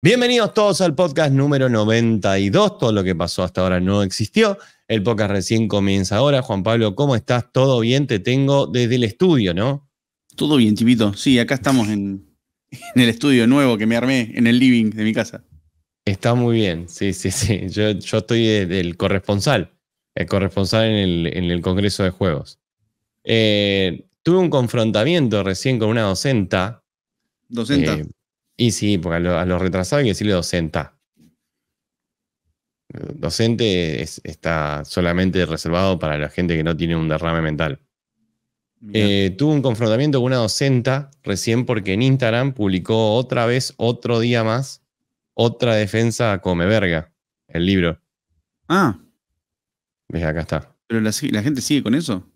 Bienvenidos todos al podcast número 92. Todo lo que pasó hasta ahora no existió. El podcast recién comienza ahora. Juan Pablo, ¿cómo estás? ¿Todo bien? Te tengo desde el estudio, ¿no? Todo bien, Chipito. Sí, acá estamos en, el estudio nuevo que me armé, en el living de mi casa. Está muy bien, sí, sí, sí. Yo, estoy el corresponsal, el corresponsal en el, Congreso de Juegos. Eh, tuve un confrontamiento recién con una docenta. ¿Docenta? Eh, y sí, porque a, los lo retrasados hay que decirle docenta. docente está solamente reservado para la gente que no tiene un derrame mental. Eh, tuvo un confrontamiento con una docenta recién porque en Instagram publicó otra vez, otro día más, otra defensa a come verga, el libro. Ah. Ves, acá está. ¿Pero la, la gente sigue con eso?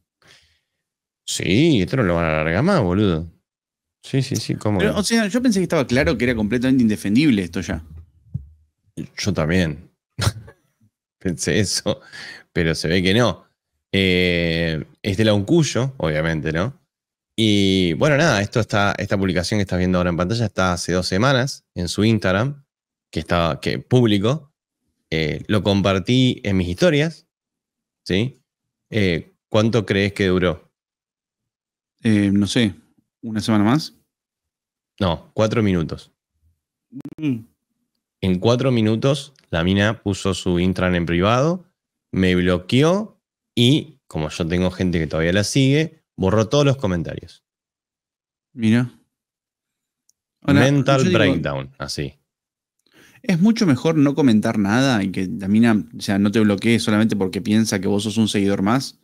Sí, esto no lo van a alargar más, boludo. Sí, sí, sí, cómo. o sea, yo pensé que estaba claro que era completamente indefendible esto ya. Yo también. pensé eso, pero se ve que no. Eh, es de la Uncuyo, obviamente, ¿no? Y bueno, nada, esto está, esta publicación que estás viendo ahora en pantalla está hace dos semanas en su Instagram, que estaba que, público. Eh, lo compartí en mis historias. ¿Sí? Eh, ¿Cuánto crees que duró? no sé, ¿Una semana más? No, cuatro minutos. Mm. En cuatro minutos, la mina puso su intran en privado, me bloqueó y, como yo tengo gente que todavía la sigue, borró todos los comentarios. Mira. Mental breakdown, así. Es mucho mejor no comentar nada y que la mina, no te bloquee solamente porque piensa que vos sos un seguidor más,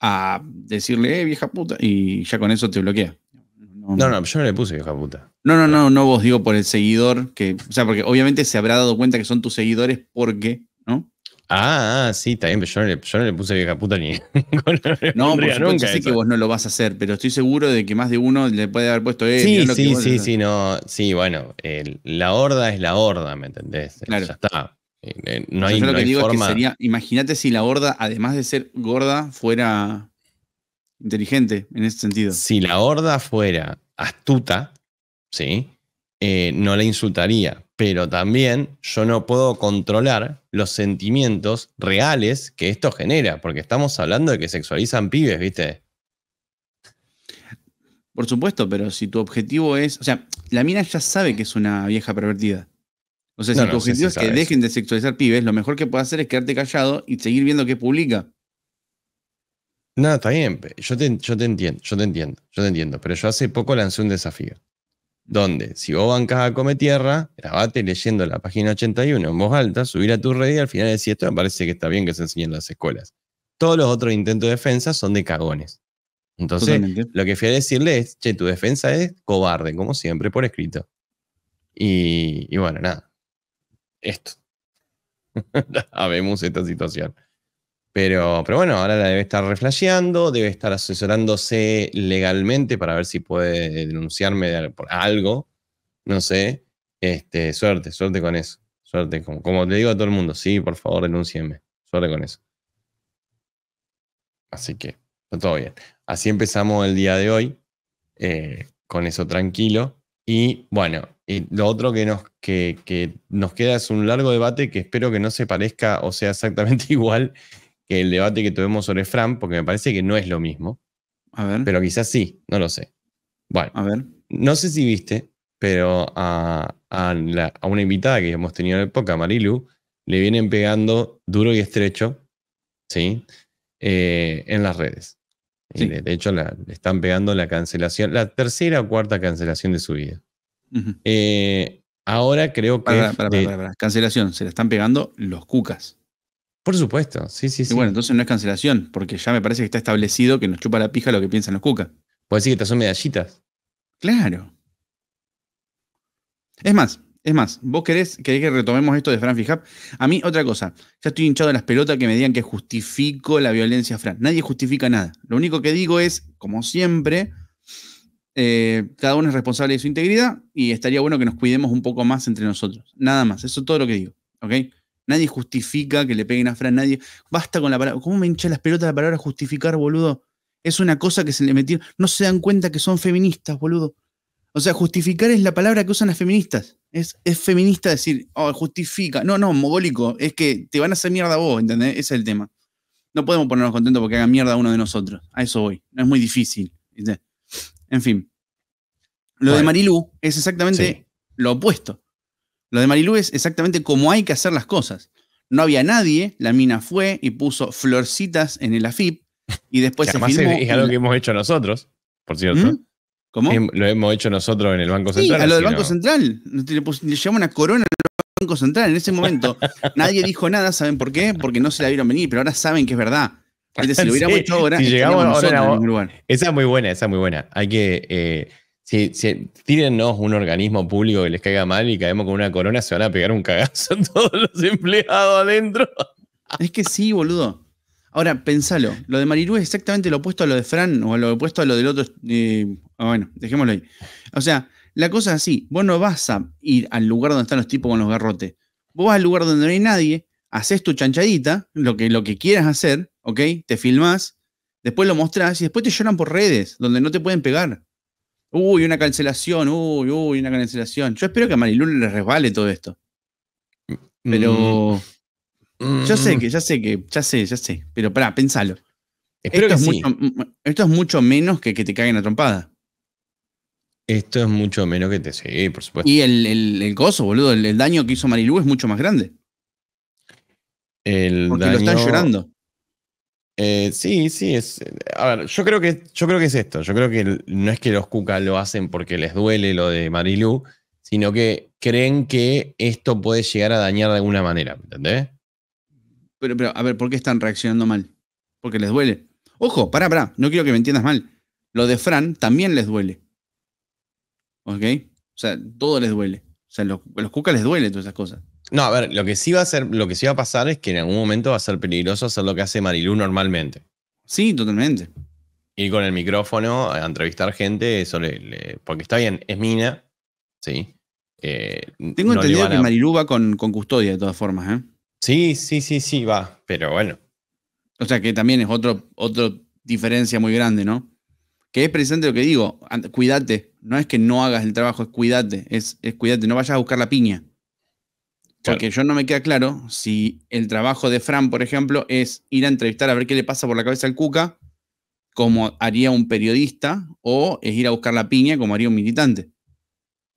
a decirle, eh, vieja puta, y ya con eso te bloquea. No, no, yo no le puse vieja puta. No, no, no, no vos digo por el seguidor, que, o sea, porque obviamente se habrá dado cuenta que son tus seguidores porque, ¿no? Ah, ah sí, también, pero yo no le, puse vieja puta ni. no, no por sé que vos no lo vas a hacer, pero estoy seguro de que más de uno le puede haber puesto. Eh, sí, sí, sí, sí, no. Sí, bueno, la horda es la horda, ¿me entendés? Eh, claro. Ya está. No hay, sería, imagínate si la horda, además de ser gorda, fuera inteligente en ese sentido. Si la horda fuera astuta, ¿sí? Eh, no la insultaría, pero también yo no puedo controlar los sentimientos reales que esto genera, porque estamos hablando de que sexualizan pibes, ¿viste? Por supuesto, pero si tu objetivo es, o sea, la mina ya sabe que es una vieja pervertida. O sea, si tu objetivo es que dejen de sexualizar pibes, lo mejor que puede hacer es quedarte callado y seguir viendo qué publica. No, está bien. Yo te, entiendo, yo te entiendo, yo te entiendo. Pero yo hace poco lancé un desafío. Donde, si vos bancas a Come Tierra, grabate leyendo la página 81 en voz alta, subir a tu red y al final decir esto me parece que está bien que se enseñen en las escuelas. Todos los otros intentos de defensa son de cagones. Entonces, lo que fui a decirle es, che, tu defensa es cobarde, como siempre, por escrito. Y, bueno, nada. Esto. sabemos esta situación. Pero, pero bueno, ahora la debe estar reflasheando, debe estar asesorándose legalmente para ver si puede denunciarme por algo. No sé. Este, suerte, suerte con eso. Suerte, como, como le digo a todo el mundo, sí, por favor, denúncienme. Suerte con eso. Así que, todo bien. Así empezamos el día de hoy, eh, con eso tranquilo. Y bueno, y lo otro que nos, que, que nos queda es un largo debate que espero que no se parezca o sea exactamente igual el debate que tuvimos sobre Fran, porque me parece que no es lo mismo. A ver. Pero quizás sí, no lo sé. Bueno. A ver. No sé si viste, pero a, una invitada que hemos tenido en la época, Marilu, le vienen pegando duro y estrecho, ¿sí? Eh, en las redes. de, hecho, le están pegando la cancelación, la tercera o cuarta cancelación de su vida. Eh, ahora creo que. Para, para, para, Cancelación, se le están pegando los cucas. Por supuesto, sí, sí, sí. Y bueno, entonces no es cancelación, porque ya me parece que está establecido que nos chupa la pija lo que piensan los cuca. ¿Puede decir que estas son medallitas. Claro. Es más, es más, vos querés que, retomemos esto de Fran Fijap. A mí, otra cosa, ya estoy hinchado de las pelotas que me digan que justifico la violencia a Fran. Nadie justifica nada. Lo único que digo es, como siempre, eh, cada uno es responsable de su integridad y estaría bueno que nos cuidemos un poco más entre nosotros. Nada más, eso es todo lo que digo. ¿Ok? Nadie justifica que le peguen a Fran, nadie. Basta con la palabra. ¿Cómo me hincha las pelotas la palabra justificar, boludo? Es una cosa que se le metió No se dan cuenta que son feministas, boludo. O sea, justificar es la palabra que usan las feministas. Es, feminista decir, oh, justifica. No, no, mogólico. Es que te van a hacer mierda vos, ¿entendés? Ese es el tema. No podemos ponernos contentos porque hagan mierda uno de nosotros. A eso voy. No es muy difícil. En fin. Lo de Marilú es exactamente lo opuesto. Lo de Marilú es exactamente como hay que hacer las cosas. No había nadie, la mina fue y puso florcitas en el AFIP y después se filmó. Es, algo que hemos hecho nosotros, por cierto. ¿Mm? ¿Cómo? Lo hemos hecho nosotros en el Banco Central. Sí, a lo del Banco Central. Le, llevamos una corona al Banco Central en ese momento. Nadie dijo nada, ¿saben por qué? Porque no se la vieron venir, pero ahora saben que es verdad. Entonces, si lo hubiéramos hecho ahora, llegamos ahora lugar. Esa es muy buena, esa es muy buena. Hay que. Eh, si, si, tírennos un organismo público que les caiga mal y caemos con una corona, se van a pegar un cagazo a todos los empleados adentro. Es que sí, boludo. Ahora, pensalo. Lo de Marirú es exactamente lo opuesto a lo de Fran o lo opuesto a lo del otro. Eh, ah, bueno, dejémoslo ahí. O sea, la cosa es así. Vos no vas a ir al lugar donde están los tipos con los garrotes. Vos vas al lugar donde no hay nadie, haces tu chanchadita, lo que, lo que quieras hacer, ¿ok? Te filmás, después lo mostrás y después te lloran por redes, donde no te pueden pegar. Uy, una cancelación, uy, uy, una cancelación. Yo espero que a Marilu le resbale todo esto. Pero. Mm. Yo sé mm. que, ya sé que, ya sé, ya sé. Pero pará, pensalo. esto, es mucho, esto es mucho menos que que te caguen a trompada. Esto es mucho menos que te. Sí, por supuesto. Y el, el, gozo, boludo, el, daño que hizo Marilú es mucho más grande. El Porque lo están llorando. Eh, sí, sí, es. A ver, yo creo que, yo creo que es esto. Yo creo que no es que los Cuca lo hacen porque les duele lo de Marilu, sino que creen que esto puede llegar a dañar de alguna manera, ¿entendés? Pero, pero, a ver, ¿por qué están reaccionando mal? Porque les duele. Ojo, pará, pará, no quiero que me entiendas mal. Lo de Fran también les duele. ¿Ok? O sea, todo les duele. O sea, los, los les duele todas esas cosas. No, a ver, lo que sí va a ser, lo que sí va a pasar es que en algún momento va a ser peligroso hacer lo que hace Marilú normalmente. Sí, totalmente. Ir con el micrófono a entrevistar gente, eso le, porque está bien, es mina, sí. Eh, Tengo entendido que Marilú va con, custodia de todas formas, ¿eh? Sí, sí, sí, sí, va, pero bueno. O sea que también es otro, otra diferencia muy grande, ¿no? Que es presente lo que digo, cuídate, no es que no hagas el trabajo, es cuídate, es, es cuídate, no vayas a buscar la piña. Porque yo no me queda claro si el trabajo de Fran, por ejemplo, es ir a entrevistar a ver qué le pasa por la cabeza al Cuca, como haría un periodista, o es ir a buscar la piña, como haría un militante.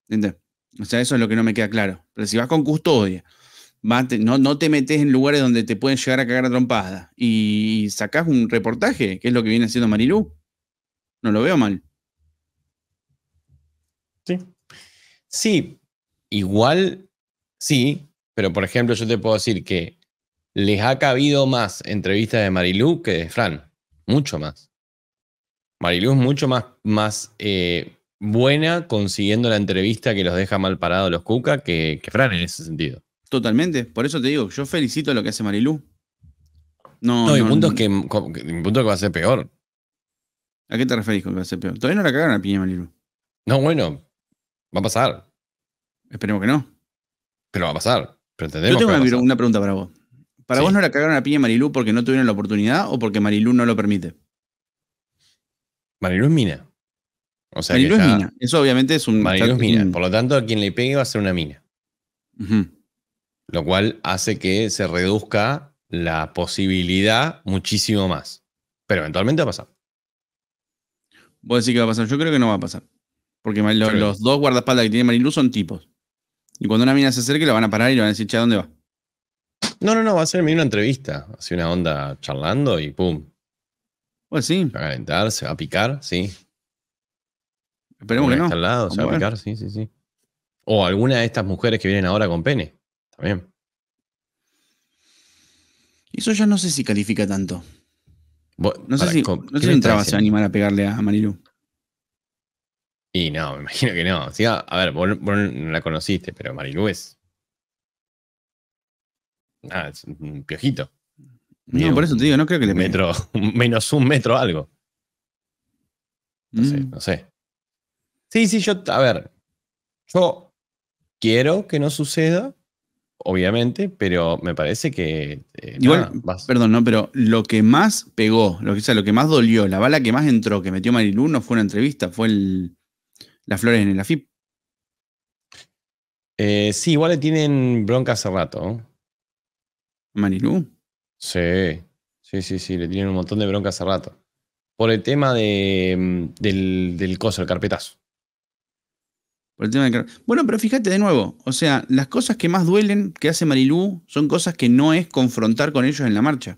¿Entendés? O sea, eso es lo que no me queda claro. Pero si vas con custodia, no, te metes en lugares donde te pueden llegar a cagar a trompada y sacás un reportaje, que es lo que viene haciendo Marilú, no lo veo mal. Sí. Sí, igual, sí, pero, por ejemplo, yo te puedo decir que les ha cabido más entrevistas de Marilú que de Fran. Mucho más. Marilú es mucho más, más eh, buena consiguiendo la entrevista que los deja mal parados los Cuca que, que Fran en ese sentido. Totalmente. Por eso te digo, yo felicito lo que hace Marilú. No, no, punto que, mi punto que va a ser peor. ¿A qué te referís con que va a ser peor? Todavía no la cagaron a Piña Marilú. No, bueno, va a pasar. Esperemos que no. Pero va a pasar. Yo tengo una, pregunta para vos. ¿Para vos no la cagaron a piña Marilú porque no tuvieron la oportunidad o porque Marilú no lo permite? Marilú es mina. O Marilú es mina. Eso obviamente es un. Marilú es mina. Por lo tanto, a quien le pegue va a ser una mina. Lo cual hace que se reduzca la posibilidad muchísimo más. Pero eventualmente va a pasar. Vos decís que va a pasar. Yo creo que no va a pasar. Porque los, dos guardaespaldas que tiene Marilú son tipos. Y cuando una mina se acerque, la van a parar y le van a decir, che, ¿a dónde va? No, no, no, va a ser una entrevista. Así una onda charlando y pum. Pues sí. Va a calentar, se va a picar, sí. Pero bueno. no. se va a picar, sí, sí, sí. O alguna de estas mujeres que vienen ahora con pene. También. Eso ya no sé si califica tanto. No sé, si, no sé si entraba a animar a pegarle a Marilu. Y no, me imagino que no. Ah, a ver, vos, no la conociste, pero Marilu es. Ah, es un piojito. No, por eso te digo, no creo que le. metro, menos un metro algo. No sé, mm. no sé. Sí, sí, yo, a ver. Yo quiero que no suceda, obviamente, pero me parece que. Eh, Igual, perdón, no, pero lo que más pegó, lo que, lo que más dolió, la bala que más entró, que metió Marilu, no fue una entrevista, fue el, las flores en el AFIP. Eh, sí, igual le tienen bronca hace rato. ¿Marilú? Sí, sí, sí, sí, le tienen un montón de bronca hace rato. Por el tema mm, del, del coso, el carpetazo. Por el tema del Bueno, pero fíjate de nuevo, o sea, las cosas que más duelen que hace Marilú son cosas que no es confrontar con ellos en la marcha.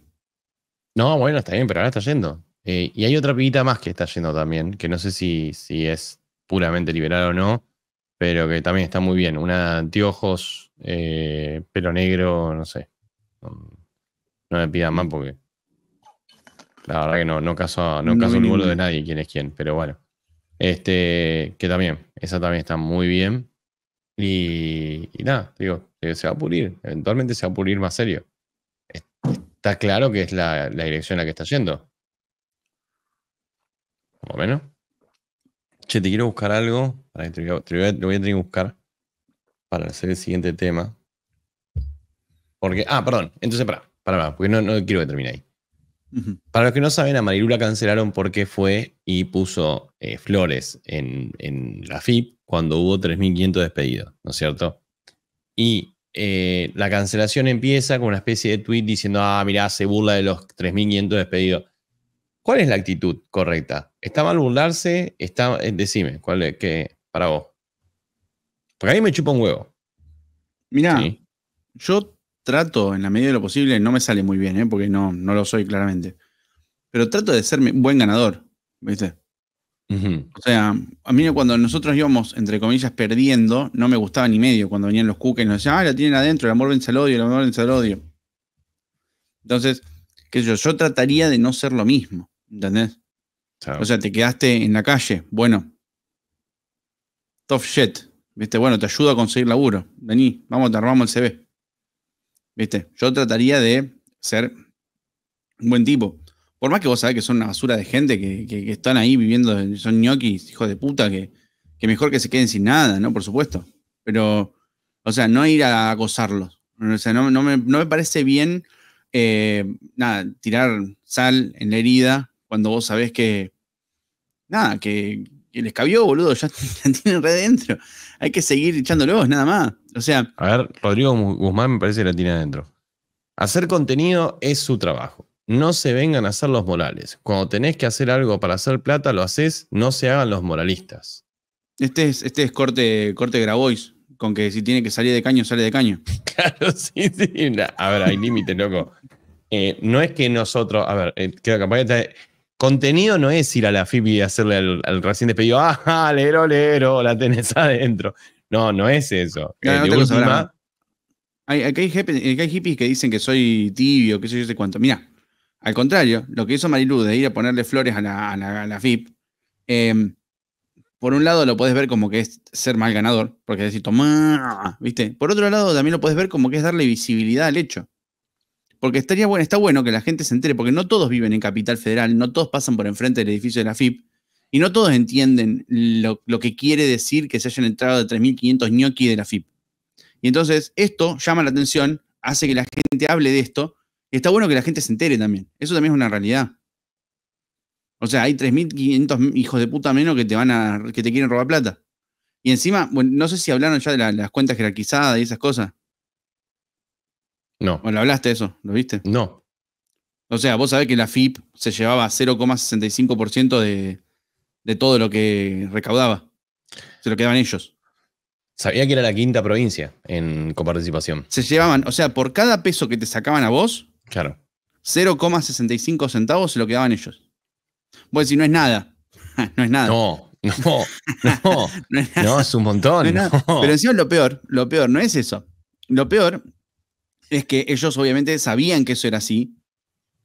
No, bueno, está bien, pero ahora está yendo. Eh, y hay otra pibita más que está yendo también, que no sé si, si es puramente liberal o no, pero que también está muy bien. Una anteojos, eh, pelo negro, no sé. No me pidan más porque la verdad que no, no caso, no, caso el vuelo de nadie quién es quién, pero bueno. Este, que también, esa también está muy bien. Y, nada, digo, se va a pulir, eventualmente se va a pulir más serio. Está claro que es la, la dirección a la que está yendo. Más o menos. Che, te quiero buscar algo. Para te, voy, a, tener que buscar para hacer el siguiente tema. Porque, ah, perdón. Entonces, para, para, para porque no, quiero que termine ahí. Para los que no saben, a Marilu la cancelaron porque fue y puso eh, flores en, en, la FIP cuando hubo 3.500 despedidos, ¿no es cierto? Y eh, la cancelación empieza con una especie de tweet diciendo, ah, mirá, se burla de los 3.500 despedidos. ¿Cuál es la actitud correcta? ¿Está mal burlarse? Está, eh, decime, ¿cuál es para vos? Porque a mí me chupa un huevo. Mirá, yo trato, en la medida de lo posible, no me sale muy bien, ¿eh? porque no, no lo soy claramente. Pero trato de ser un buen ganador, ¿viste? O sea, a mí cuando nosotros íbamos, entre comillas, perdiendo, no me gustaba ni medio cuando venían los cookies y nos decían, ah, la tienen adentro, el amor vence al odio, el amor vence al odio. Entonces, qué yo, yo trataría de no ser lo mismo. ¿Entendés? O sea, te quedaste en la calle. Bueno. Tough shit. ¿Viste? Bueno, te ayuda a conseguir laburo. Dani. vamos, te armamos el CV. ¿Viste? Yo trataría de ser un buen tipo. Por más que vos sabés que son una basura de gente que, están ahí viviendo, son ñoquis, hijos de puta, que, mejor que se queden sin nada, ¿no? Por supuesto. Pero, o sea, no ir a acosarlos. O sea, no, me, parece bien, eh, nada, tirar sal en la herida cuando vos sabés que, nada, que, que les cabió, boludo, ya la tienen re dentro. Hay que seguir echándolos, nada más. O sea. A ver, Rodrigo Guzmán me parece que la tiene adentro. Hacer contenido es su trabajo. No se vengan a hacer los morales. Cuando tenés que hacer algo para hacer plata, lo haces, no se hagan los moralistas. Este es, este es corte, corte Grabois, con que si tiene que salir de caño, sale de caño. Claro, sí, sí. A ver, hay límite, loco. Eh, no es que nosotros, a ver, queda eh, creo que Contenido no es ir a la FIP y hacerle al, recién despedido, ah, lero, lero, la tenés adentro. No, no es eso. Eh, hay, hay, hippies que dicen que soy tibio, que soy yo sé cuánto. Mira, al contrario, lo que hizo Marilu de ir a ponerle flores a la, a FIP, em, por un lado lo puedes ver como que es ser mal ganador, porque es decir, toma, ¿viste? Por otro lado también lo puedes ver como que es darle visibilidad al hecho. Porque estaría bueno, está bueno que la gente se entere, porque no todos viven en Capital Federal, no todos pasan por enfrente del edificio de la FIP, y no todos entienden lo, que quiere decir que se hayan entrado de 3.500 ñoqui de la FIP. Y entonces esto llama la atención, hace que la gente hable de esto, y está bueno que la gente se entere también. Eso también es una realidad. O sea, hay 3.500 hijos de puta menos que te van a que te quieren robar plata. Y encima, bueno, no sé si hablaron ya de las cuentas jerarquizadas y esas cosas. No. Bueno, hablaste eso, ¿lo viste? No. O sea, vos sabés que la FIP se llevaba 0,65% de, de todo lo que recaudaba. Se lo quedaban ellos. Sabía que era la quinta provincia en coparticipación. Se llevaban, o sea, por cada peso que te sacaban a vos, claro. 0,65 centavos se lo quedaban ellos. Vos decís, no es nada. no es nada. No, no, no. no, es un montón. Pero encima lo peor, lo peor no es eso. Lo peor es que ellos obviamente sabían que eso era así.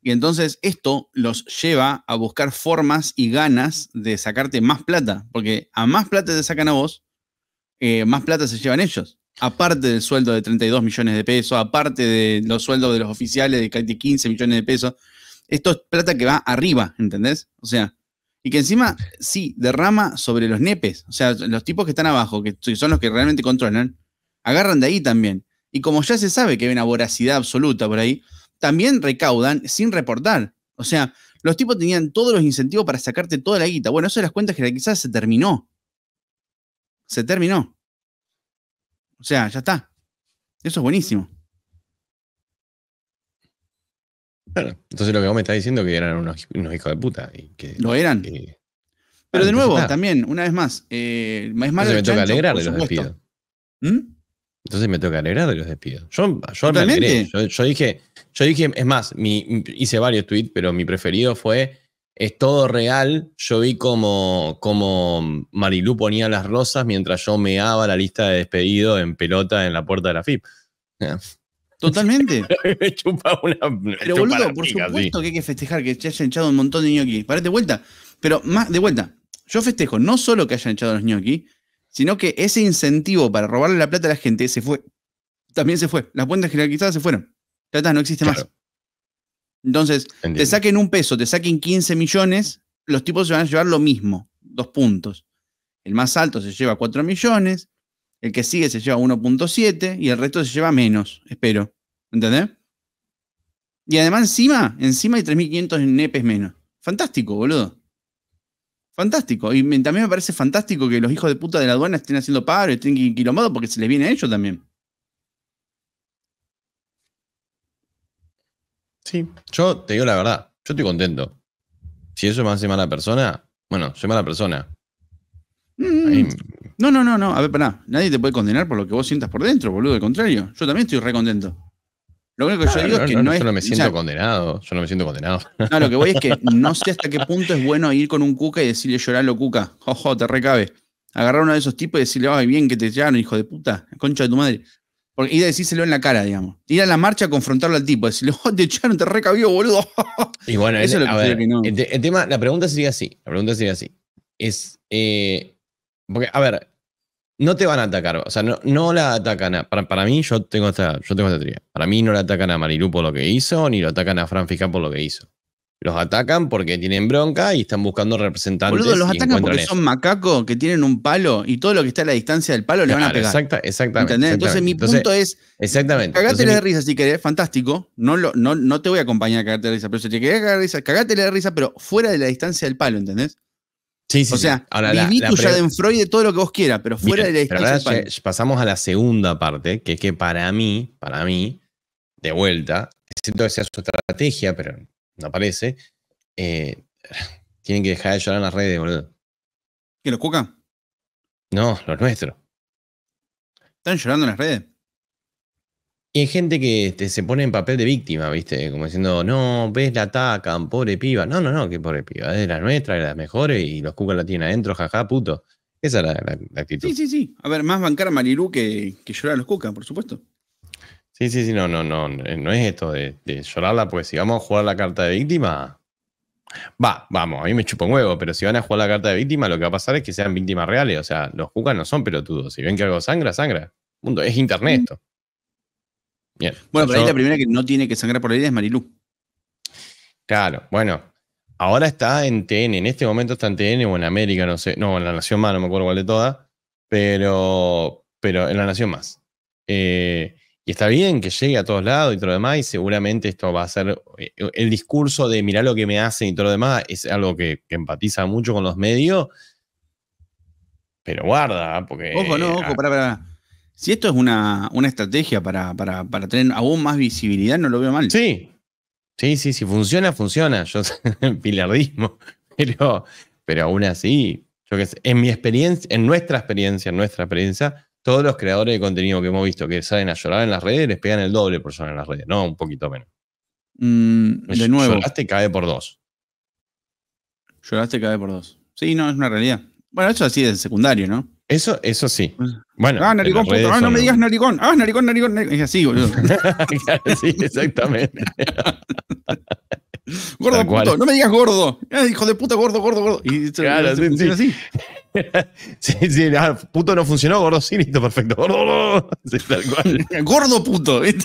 Y entonces esto los lleva a buscar formas y ganas de sacarte más plata, porque a más plata te sacan a vos, eh, más plata se llevan ellos. Aparte del sueldo de 32 millones de pesos, aparte de los sueldos de los oficiales de 15 millones de pesos, esto es plata que va arriba, ¿entendés? O sea, y que encima, sí, derrama sobre los nepes, o sea, los tipos que están abajo, que son los que realmente controlan, agarran de ahí también. Y como ya se sabe que hay una voracidad absoluta por ahí, también recaudan sin reportar. O sea, los tipos tenían todos los incentivos para sacarte toda la guita. Bueno, eso de las cuentas que quizás se terminó. Se terminó. O sea, ya está. Eso es buenísimo. entonces lo que vos me estás diciendo es que eran unos, hijos de puta. Y que, lo eran. Pero ah, de nuevo, también, una vez más, eh, malo. me toca alegrar de los despidos. ¿Mm? entonces me tengo que alegrar de los despidos. Yo, yo me Yo, dije, yo dije, es más, hice varios tweets, pero mi preferido fue es todo real. Yo vi como, como Marilú ponía las rosas mientras yo meaba la lista de despedido en pelota en la puerta de la FIP. Totalmente. Pero boludo, por supuesto que hay que festejar que se hayan echado un montón de ñoquis. Parate de vuelta. Pero más de vuelta. Yo festejo no solo que hayan echado los ñoquis, sino que ese incentivo para robarle la plata a la gente se fue. También se fue. Las cuentas generalizadas se fueron. Plata no existe más. Entonces, te saquen un peso, te saquen 15 millones, los tipos se van a llevar lo mismo, dos puntos. El más alto se lleva 4 millones, el que sigue se lleva 1.7 y el resto se lleva menos, espero. ¿Entendés? Y además encima, encima hay 3.500 nepes menos. Fantástico, boludo. Fantástico. Y también me parece fantástico que los hijos de puta de la aduana estén haciendo paro y estén quilombados porque se les viene a ellos también. Sí, yo te digo la verdad, yo estoy contento. Si eso me hace mala persona, bueno, soy mala persona. Mm, mm. No, no, no, no. A ver, pará. Nadie te puede condenar por lo que vos sientas por dentro, boludo. Al contrario, yo también estoy re contento. Lo único que yo ah, digo es que no, es. Yo no me siento condenado. Yo no me siento condenado. No, lo que voy es que no sé hasta qué punto es bueno ir con un cuca y decirle lloralo, cuca. ojo te recabe. Agarrar uno de esos tipos y decirle, ay, bien que te echaron, hijo de puta, concha de tu madre. Porque ir a decírselo en la cara, digamos. Ir a la marcha a confrontarlo al tipo, decirle, oh, te echaron, te recabió, boludo. Y bueno, Eso es, lo que, no. el, tema, la pregunta sería así. La pregunta sería así. Es. Eh, porque, a ver, no te van a atacar. O sea, no, no la atacan Para, mí, yo tengo, esta, yo tengo teoría. Para mí, no la atacan a Marilu por lo que hizo, ni lo atacan a Fran Fijá por lo que hizo. Los atacan porque tienen bronca y están buscando representantes. Boludo, los atacan porque son macacos que tienen un palo y todo lo que está a la distancia del palo le van a pegar. Exacta, exactamente, Entonces, mi punto es. Exactamente. Cagate la risa si querés, fantástico. No, lo, no, te voy a acompañar a cagarte de risa, pero si te querés cagar risa, cagate la risa, pero fuera de la distancia del palo, ¿entendés? Sí, sí, o sea, sí. viví la, la de todo lo que vos quieras, pero fuera de la pero pasamos a la segunda parte, que es que para mí, para mí, de vuelta, siento que sea su estrategia, pero no parece, eh, tienen que dejar de llorar en las redes, boludo. ¿Que los cuca? No, los nuestros. ¿Están llorando en las redes? Y hay gente que este, se pone en papel de víctima, ¿viste? Como diciendo, no, ves, la atacan, pobre piba. No, no, no, que pobre piba. Es de nuestra, es de las mejores, y los cucas la tienen adentro, jaja, puto. Esa es la, actitud. Sí, sí, sí. A ver, más bancar a Marilú que, que llorar a los cucas, por supuesto. Sí, sí, sí, no, no, no. Eh, no es esto de, llorarla, pues si vamos a jugar la carta de víctima. Va, vamos, a mí me chupa un huevo, pero si van a jugar la carta de víctima, lo que va a pasar es que sean víctimas reales. O sea, los cucas no son pelotudos. Si ven que algo sangra, sangra. Mundo, es internet mm. esto. Bueno, pero ahí la primera que no tiene que sangrar por la herida es Marilú. Claro, bueno. Ahora está en TN, en este momento está en TN o en América, no sé, no, en la Nación Más, no me acuerdo cuál de todas, pero, pero en la Nación Más. Eh, y está bien que llegue a todos lados y todo lo demás, y seguramente esto va a ser eh, el discurso de mirá lo que me hacen y todo lo demás, es algo que, empatiza mucho con los medios. Pero guarda, porque. Ojo, no, ojo, pará, pará. Si esto es una, estrategia para, tener aún más visibilidad, no lo veo mal. Sí, sí, sí, si funciona, funciona. Yo pilardismo, pero, pero aún así, yo que sé, en mi experiencia, en nuestra experiencia, en nuestra experiencia, todos los creadores de contenido que hemos visto que salen a llorar en las redes, les pegan el doble por llorar en las redes, no, un poquito menos. Mm, de nuevo. Lloraste cae por dos. Lloraste cae por dos. Sí, no, es una realidad. Bueno, eso así es secundario, ¿no? Eso, sí. Ah. Bueno, ah, naricón, puto, ah, no me digas naricón. Ah, naricón, naricón, así, boludo. sí, exactamente. gordo, puto, no me digas gordo. Ah, hijo de puta, gordo, gordo, gordo. Y se, sí, así. sí, sí, ah, puto no funcionó, gordo sí, listo, perfecto. Gordo, gordo. gordo puto. es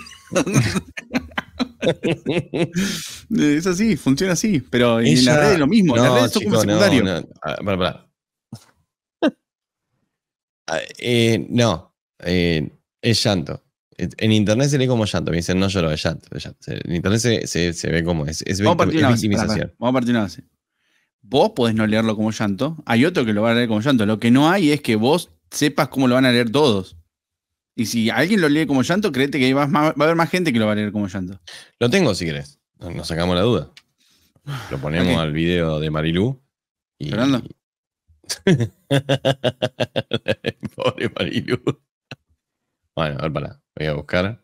así, funciona así. Pero en la red es lo mismo. en la red es un secundario. Ah, Ah, eh, no, eh, es llanto. En internet se lee como llanto. Me dicen, no yo lo llanto. llanto. En internet se, ve como es. Vamos, a partir de una base. Vos podés no leerlo como llanto. Hay otro que lo va a leer como llanto. Lo que no hay es que vos sepas cómo lo van a leer todos. Y si alguien lo lee como llanto, créete que va, a haber más gente que lo va a leer como llanto. Lo tengo si querés. Nos sacamos la duda. Lo ponemos al video de Marilú. Fernando. Pobre Marilu. Bueno, a ver, para. Voy a buscar.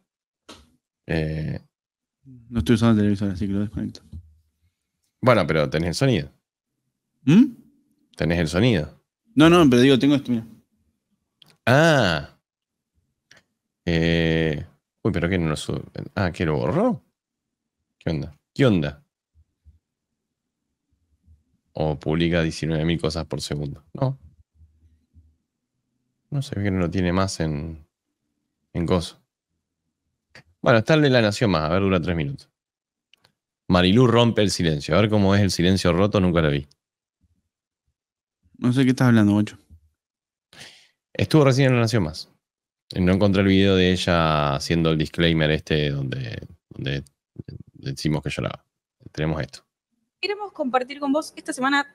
Eh, no estoy usando el televisor, así que lo desconecto. Bueno, pero tenés el sonido. ¿Mm? Tenés el sonido. No, no, pero digo, tengo esto, mira. Ah. Eh, uy, pero ¿qué no lo sube? Ah, ¿qué lo borró? ¿Qué onda? ¿Qué onda? o publica 19.000 cosas por segundo. No. No sé que no lo tiene más en, en coso. Bueno, está el de la Nación más, a ver, dura tres minutos. Marilú rompe el silencio. A ver cómo es el silencio roto, nunca la vi. No sé qué estás hablando, Bocho. Estuvo recién en la Nación más. No encontré el video de ella haciendo el disclaimer este donde, donde decimos que lloraba. Tenemos esto queremos compartir con vos esta semana,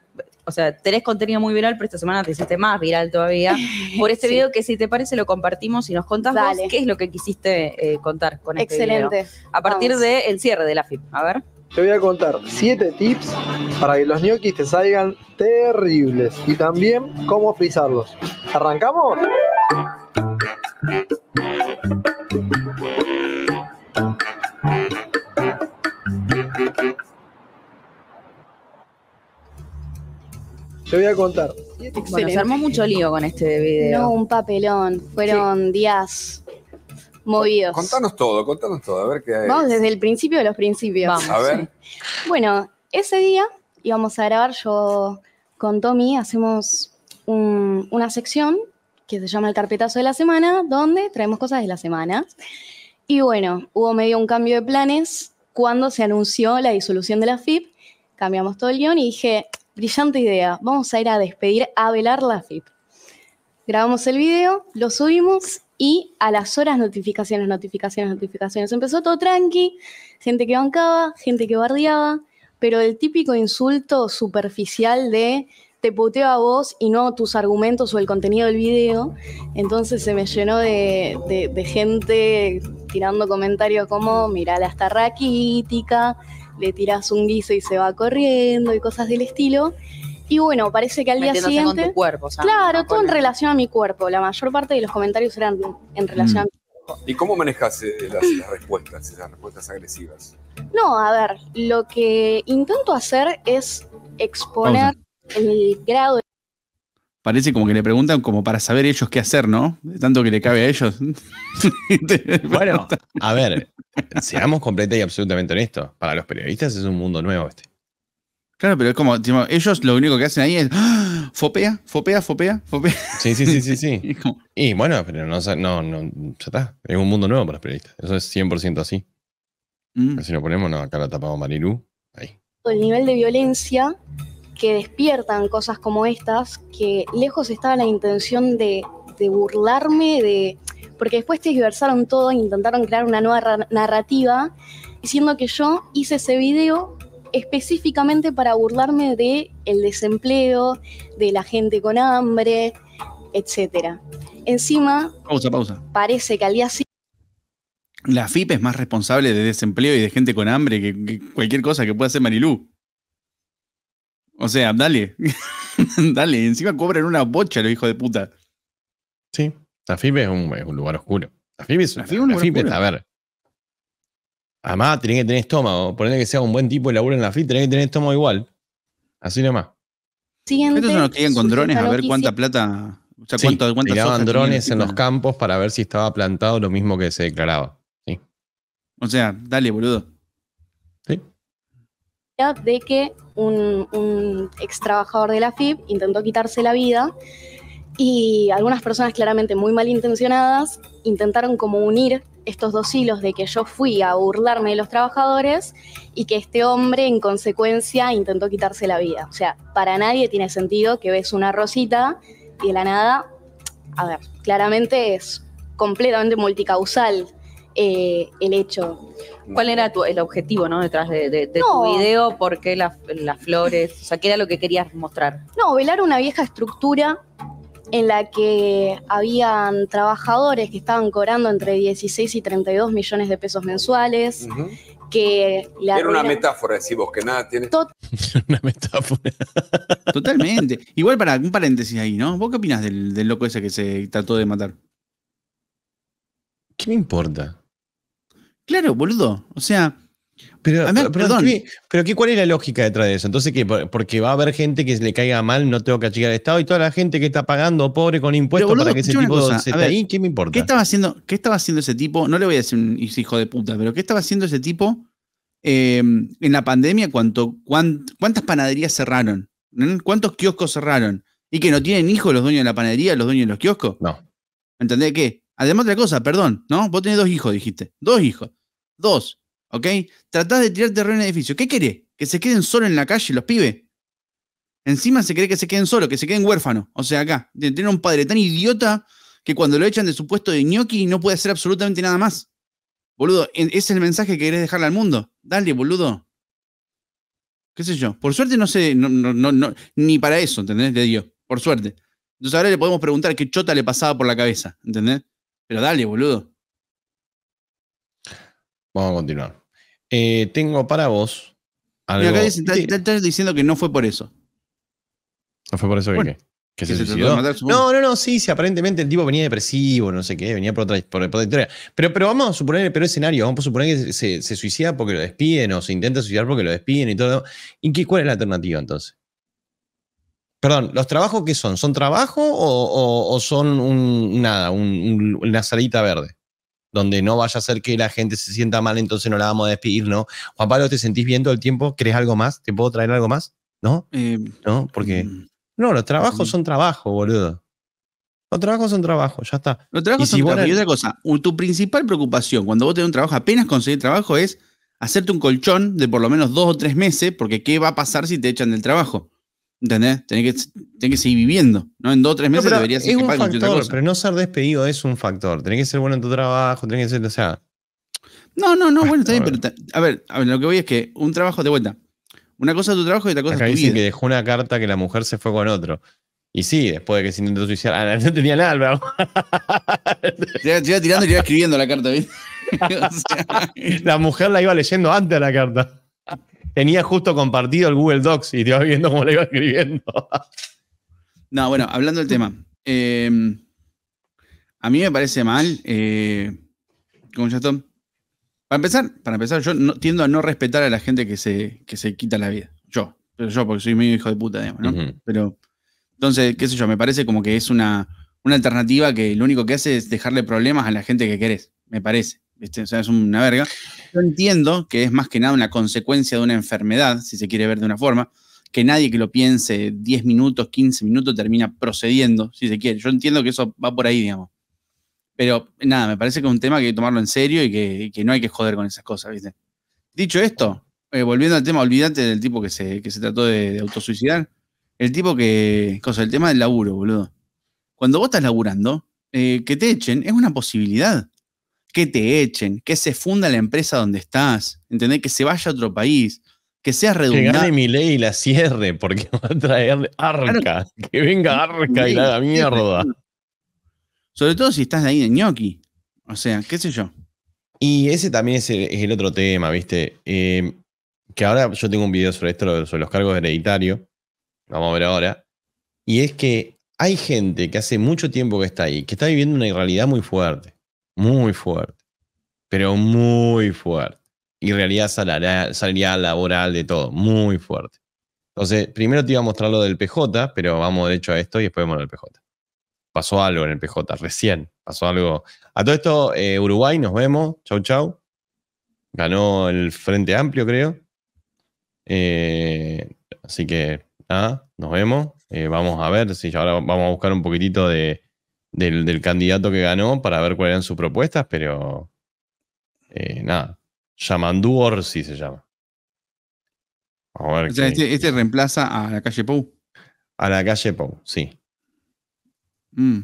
o sea, tenés contenido muy viral, pero esta semana te hiciste más viral todavía por este video que si te parece lo compartimos y nos contás qué es lo que quisiste eh, contar con este Excelente. A partir del cierre de la FIP, a ver. Te voy a contar 7 tips para que los ñoquis te salgan terribles y también cómo frizarlos. ¿Arrancamos? Te voy a contar. Bueno, se armó mucho lío con este video. No, un papelón. Fueron días movidos. Contanos todo, contanos todo, a ver qué hay. Vamos desde el principio de los principios. Vamos, a ver. Bueno, ese día íbamos a grabar yo con Tommy, hacemos una sección que se llama el carpetazo de la semana, donde traemos cosas de la semana. Y bueno, hubo medio un cambio de planes cuando se anunció la disolución de la FIP, cambiamos todo el guión y dije, brillante idea, vamos a ir a despedir, a velar la FIP. Grabamos el video, lo subimos y a las horas notificaciones, notificaciones, notificaciones. Empezó todo tranqui, gente que bancaba, gente que bardeaba, pero el típico insulto superficial de te puteo a vos y no tus argumentos o el contenido del video. Entonces se me llenó de, gente tirando comentarios como, mira la está raquítica, le tiras un guiso y se va corriendo y cosas del estilo. Y bueno, parece que al día siguiente. Con cuerpo, claro, todo en relación a mi cuerpo. La mayor parte de los comentarios eran en relación a mm. mi cuerpo. ¿Y cómo manejas eh, las, respuestas, esas respuestas agresivas? No, a ver, lo que intento hacer es exponer el grado de Parece como que le preguntan como para saber ellos qué hacer, ¿no? Tanto que le cabe a ellos. bueno, a ver, seamos completos y absolutamente honestos. Para los periodistas es un mundo nuevo este. Claro, pero es como, ellos lo único que hacen ahí es ¡Ah! fopea, fopea, fopea, fopea. Sí, sí, sí, sí, sí. y bueno, pero no, no, ya está. Es un mundo nuevo para los periodistas. Eso es 100% así. Mm. Si lo ponemos, no, acá la tapamos Marilu. Ahí. El nivel de violencia que despiertan cosas como estas, que lejos estaba la intención de, burlarme, de porque después te diversaron todo e intentaron crear una nueva narrativa, diciendo que yo hice ese video específicamente para burlarme de el desempleo, de la gente con hambre, etcétera. Encima, pausa, pausa. Parece que al día siguiente la FIP es más responsable de desempleo y de gente con hambre que, que cualquier cosa que pueda hacer Marilú. O sea, dale. dale, encima cobran una bocha los hijos de puta. Sí, la es un, lugar oscuro. La es la Fibe, un, a ver. Además, tenés que tener estómago. Poner que sea un buen tipo y laburo en la tienen tenés que tener estómago igual. Así nomás. Sí. ¿Estos los que iban con drones a ver cuánta plata o sea, ¿cuánto, sí, ¿cuántas tiraban drones en los campos para ver si estaba plantado lo mismo que se declaraba. Sí. O sea, dale, boludo de que un, ex trabajador de la FIP intentó quitarse la vida y algunas personas claramente muy malintencionadas intentaron como unir estos dos hilos de que yo fui a burlarme de los trabajadores y que este hombre en consecuencia intentó quitarse la vida. O sea, para nadie tiene sentido que ves una rosita y de la nada, a ver, claramente es completamente multicausal eh, el hecho. ¿Cuál era el objetivo ¿no? detrás de, tu video? ¿Por qué las, flores? O sea, ¿qué era lo que querías mostrar? No, velar una vieja estructura en la que habían trabajadores que estaban cobrando entre 16 y 32 millones de pesos mensuales. que Era una metáfora, decimos que nada tiene. una metáfora. Totalmente. Igual para un paréntesis ahí, ¿no? ¿Vos qué opinas del, del loco ese que se trató de matar? ¿Qué me importa? Claro, boludo. O sea. Pero, pero, perdón. pero qué, ¿cuál es la lógica detrás de eso? Entonces, ¿qué? Porque va a haber gente que le caiga mal, no tengo que achicar el Estado y toda la gente que está pagando pobre con impuestos para que ese tipo se ahí, ¿qué me importa? ¿qué estaba, haciendo, ¿Qué estaba haciendo ese tipo? No le voy a decir un hijo de puta, pero ¿qué estaba haciendo ese tipo em, en la pandemia? Cuánto, ¿Cuántas panaderías cerraron? ¿Mm? ¿Cuántos kioscos cerraron? ¿Y que no tienen hijos los dueños de la panadería, los dueños de los kioscos? No. ¿Entendés qué? Además, otra cosa, perdón, ¿no? Vos tenés dos hijos, dijiste. Dos hijos. Dos, ¿ok? Tratás de tirar terreno en edificio. ¿Qué querés? ¿Que se queden solos en la calle los pibes? Encima se cree que se queden solos, que se queden huérfanos. O sea, acá, de tener un padre tan idiota que cuando lo echan de su puesto de ñoqui no puede hacer absolutamente nada más. Boludo, ese es el mensaje que querés dejarle al mundo. Dale, boludo. ¿Qué sé yo? Por suerte no sé, no, no, no, ni para eso, ¿entendés? De Dios, por suerte. Entonces ahora le podemos preguntar qué chota le pasaba por la cabeza, ¿entendés? Pero dale, boludo. Vamos a continuar. Eh, tengo para vos. Algo... acá estás diciendo que no fue por eso. ¿No fue por eso que qué? ¿Que, se, suicidó? no, no, no, sí, sí, aparentemente el tipo venía depresivo, no sé qué, venía por otra, historia. Pero, pero vamos a suponer el peor escenario, vamos a suponer que se, suicida porque lo despiden o se intenta suicidar porque lo despiden y todo. ¿Y qué, cuál es la alternativa entonces? Perdón, ¿los trabajos qué son? ¿Son trabajo o, son un, nada, una salita verde? donde no vaya a ser que la gente se sienta mal, entonces no la vamos a despedir, ¿no? Juan Pablo, ¿te sentís bien todo el tiempo? ¿Crees algo más? ¿Te puedo traer algo más? ¿No? Eh, ¿No? Porque... Mm. no, los trabajos mm. son trabajo, boludo. Los trabajos son trabajo, ya está. y otra cosa, tu principal preocupación cuando vos tenés un trabajo, apenas conseguir trabajo, es hacerte un colchón de por lo menos dos o tres meses, porque ¿qué va a pasar si te echan del trabajo? ¿Entendés? Tenés que, que seguir viviendo, ¿no? En dos o tres meses no, deberías Es un factor, pero no ser despedido es un factor. Tenés que ser bueno en tu trabajo, tenés que ser, o sea. No, no, no, bueno, está bien, pero a ver, a ver, lo que voy es que un trabajo de vuelta. Una cosa es tu trabajo y otra cosa es tu dicen vida. que dejó una carta que la mujer se fue con otro. Y sí, después de que se intentó suicidar, ah, no tenía nada, ¿verdad? Te iba, tirando y iba escribiendo la carta, la mujer la iba leyendo antes de la carta tenía justo compartido el Google Docs y te iba viendo cómo le iba escribiendo. no, bueno, hablando del tema. Em, a mí me parece mal, eh, como ya Para empezar, para empezar, yo no, tiendo a no respetar a la gente que se, que se quita la vida. Yo, pero yo, porque soy medio hijo de puta, digamos, ¿no? Pero, entonces, qué sé yo, me parece como que es una alternativa que lo único que hace es dejarle problemas a la gente que querés, me parece es una verga. Yo entiendo que es más que nada una consecuencia de una enfermedad, si se quiere ver de una forma, que nadie que lo piense 10 minutos, 15 minutos termina procediendo, si se quiere. Yo entiendo que eso va por ahí, digamos. Pero nada, me parece que es un tema que hay que tomarlo en serio y que, no hay que joder con esas cosas, ¿viste? Dicho esto, eh, volviendo al tema, olvídate del tipo que se, trató de, de, autosuicidar. El tipo que. Cosa, el tema del laburo, boludo. Cuando vos estás laburando, eh, que te echen es una posibilidad que te echen, que se funda la empresa donde estás, entender que se vaya a otro país, que sea redundante. Que gane mi ley y la cierre, porque va a traer arca, que venga arca y la mierda. Sobre todo si estás ahí en ñoqui. O sea, qué sé yo. Y ese también es el, otro tema, ¿viste? Em, que ahora yo tengo un video sobre esto, sobre los cargos hereditarios. Vamos a ver ahora. Y es que hay gente que hace mucho tiempo que está ahí, que está viviendo una irrealidad muy fuerte muy fuerte, pero muy fuerte. Y realidad salarial, laboral, de todo, muy fuerte. Entonces, primero te iba a mostrar lo del PJ, pero vamos derecho a esto y después vamos al PJ. Pasó algo en el PJ, recién pasó algo. A todo esto, eh, Uruguay, nos vemos. Chau, chau. Ganó el Frente Amplio, creo. Eh, así que, nada, nos vemos. Eh, vamos a ver si ahora vamos a buscar un poquitito de, del, candidato que ganó para ver cuáles eran sus propuestas, pero eh, nada. Yamandú Orsi se llama. este, este reemplaza a la calle Pou. A la calle Pou, sí. Mm.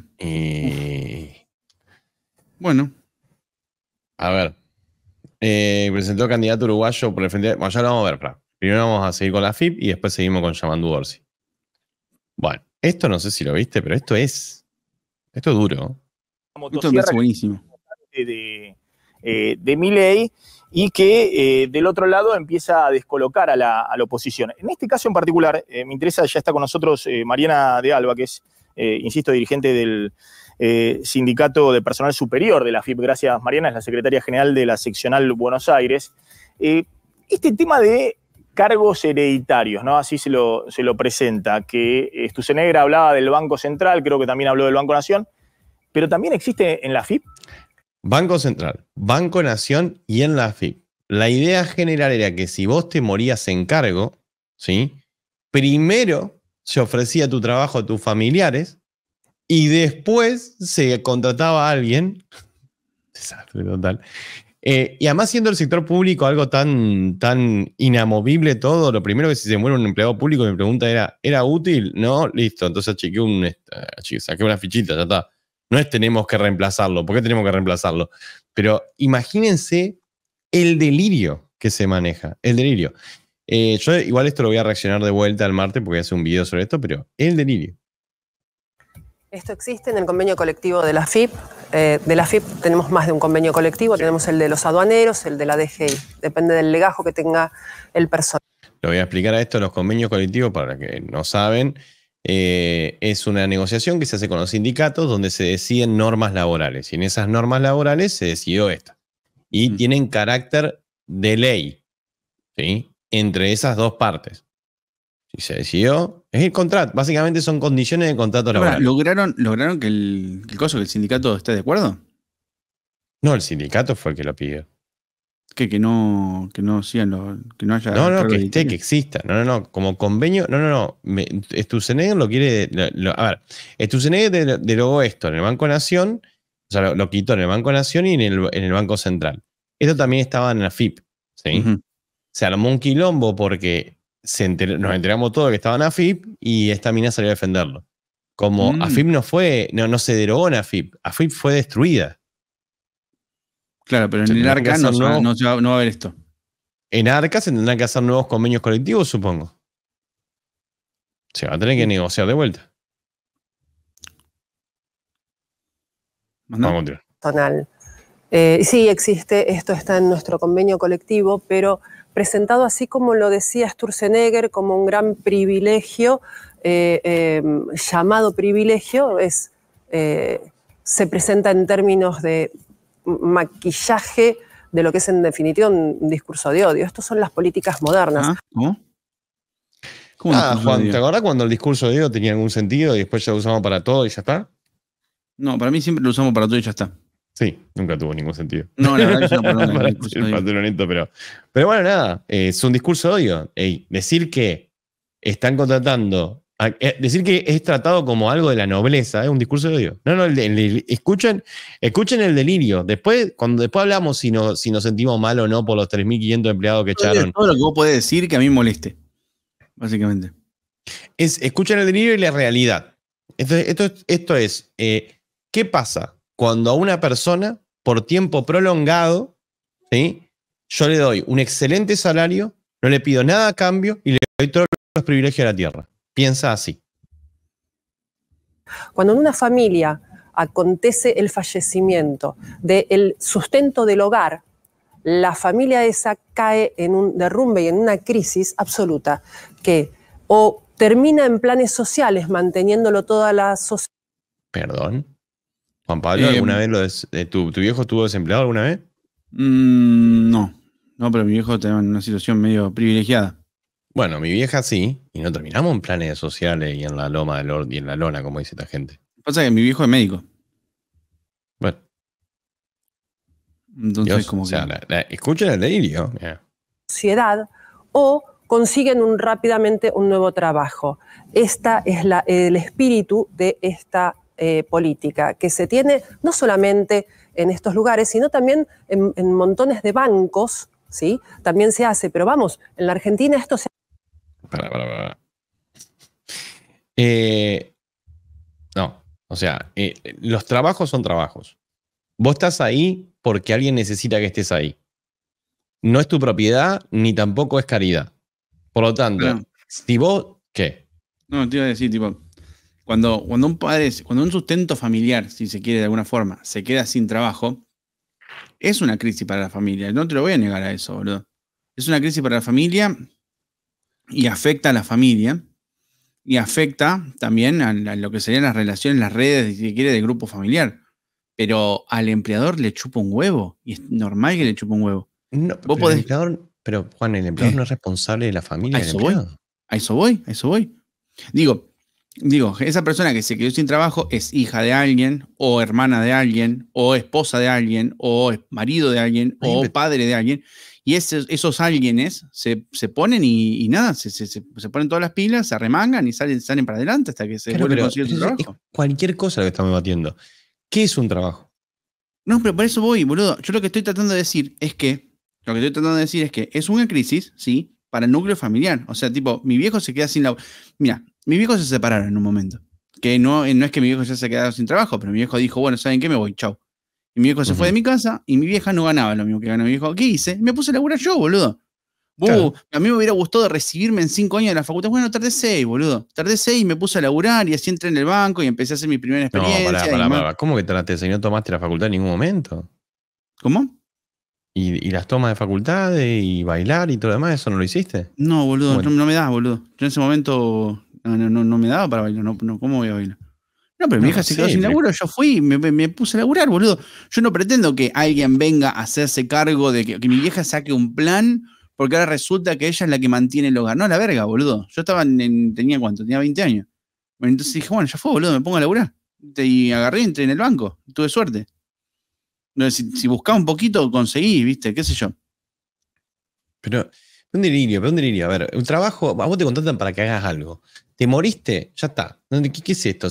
Bueno. A ver. Eh, presentó candidato uruguayo por el frente. Bueno, ya lo vamos a ver, Primero vamos a seguir con la FIP y después seguimos con Yamandú Orsi. Bueno, esto no sé si lo viste, pero esto es esto es duro. Esto es buenísimo. De, eh, mi ley y que eh, del otro lado empieza a descolocar a la, oposición. En este caso en particular, eh, me interesa, ya está con nosotros Mariana de Alba, que es, insisto, dirigente del Sindicato de Personal Superior de la FIP. Gracias, Mariana, es la secretaria general de la seccional Buenos Aires. este tema de cargos hereditarios, ¿no? Así se lo, presenta, que eh, negra hablaba del Banco Central, creo que también habló del Banco Nación, pero también existe en la FIP. Banco Central, Banco Nación y en la FIP. La idea general era que si vos te morías en cargo, ¿sí? Primero se ofrecía tu trabajo a tus familiares y después se contrataba a alguien, desastre total, eh, y además siendo el sector público algo tan, tan inamovible todo, lo primero que si se muere un empleado público mi pregunta era, ¿era útil? No, listo, entonces un, este, ah, saqué una fichita, ya está. No es tenemos que reemplazarlo, ¿por qué tenemos que reemplazarlo? Pero imagínense el delirio que se maneja, el delirio. Eh, yo igual esto lo voy a reaccionar de vuelta al martes porque voy a hacer un video sobre esto, pero el delirio. Esto existe en el convenio colectivo de la FIP. Eh, de la FIP tenemos más de un convenio colectivo, tenemos el de los aduaneros, el de la DGI, depende del legajo que tenga el personal. Lo voy a explicar a esto, los convenios colectivos, para que no saben, eh, es una negociación que se hace con los sindicatos donde se deciden normas laborales. Y en esas normas laborales se decidió esta. Y mm. tienen carácter de ley, Entre esas dos partes. y se decidió, es el contrato, básicamente son condiciones de contrato laboral. ¿Lograron, lograron que, el, sindicato esté de acuerdo? No, el sindicato fue el que lo pidió. Que no, que no no haya. No, no, que esté, que exista. No, no, no. Como convenio, no, no, no. Me, lo quiere. a ver, de derogó esto en el Banco Nación, o sea, lo, quitó en el Banco Nación y en el, Banco Central. Esto también estaba en la FIP, ¿sí? Se armó un quilombo porque nos enteramos todos que estaban AFIP y esta mina salió a defenderlo. Como mm. AFIP no fue, no, se derogó en AFIP, AFIP fue destruida. Claro, pero en ARCA no, va a haber esto. En ARCA se tendrán que hacer nuevos convenios colectivos, supongo. Se va a tener que mm. negociar de vuelta. Vamos eh, sí, existe, esto está en nuestro convenio colectivo, pero presentado así como lo decía Sturzenegger, como un gran privilegio, eh, em, llamado privilegio, es, eh, se presenta en términos de maquillaje de lo que es en definitiva un discurso de odio. Estas son las políticas modernas. Ah, ¿cómo? Ah, Juan, ¿te acordás cuando el discurso de odio tenía algún sentido y después ya lo usamos para todo y ya está? No, para mí siempre lo usamos para todo y ya está. Sí, nunca tuvo ningún sentido. No, pero, pero bueno, nada, eh, es un discurso de odio. decir que están contratando, eh, decir que es tratado como algo de la nobleza, es un discurso de odio. No, no, escuchen, escuchen el delirio. Después, cuando después hablamos si, no, si nos sentimos mal o no por los 3.500 empleados que echaron. Todo lo que vos decir que a mí moleste, básicamente. Es, escuchen el delirio y la realidad. Entonces, esto, esto es, eh, ¿qué pasa? cuando a una persona, por tiempo prolongado, ¿sí? yo le doy un excelente salario, no le pido nada a cambio y le doy todos los privilegios de la tierra. Piensa así. Cuando en una familia acontece el fallecimiento del sustento del hogar, la familia esa cae en un derrumbe y en una crisis absoluta que o termina en planes sociales manteniéndolo toda la sociedad. Perdón. Juan Pablo, eh, ¿alguna vez lo eh, tu, viejo estuvo desempleado alguna vez? Mm, no, no, pero mi viejo en una situación medio privilegiada. Bueno, mi vieja sí, y no terminamos en planes sociales y en la loma del Lord y en la lona, como dice esta gente. Pasa que mi viejo es médico. Bueno. Entonces, como o escuchen el delirio. o consiguen un, rápidamente un nuevo trabajo. Este es el espíritu de esta eh, política que se tiene no solamente en estos lugares, sino también en, montones de bancos, ¿sí? También se hace, pero vamos, en la Argentina esto se... Para, eh, no, o sea, eh, los trabajos son trabajos. Vos estás ahí porque alguien necesita que estés ahí. No es tu propiedad ni tampoco es caridad. Por lo tanto, si vos. ¿Qué? No, te iba a decir, tipo, cuando, un padre, cuando un sustento familiar, si se quiere de alguna forma, se queda sin trabajo, es una crisis para la familia. No te lo voy a negar a eso, boludo. Es una crisis para la familia y afecta a la familia y afecta también a, lo que serían las relaciones, las redes, si se quiere, del grupo familiar. Pero al empleador le chupa un huevo y es normal que le chupa un huevo. pero, el Juan, el empleador eh, no es responsable de la familia. A eso, voy, a eso voy, a eso voy. Digo, digo, esa persona que se quedó sin trabajo es hija de alguien, o hermana de alguien, o esposa de alguien, o marido de alguien, o padre de alguien. Y esos alguienes se, ponen y, nada, se, ponen todas las pilas, se remangan y salen, salen para adelante hasta que se a conseguir su trabajo. Cualquier cosa que estamos batiendo. ¿Qué es un trabajo? No, pero por eso voy, boludo. Yo lo que estoy tratando de decir es que, lo que estoy tratando de decir es que es una crisis, ¿sí? Para el núcleo familiar. O sea, tipo, mi viejo se queda sin la... Mira, mis viejos se separaron en un momento. Que no, eh, no es que mi viejo ya se quedado sin trabajo, pero mi viejo dijo, bueno, ¿saben qué? Me voy, chau. Y mi viejo se fue de mi casa y mi vieja no ganaba lo mismo que ganó mi viejo. ¿Qué hice? Me puse a laburar yo, boludo. a mí me hubiera gustado recibirme en cinco años de la facultad. Bueno, tardé seis, boludo. Tardé seis, me puse a laburar y así entré en el banco y empecé a hacer mi primera experiencia. No, pará, pará, pará. ¿Cómo que te te no tomaste la facultad en ningún momento? ¿Cómo? ¿Y, las tomas de facultades y bailar y todo lo demás, eso no lo hiciste? No, boludo, no, me das boludo. Yo en ese momento Ah, no, no, no, me daba para bailar, ¿cómo voy a bailar? No, pero mi hija se quedó sin laburo, yo fui, me, me, puse a laburar, boludo. Yo no pretendo que alguien venga a hacerse cargo de que, mi vieja saque un plan, porque ahora resulta que ella es la que mantiene el hogar. No, la verga, boludo. Yo estaba tenía cuánto, tenía 20 años. entonces dije, bueno, ya fue, boludo, me pongo a laburar. Y agarré, entré en el banco, tuve suerte. Si, buscaba un poquito, conseguí, viste, qué sé yo. Pero, un delirio, pero un delirio. A ver, un trabajo, a vos te contratan para que hagas algo te moriste, ya está. ¿Qué, es esto?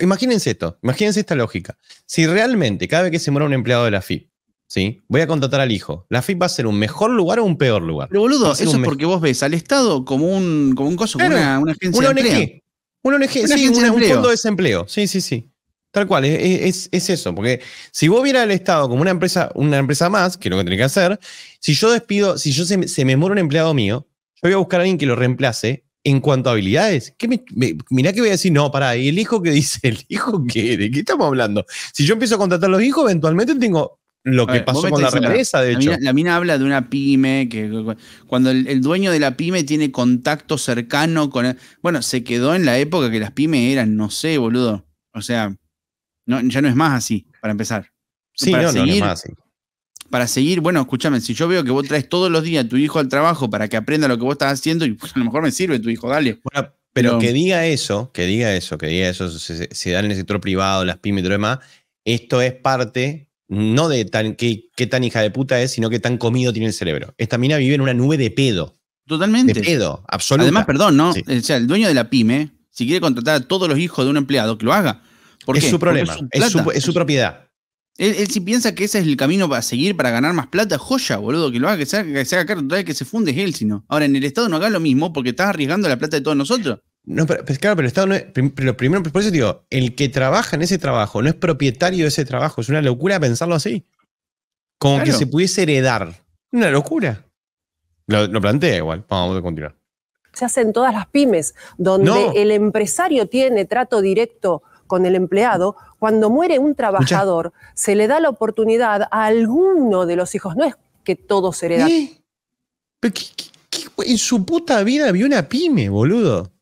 imagínense esto, imagínense esta lógica. Si realmente cada vez que se muera un empleado de la FIP, ¿sí? voy a contratar al hijo, ¿la FIP va a ser un mejor lugar o un peor lugar? Pero boludo, eso es porque vos ves al Estado como un, como un coso, como una, agencia ONG, de ONG, una un fondo de desempleo. Sí, sí, sí. Tal cual, es, eso, porque si vos vieras al Estado como una empresa, una empresa más, que es lo que tenés que hacer, si yo despido, si yo se, se me muere un empleado mío, yo voy a buscar a alguien que lo reemplace en cuanto a habilidades, mirá que voy a decir, no, pará, ¿y el hijo que dice? ¿El hijo qué? ¿De qué estamos hablando? Si yo empiezo a contratar a los hijos, eventualmente tengo lo que pasó con la empresa de hecho. la mina habla de una pyme, que cuando el, dueño de la pyme tiene contacto cercano con... bueno, se quedó en la época que las pymes eran, no sé, boludo. O sea, ya no es más así, para empezar. Sí, no, no es más así para seguir, bueno, escúchame, si yo veo que vos traes todos los días a tu hijo al trabajo para que aprenda lo que vos estás haciendo, y pues, a lo mejor me sirve tu hijo, dale. pero, que diga eso, que diga eso, que diga eso, se, dan da en el sector privado, las pymes y todo demás, esto es parte no de tan, qué, tan hija de puta es, sino que tan comido tiene el cerebro. Esta mina vive en una nube de pedo. Totalmente. De pedo, absolutamente. Además, perdón, ¿no? O sea, el dueño de la pyme, si quiere contratar a todos los hijos de un empleado, que lo haga. porque es su problema, es su, propiedad. Él, sí piensa que ese es el camino para seguir, para ganar más plata, joya, boludo, que lo haga, que se haga, que caro, que se funde es él, sino. Ahora, en el Estado no haga lo mismo porque estás arriesgando la plata de todos nosotros. No, pero, claro, pero el Estado no es. Pero primero, por eso digo, el que trabaja en ese trabajo no es propietario de ese trabajo. Es una locura pensarlo así. Como que se pudiese heredar. Una locura. Lo, plantea igual. Vamos a continuar. Se hacen todas las pymes, donde el empresario tiene trato directo con el empleado, cuando muere un trabajador, se le da la oportunidad a alguno de los hijos. No es que todos heredan. en su puta vida había una pyme, boludo.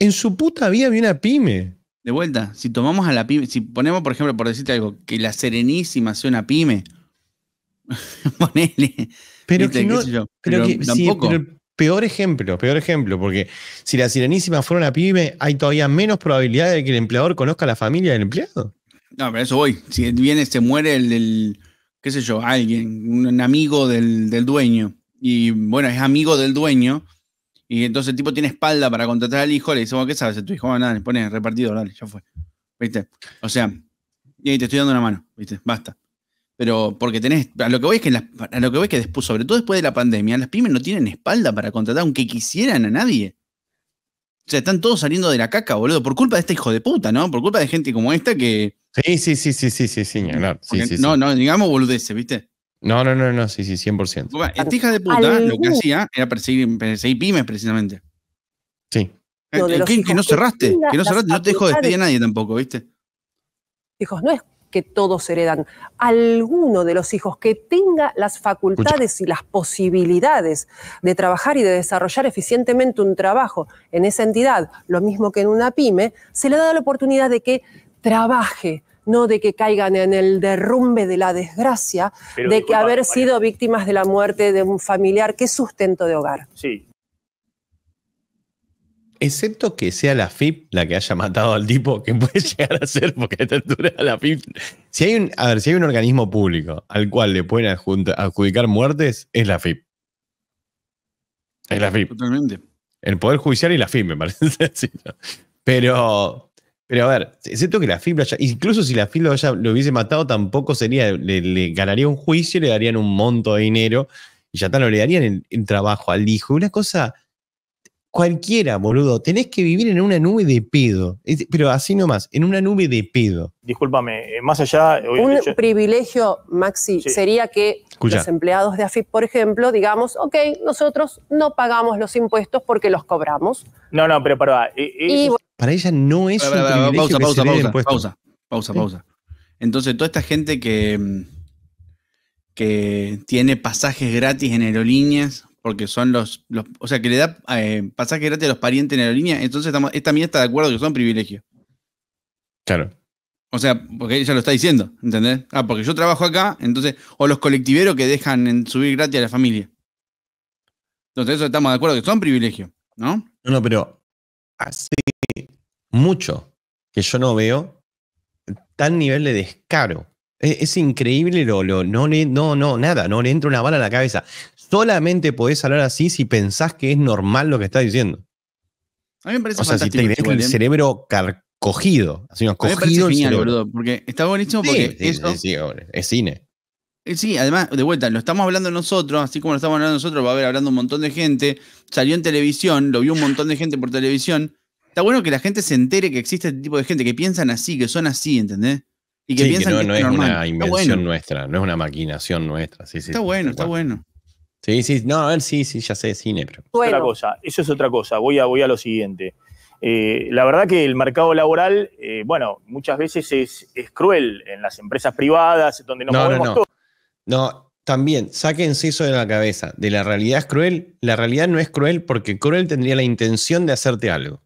En su puta vida había una pyme. De vuelta, si tomamos a la pyme, si ponemos, por ejemplo, por decirte algo, que la Serenísima sea una pyme, ponele. Pero que no, pero, que, sí, Peor ejemplo, peor ejemplo, porque si la sirenísima fuera una pyme, hay todavía menos probabilidad de que el empleador conozca a la familia del empleado. No, pero eso voy. Si viene, se muere el, del, qué sé yo, alguien, un amigo del, dueño. Y bueno, es amigo del dueño. Y entonces el tipo tiene espalda para contratar al hijo. Le dice, ¿qué sabes? Tu hijo, nada, ah, le pones repartido, dale, ya fue. ¿Viste? O sea, y ahí te estoy dando una mano, ¿viste? Basta. Pero porque tenés, a lo que voy es que, lo que, voy es que después, sobre todo después de la pandemia, las pymes no tienen espalda para contratar, aunque quisieran a nadie. O sea, están todos saliendo de la caca, boludo, por culpa de este hijo de puta, ¿no? Por culpa de gente como esta que... Sí, sí, sí, sí, sí, sí, Sí, sí, no, no, digamos boludeces, ¿viste? No, no, no, no, sí, sí, 100%. esta hija de puta lo que hacía era perseguir, pymes precisamente. Sí. Eh, que, no cerraste, que no cerraste, no te jodiste despedir a nadie tampoco, ¿viste? Hijos, no es que todos heredan. Alguno de los hijos que tenga las facultades y las posibilidades de trabajar y de desarrollar eficientemente un trabajo en esa entidad, lo mismo que en una pyme, se le da la oportunidad de que trabaje, no de que caigan en el derrumbe de la desgracia, de que haber sido víctimas de la muerte de un familiar, que sustento de hogar. Sí, Excepto que sea la FIP la que haya matado al tipo, que puede llegar a ser, porque a esta la FIP. Si hay un, a ver, si hay un organismo público al cual le pueden adjudicar muertes, es la FIP. Es la FIP. Totalmente. El Poder Judicial y la FIP, me parece. Así, Pero, pero a ver, excepto que la FIP lo haya. Incluso si la FIP lo, hubiese matado, tampoco sería. Le, ganaría un juicio, le darían un monto de dinero y ya está, no le darían el trabajo al hijo. Una cosa cualquiera, boludo. Tenés que vivir en una nube de pido. pero así nomás, en una nube de pido. Discúlpame, eh, más allá. Un privilegio, Maxi, sería que los empleados de AFIP, por ejemplo, digamos, ok, nosotros no pagamos los impuestos porque los cobramos. No, no, pero para. Eh, eh, para ella no es un privilegio. Pausa, pausa, pausa, pausa, pausa. Entonces, toda esta gente que mm, que tiene pasajes gratis en aerolíneas porque son los, o sea, que le da eh, pasaje gratis a los parientes en la línea, entonces estamos, esta mía está de acuerdo que son privilegios. Claro. O sea, porque ella lo está diciendo, ¿entendés? Ah, porque yo trabajo acá, entonces, o los colectiveros que dejan subir gratis a la familia. Entonces, eso estamos de acuerdo que son privilegios, ¿no? No, no, pero hace mucho que yo no veo tal nivel de descaro es, increíble lo, no no, no, nada, no le entra una bala a la cabeza. Solamente podés hablar así si pensás que es normal lo que estás diciendo. A mí me parece o sea, si te el ¿eh? cerebro cogido, así cogido. A genial, boludo, porque está buenísimo porque es cine. Eh, sí, además, de vuelta, lo estamos hablando nosotros, así como lo estamos hablando nosotros, va a haber hablando un montón de gente, salió en televisión, lo vio un montón de gente por televisión. Está bueno que la gente se entere que existe este tipo de gente, que piensan así, que son así, ¿entendés? sí, que no, es una invención nuestra, no es una maquinación nuestra. está bueno, está bueno. Sí, sí, no, a ver, sí, sí, ya sé, cine, pero. Otra cosa, eso es otra cosa, voy a, voy a lo siguiente. Eh, la verdad que el mercado laboral, eh, bueno, muchas veces es, cruel en las empresas privadas, donde nos no, movemos no, Todos. No, también, sáquense eso de la cabeza. De la realidad es cruel, la realidad no es cruel porque cruel tendría la intención de hacerte algo.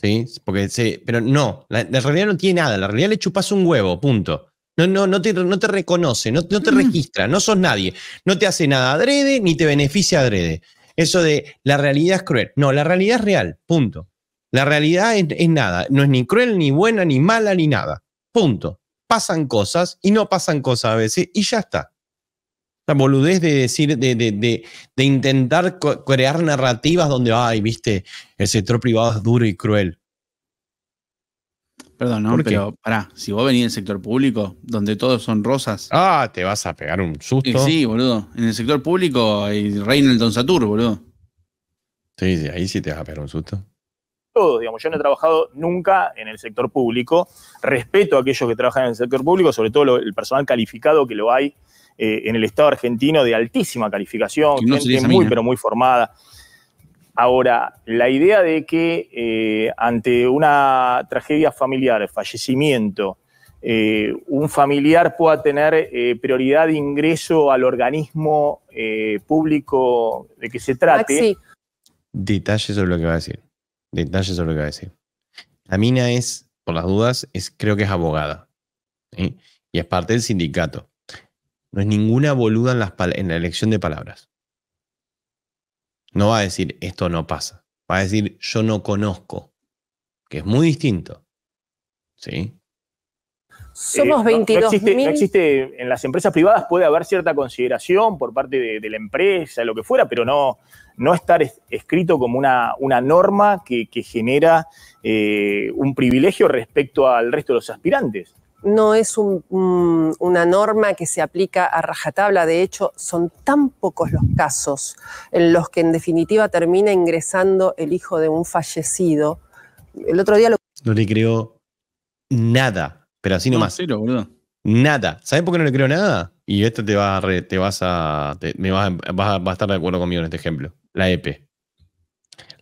¿sí? Porque se, pero no, la, realidad no tiene nada, la realidad le chupas un huevo, punto. No, no, no, te, no te reconoce, no, te registra, no sos nadie, no te hace nada adrede ni te beneficia adrede. Eso de la realidad es cruel. No, la realidad es real, punto. La realidad es, es nada, no es ni cruel, ni buena, ni mala, ni nada. Punto. Pasan cosas y no pasan cosas a veces y ya está. La boludez de decir, de, intentar crear narrativas donde, ay, viste, el sector privado es duro y cruel. Perdón, no, pero pará, si vos venís del sector público, donde todos son rosas. Ah, te vas a pegar un susto. sí, boludo. En el sector público reina el Don Satur, boludo. Sí, ahí sí te vas a pegar un susto. Todo, digamos, yo no he trabajado nunca en el sector público. Respeto a aquellos que trabajan en el sector público, sobre todo el personal calificado que lo hay eh, en el Estado argentino de altísima calificación, gente muy, pero muy formada. Ahora, la idea de que eh, ante una tragedia familiar, fallecimiento, eh, un familiar pueda tener prioridad de ingreso al organismo público de que se trate. Detalles sobre lo que va a decir. Detalles sobre lo que va a decir. La mina es, por las dudas, es, creo que es abogada. Y es parte del sindicato. No es ninguna boluda en, en la elección de palabras. No va a decir esto no pasa. Va a decir yo no conozco, que es muy distinto. ¿Sí? Somos 22 eh, existe, en las empresas privadas puede haber cierta consideración por parte de, la empresa, lo que fuera, pero no, no estar escrito como una, una norma que, genera eh, un privilegio respecto al resto de los aspirantes no es una norma que se aplica a rajatabla, de hecho son tan pocos los casos en los que en definitiva termina ingresando el hijo de un fallecido. El otro día lo... No le creo nada, pero así nomás. Cero, boludo. Nada. ¿Sabes por qué no le creo nada? Y esto te, va a te vas a. vas, a estar de acuerdo conmigo en este ejemplo. La EP.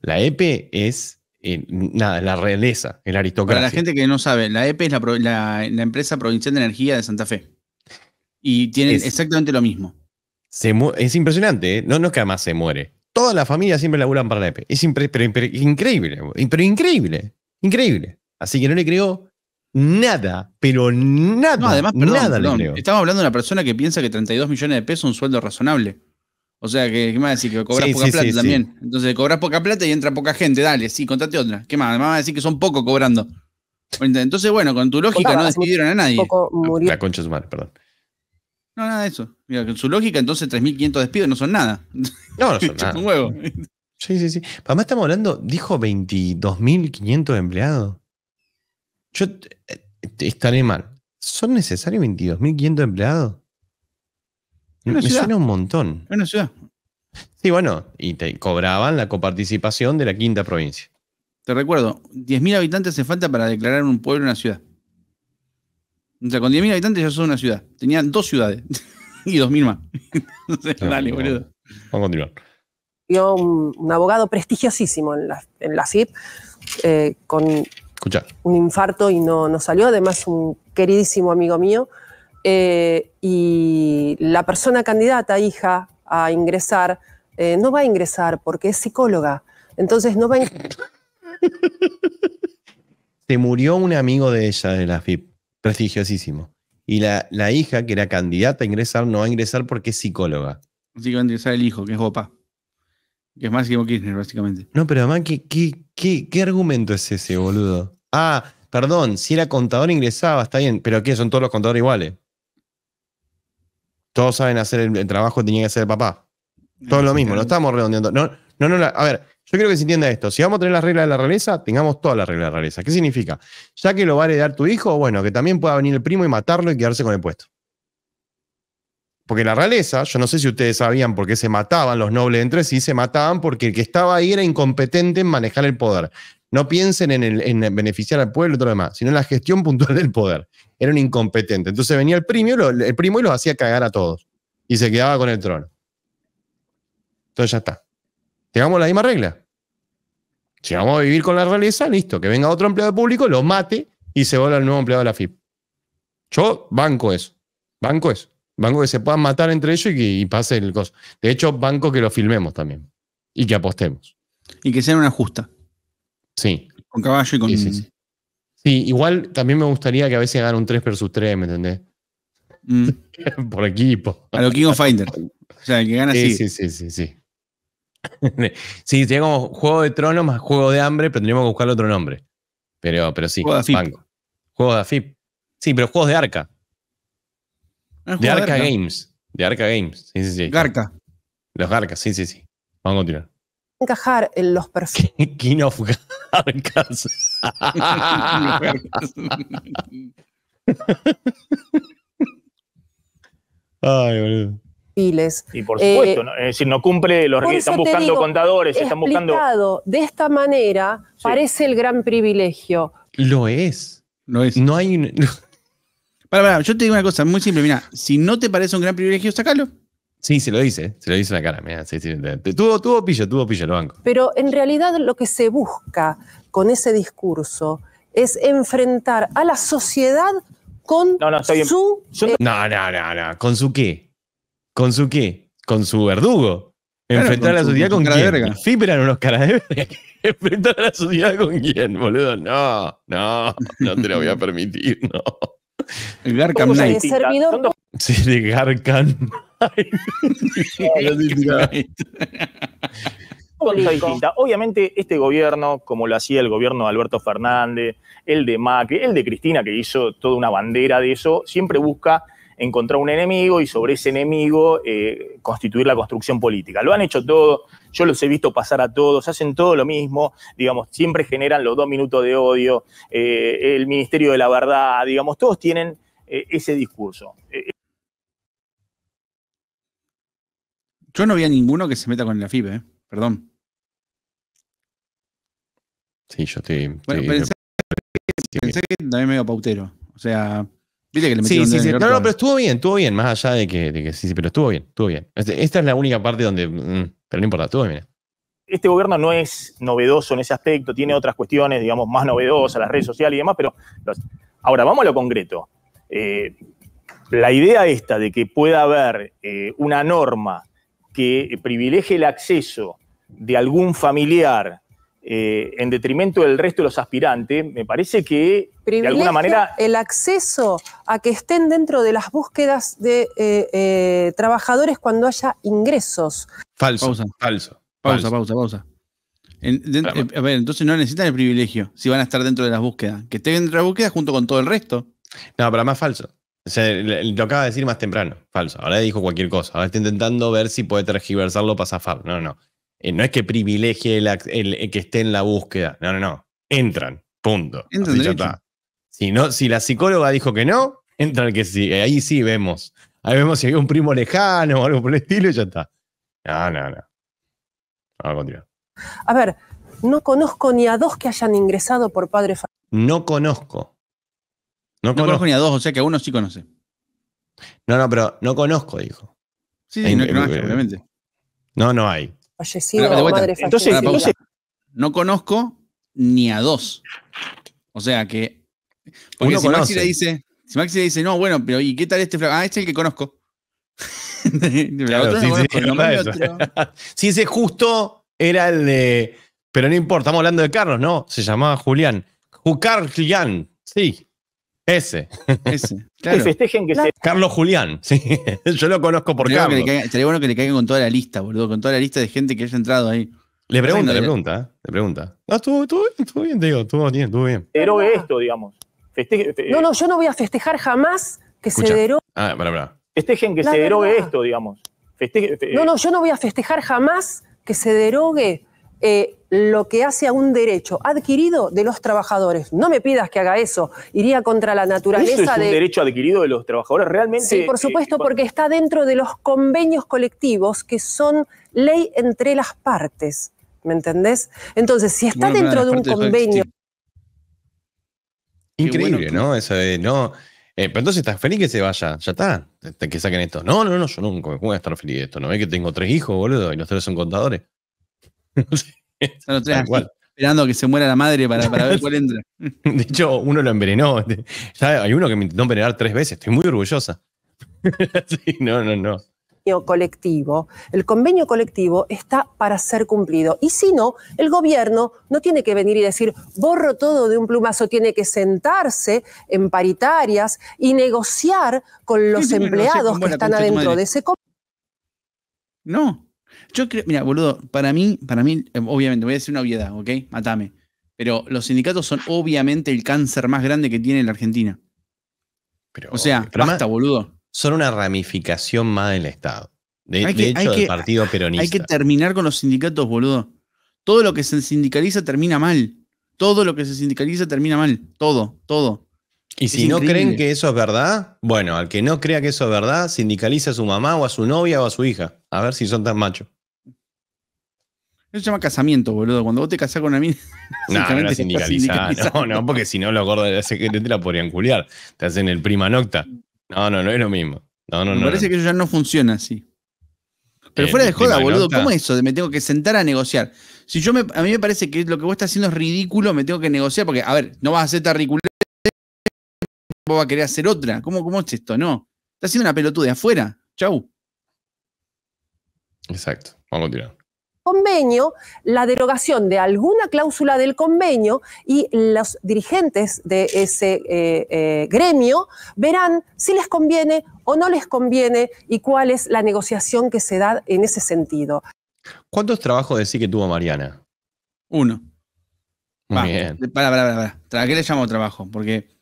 La EP es eh, nada, la realeza, el aristócrata Para la gente que no sabe, la EPE es la, empresa provincial de energía de Santa Fe. Y tiene exactamente lo mismo. Se es impresionante, ¿eh? no, no es que además se muere. Toda la familia siempre laburan para la EPE. Es increíble, pero increíble, increíble. Así que no le creo nada, pero nada. No, además, nada Estamos hablando de una persona que piensa que 32 millones de pesos es un sueldo razonable. O sea, que, ¿qué más decir? Que cobras poca plata también. Entonces, cobras poca plata y entra poca gente. Dale, sí, contate otra. ¿Qué más? Además, a decir que son poco cobrando. Entonces, bueno, con tu lógica no despidieron a nadie. La concha es mal, perdón. No, nada de eso. Mira, con su lógica, entonces 3.500 despidos no son nada. No, no son nada. un huevo. Sí, sí, sí. Además, estamos hablando, dijo 22.500 empleados. Yo eh, eh, estaré mal. ¿Son necesarios 22.500 empleados? Me suena un montón. Una ciudad. Sí, bueno, y te cobraban la coparticipación de la quinta provincia. Te recuerdo, 10.000 habitantes hace falta para declarar un pueblo una ciudad. O sea, con 10.000 habitantes ya son una ciudad. Tenían dos ciudades y 2.000 más. dale, boludo. Vamos a continuar. Yo, un, abogado prestigiosísimo en la, en eh, con un infarto y no, no salió. Además, un queridísimo amigo mío. Eh, y la persona candidata, hija, a ingresar, eh, no va a ingresar porque es psicóloga. Entonces no va a Se murió un amigo de ella de la FIP, prestigiosísimo. Y la, hija, que era candidata a ingresar, no va a ingresar porque es psicóloga. Así que va a ingresar el hijo, que es Opa. Que es Máximo Kirchner, básicamente. No, pero además, ¿qué, qué argumento es ese, boludo? Ah, perdón, si era contador ingresaba, está bien. ¿Pero qué? ¿Son todos los contadores iguales? todos saben hacer el, trabajo que tenía que hacer el papá. Todo lo mismo, no estamos redondeando. No, no, no, a ver, yo creo que se entienda esto. Si vamos a tener las reglas de la realeza, tengamos todas las reglas de la realeza. ¿Qué significa? Ya que lo va a heredar tu hijo, bueno, que también pueda venir el primo y matarlo y quedarse con el puesto. Porque la realeza, yo no sé si ustedes sabían por qué se mataban los nobles entre sí, se mataban porque el que estaba ahí era incompetente en manejar el poder. No piensen en, el, en beneficiar al pueblo y todo lo demás, sino en la gestión puntual del poder era un incompetente. Entonces venía el primo, el primo y los hacía cagar a todos. Y se quedaba con el trono. Entonces ya está. Tengamos la misma regla. Si vamos a vivir con la realeza, listo, que venga otro empleado público, lo mate y se vuelva el nuevo empleado de la FIP. Yo banco eso. Banco eso. Banco que se puedan matar entre ellos y, pase el coso. De hecho, banco que lo filmemos también. Y que apostemos. Y que sea una justa. Sí. Con caballo y con. Sí, igual también me gustaría que a veces hagan un 3 versus 3, ¿me entendés? Mm. Por equipo. A lo King of Finder. O sea, el que gana sí. Sí, sí, sí, sí. sí, sería Juego de Tronos más Juego de Hambre, pero tendríamos que buscar otro nombre. Pero, pero sí, Juego de AFIP. Juegos de AFIP. Sí, pero juegos de Arca. Ah, de Arca, Games. De Arca Games. Sí, sí, sí. Garca. Los Garcas, sí, sí, sí. Vamos a continuar encajar en los perfiles. King Ay, boludo. Y por supuesto, eh, es decir, no cumple los están buscando contadores, están buscando. De esta manera parece el gran privilegio. Lo es. No es. No hay para, yo te digo una cosa muy simple, mira, si no te parece un gran privilegio, sacalo. Sí, se lo dice, se lo dice en la cara. Mira, sí, sí, tuvo, tuvo pillo, tuvo pillo, el banco. Pero en realidad lo que se busca con ese discurso es enfrentar a la sociedad con no, su. Eh, no, no, no, no. ¿Con su qué? ¿Con su qué? ¿Con su verdugo? ¿Enfrentar a la sociedad con, cara quién? Verga. Sí, pero eran unos caras de verga. ¿Enfrentar a la sociedad con quién, boludo? No, no, no te lo voy a permitir, no. El Garcam Knight. Sí, de Garcan. Obviamente, este gobierno, como lo hacía el gobierno de Alberto Fernández, el de Macri, el de Cristina, que hizo toda una bandera de eso, siempre busca encontrar un enemigo y sobre ese enemigo eh, constituir la construcción política. Lo han hecho todo, yo los he visto pasar a todos, hacen todo lo mismo, digamos, siempre generan los dos minutos de odio, eh, el Ministerio de la Verdad, digamos, todos tienen eh, ese discurso. Yo no vi a ninguno que se meta con la FIBE, eh. perdón. Sí, yo estoy. Bueno, pensé, que, pensé, también medio pautero. O sea, viste que le metieron Sí, sí, sí. No, pero estuvo bien, estuvo bien, más allá de que, sí, sí, pero estuvo bien, estuvo bien. Este, esta es la única parte donde. Mm, pero no importa, estuvo bien. Este gobierno no es novedoso en ese aspecto, tiene otras cuestiones, digamos, más novedosas, las redes sociales y demás, pero. ahora, vamos a lo concreto. Eh, la idea esta de que pueda haber eh, una norma que privilegie el acceso de algún familiar eh, en detrimento del resto de los aspirantes, me parece que de alguna manera... El acceso a que estén dentro de las búsquedas de eh, eh, trabajadores cuando haya ingresos. Falso. Pausa, falso. Pausa, pausa, a ver, entonces no necesitan el privilegio si van a estar dentro de las búsquedas. Que estén dentro de las búsquedas junto con todo el resto. No, para más falso lo acaba de decir más temprano, falso. Ahora dijo cualquier cosa. Ahora está intentando ver si puede tergiversarlo para zafar. No, no. no eh, no es que privilegie el, eh, que esté en la búsqueda. No, no, no. Entran. Punto. ya está. Si, no, si la psicóloga dijo que no, entran que sí. Eh, ahí sí vemos. Ahí vemos si hay un primo lejano o algo por el estilo y ya está. No, no, no. a A ver, no conozco ni a dos que hayan ingresado por padre. No conozco. No, conozco ni a dos, o sea que a uno sí conoce. No, no, pero no conozco, dijo. Sí, no obviamente. No, no hay. Fallecido, no, madre entonces, no conozco ni a dos. O sea que. Porque uno si Maxi le dice, si Maxi le dice, no, bueno, pero ¿y qué tal este flaco? Ah, este es el que conozco. sí, si ese justo era el de. Pero no importa, estamos hablando de Carlos, ¿no? Se llamaba Julián. Jucar Julián, sí. Ese. Ese. festejen que Carlos Julián, sí. Yo lo conozco por sería Carlos. sería bueno que le caigan con toda la lista, boludo, con toda la lista de gente que haya entrado ahí. Le pregunta, le pregunta, ¿eh? le pregunta. No, estuvo, estuvo, bien, te digo, estuvo bien, estuvo bien. Pero esto, digamos. No, no, yo no voy a festejar jamás que se derogue. Ah, para, para. Festejen que se derogue esto, digamos. no, no, yo no voy a festejar jamás que se derogue eh, lo que hace a un derecho adquirido de los trabajadores. No me pidas que haga eso, iría contra la naturaleza. ¿Eso es un derecho adquirido de los trabajadores realmente? Sí, por eh, supuesto, porque está dentro de los convenios colectivos que son ley entre las partes. ¿Me entendés? Entonces, si está dentro de un convenio. Increíble, ¿no? Eso de, no. Eh, pero entonces estás feliz que se vaya, ya está, que saquen esto. No, no, no, yo nunca me voy a estar feliz de esto. ¿No ve que tengo tres hijos, boludo? Y los tres son contadores. esperando que se muera la madre para, ver cuál entra. De hecho, uno lo envenenó. hay uno que me intentó envenenar tres veces. Estoy muy orgullosa. sí, no, no, no colectivo. El convenio colectivo está para ser cumplido. Y si no, el gobierno no tiene que venir y decir, borro todo de un plumazo, tiene que sentarse en paritarias y negociar con los empleados que están adentro de ese convenio. No, yo creo, mira, boludo, para mí, para mí, eh, obviamente, voy a decir una obviedad, ¿ok? Matame. Pero los sindicatos son obviamente el cáncer más grande que tiene la Argentina. o sea, eh, basta, boludo. Son una ramificación más del Estado. De, hecho, del partido peronista. Hay que terminar con los sindicatos, boludo. Todo lo que se sindicaliza termina mal. Todo lo que se sindicaliza termina mal. Todo, todo. Y si no creen que eso es verdad, bueno, al que no crea que eso es verdad, sindicaliza a su mamá o a su novia o a su hija. A ver si son tan machos. Eso se llama casamiento, boludo. Cuando vos te casás con una mina. No, no No, no, porque si no, lo gordos de la secretaria podrían culiar. Te hacen el prima nocta. No, no, no es lo mismo. No, me parece que eso ya no funciona así. Pero eh, fuera de joda, boludo, ¿cómo es eso? me tengo que sentar a negociar. Si yo a mí me parece que lo que vos estás haciendo es ridículo, me tengo que negociar, porque, a ver, no vas a hacer tan vos vas a querer hacer otra. ¿Cómo, ¿Cómo es esto? No. Estás haciendo una pelotuda de afuera. Chau. Exacto. Vamos a continuar convenio, la derogación de alguna cláusula del convenio y los dirigentes de ese eh, eh, gremio verán si les conviene o no les conviene y cuál es la negociación que se da en ese sentido. ¿Cuántos trabajos decís que tuvo Mariana? Uno. Muy bien. Para, para, para, ¿Qué le llamo trabajo? Porque,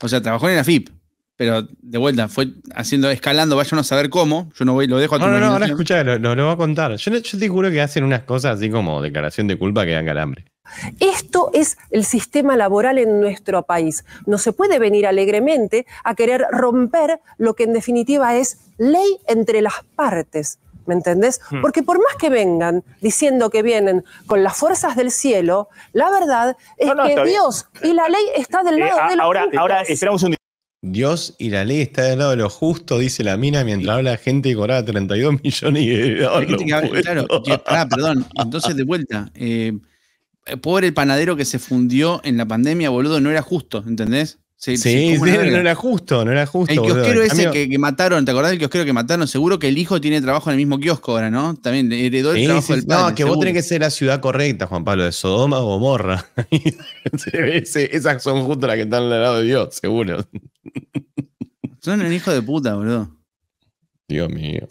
o sea, trabajó en la FIP pero de vuelta, fue haciendo, escalando, vayan a saber cómo. Yo no voy, lo dejo a tu No, no, no, ahora escuchá, lo, lo, a contar. Yo, yo, te juro que hacen unas cosas así como declaración de culpa que dan calambre. Esto es el sistema laboral en nuestro país. No se puede venir alegremente a querer romper lo que en definitiva es ley entre las partes. ¿Me entendés? Hmm. Porque por más que vengan diciendo que vienen con las fuerzas del cielo, la verdad es que Dios y la ley está del eh, lado de los Ahora, ahora esperamos un Dios y la ley está del lado de lo justo, dice la mina, mientras habla gente que cobraba 32 millones de Claro, ah, perdón. Entonces, de vuelta, eh, pobre el panadero que se fundió en la pandemia, boludo, no era justo, ¿entendés? sí, no era justo, no era justo. El kiosquero ese que, que, mataron, ¿te acordás del kiosquero que mataron? Seguro que el hijo tiene trabajo en el mismo kiosco ahora, ¿no? También heredó el trabajo padre. No, que vos tenés que ser la ciudad correcta, Juan Pablo, de Sodoma o Gomorra. Esas son justo las que están al lado de Dios, seguro. Son el hijo de puta, boludo. Dios mío.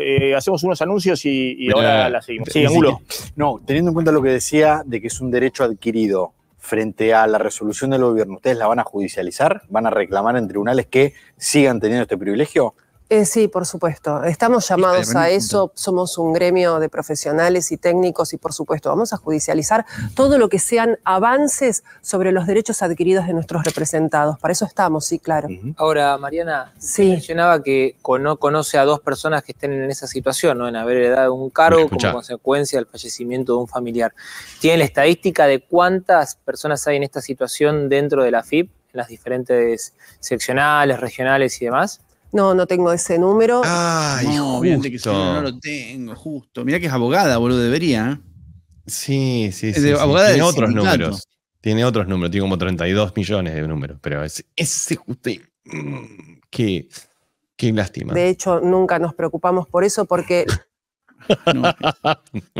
Eh, hacemos unos anuncios y, y ahora la seguimos. Sí, Angulo. No, teniendo en cuenta lo que decía de que es un derecho adquirido, frente a la resolución del gobierno, ¿ustedes la van a judicializar? ¿Van a reclamar en tribunales que sigan teniendo este privilegio? Eh, sí, por supuesto. Estamos llamados a eso. Somos un gremio de profesionales y técnicos y, por supuesto, vamos a judicializar todo lo que sean avances sobre los derechos adquiridos de nuestros representados. Para eso estamos, sí, claro. Ahora, Mariana, mencionaba que no conoce a dos personas que estén en esa situación, ¿no? en haber heredado un cargo como consecuencia del fallecimiento de un familiar. ¿Tiene la estadística de cuántas personas hay en esta situación dentro de la FIP, en las diferentes seccionales, regionales y demás? No, no tengo ese número. Ay, no, obviamente que no, no lo tengo, justo. Mira, que es abogada, boludo, debería. ¿eh? Sí, sí, sí. tiene otros números. Tiene otros números, tiene como 32 millones de números, pero ese es justo. Mm, qué, qué lástima. De hecho, nunca nos preocupamos por eso porque No.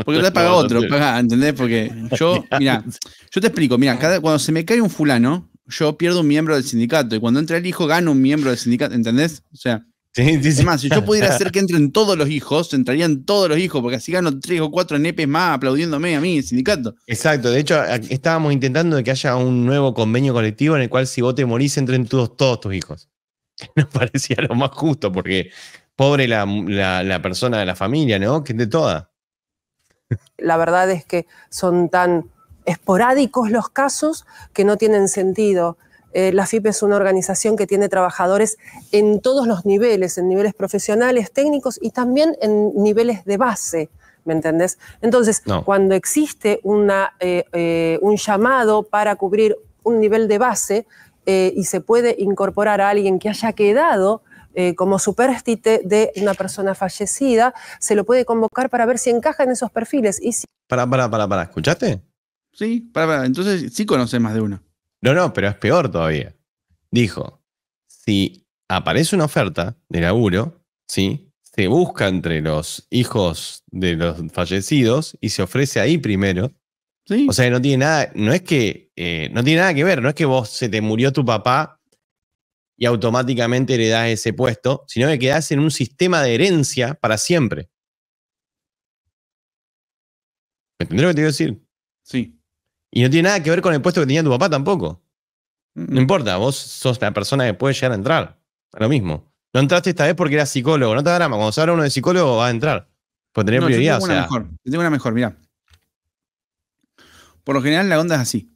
Porque te paga otro, ¿entendés? Porque yo, mira, yo te explico, mira, cuando se me cae un fulano, yo pierdo un miembro del sindicato. Y cuando entra el hijo, gano un miembro del sindicato. ¿Entendés? O sea. si yo pudiera hacer que entren todos los hijos, entrarían todos los hijos, porque así gano tres o cuatro nepes más aplaudiéndome a mí, el sindicato. Exacto, de hecho estábamos intentando que haya un nuevo convenio colectivo en el cual si vos te morís entren todos, todos tus hijos. Nos parecía lo más justo, porque pobre la, la persona de la familia, ¿no? Que de toda. La verdad es que son tan esporádicos los casos que no tienen sentido. Eh, la FIP es una organización que tiene trabajadores en todos los niveles, en niveles profesionales, técnicos y también en niveles de base. ¿Me entendés? Entonces, cuando existe una, eh, eh, un llamado para cubrir un nivel de base y se puede incorporar a alguien que haya quedado como superstite de una persona fallecida, se lo puede convocar para ver si encaja en esos perfiles. Y Para, para, para, para, ¿escuchaste? Sí, para, entonces sí conoce más de uno. No, no, pero es peor todavía. Dijo, si aparece una oferta de laburo, ¿sí? se busca entre los hijos de los fallecidos y se ofrece ahí primero. ¿Sí? O sea, no tiene nada, no es que eh, no tiene nada que ver, no es que vos se te murió tu papá y automáticamente le das ese puesto, sino que quedás en un sistema de herencia para siempre. ¿Me entendés lo que te a decir? Sí. Y no tiene nada que ver con el puesto que tenía tu papá tampoco. No mm. importa, vos sos la persona que puede llegar a entrar. Es lo mismo. No entraste esta vez porque eras psicólogo, no te drama. Cuando habla uno de psicólogo va a entrar. Porque tenés prioridad. Yo tengo, una mejor, yo tengo una mejor, mirá. Por lo general la onda es así.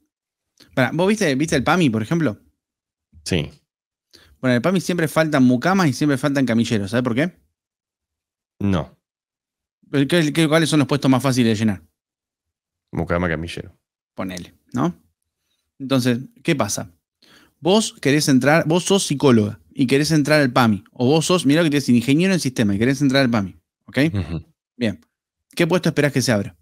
¿Vos viste, viste el PAMI, por ejemplo? Sí. Bueno, en el PAMI siempre faltan mucamas y siempre faltan camilleros. ¿Sabes por qué? No. ¿Qué, ¿Cuáles son los puestos más fáciles de llenar? Mucama, camillero. Ponele, ¿no? Entonces, ¿qué pasa? Vos querés entrar, vos sos psicóloga y querés entrar al PAMI, o vos sos, mira que te ingeniero en sistema y querés entrar al PAMI, ¿ok? Bien. ¿Qué puesto esperás que se abra?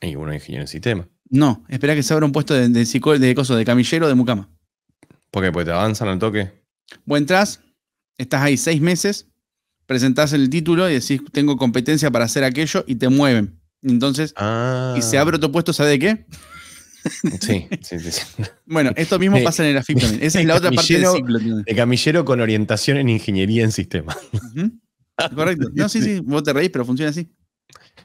Y uno ingeniero en sistema. No, espera que se abra un puesto de, de, de, de, de camillero de mucama. ¿Por qué? Pues te avanzan al toque. Vos entras, estás ahí seis meses, presentás el título y decís, tengo competencia para hacer aquello y te mueven. Entonces, y se abre ah. otro puesto, ¿sabe de qué? Sí, sí, sí. Bueno, esto mismo pasa en el AFIP también. Esa es la otra parte del De camillero con orientación en ingeniería en sistemas. Correcto. No, sí, sí, vos te reís, pero funciona así.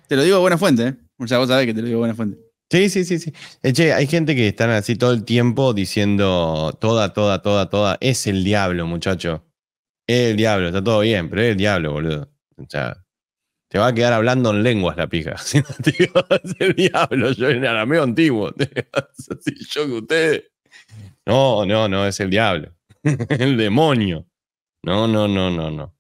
Te lo digo buena fuente, ¿eh? O sea, vos sabés que te lo digo buena fuente. Sí, sí, sí, sí. Eh, che, hay gente que están así todo el tiempo diciendo toda, toda, toda, toda. Es el diablo, muchacho. Es el diablo, está todo bien, pero es el diablo, boludo. O sea, se va a quedar hablando en lenguas la pija. el diablo, yo en arameo antiguo. así yo que ustedes. No, no, no, es el diablo. el demonio. No, no, no, no, no.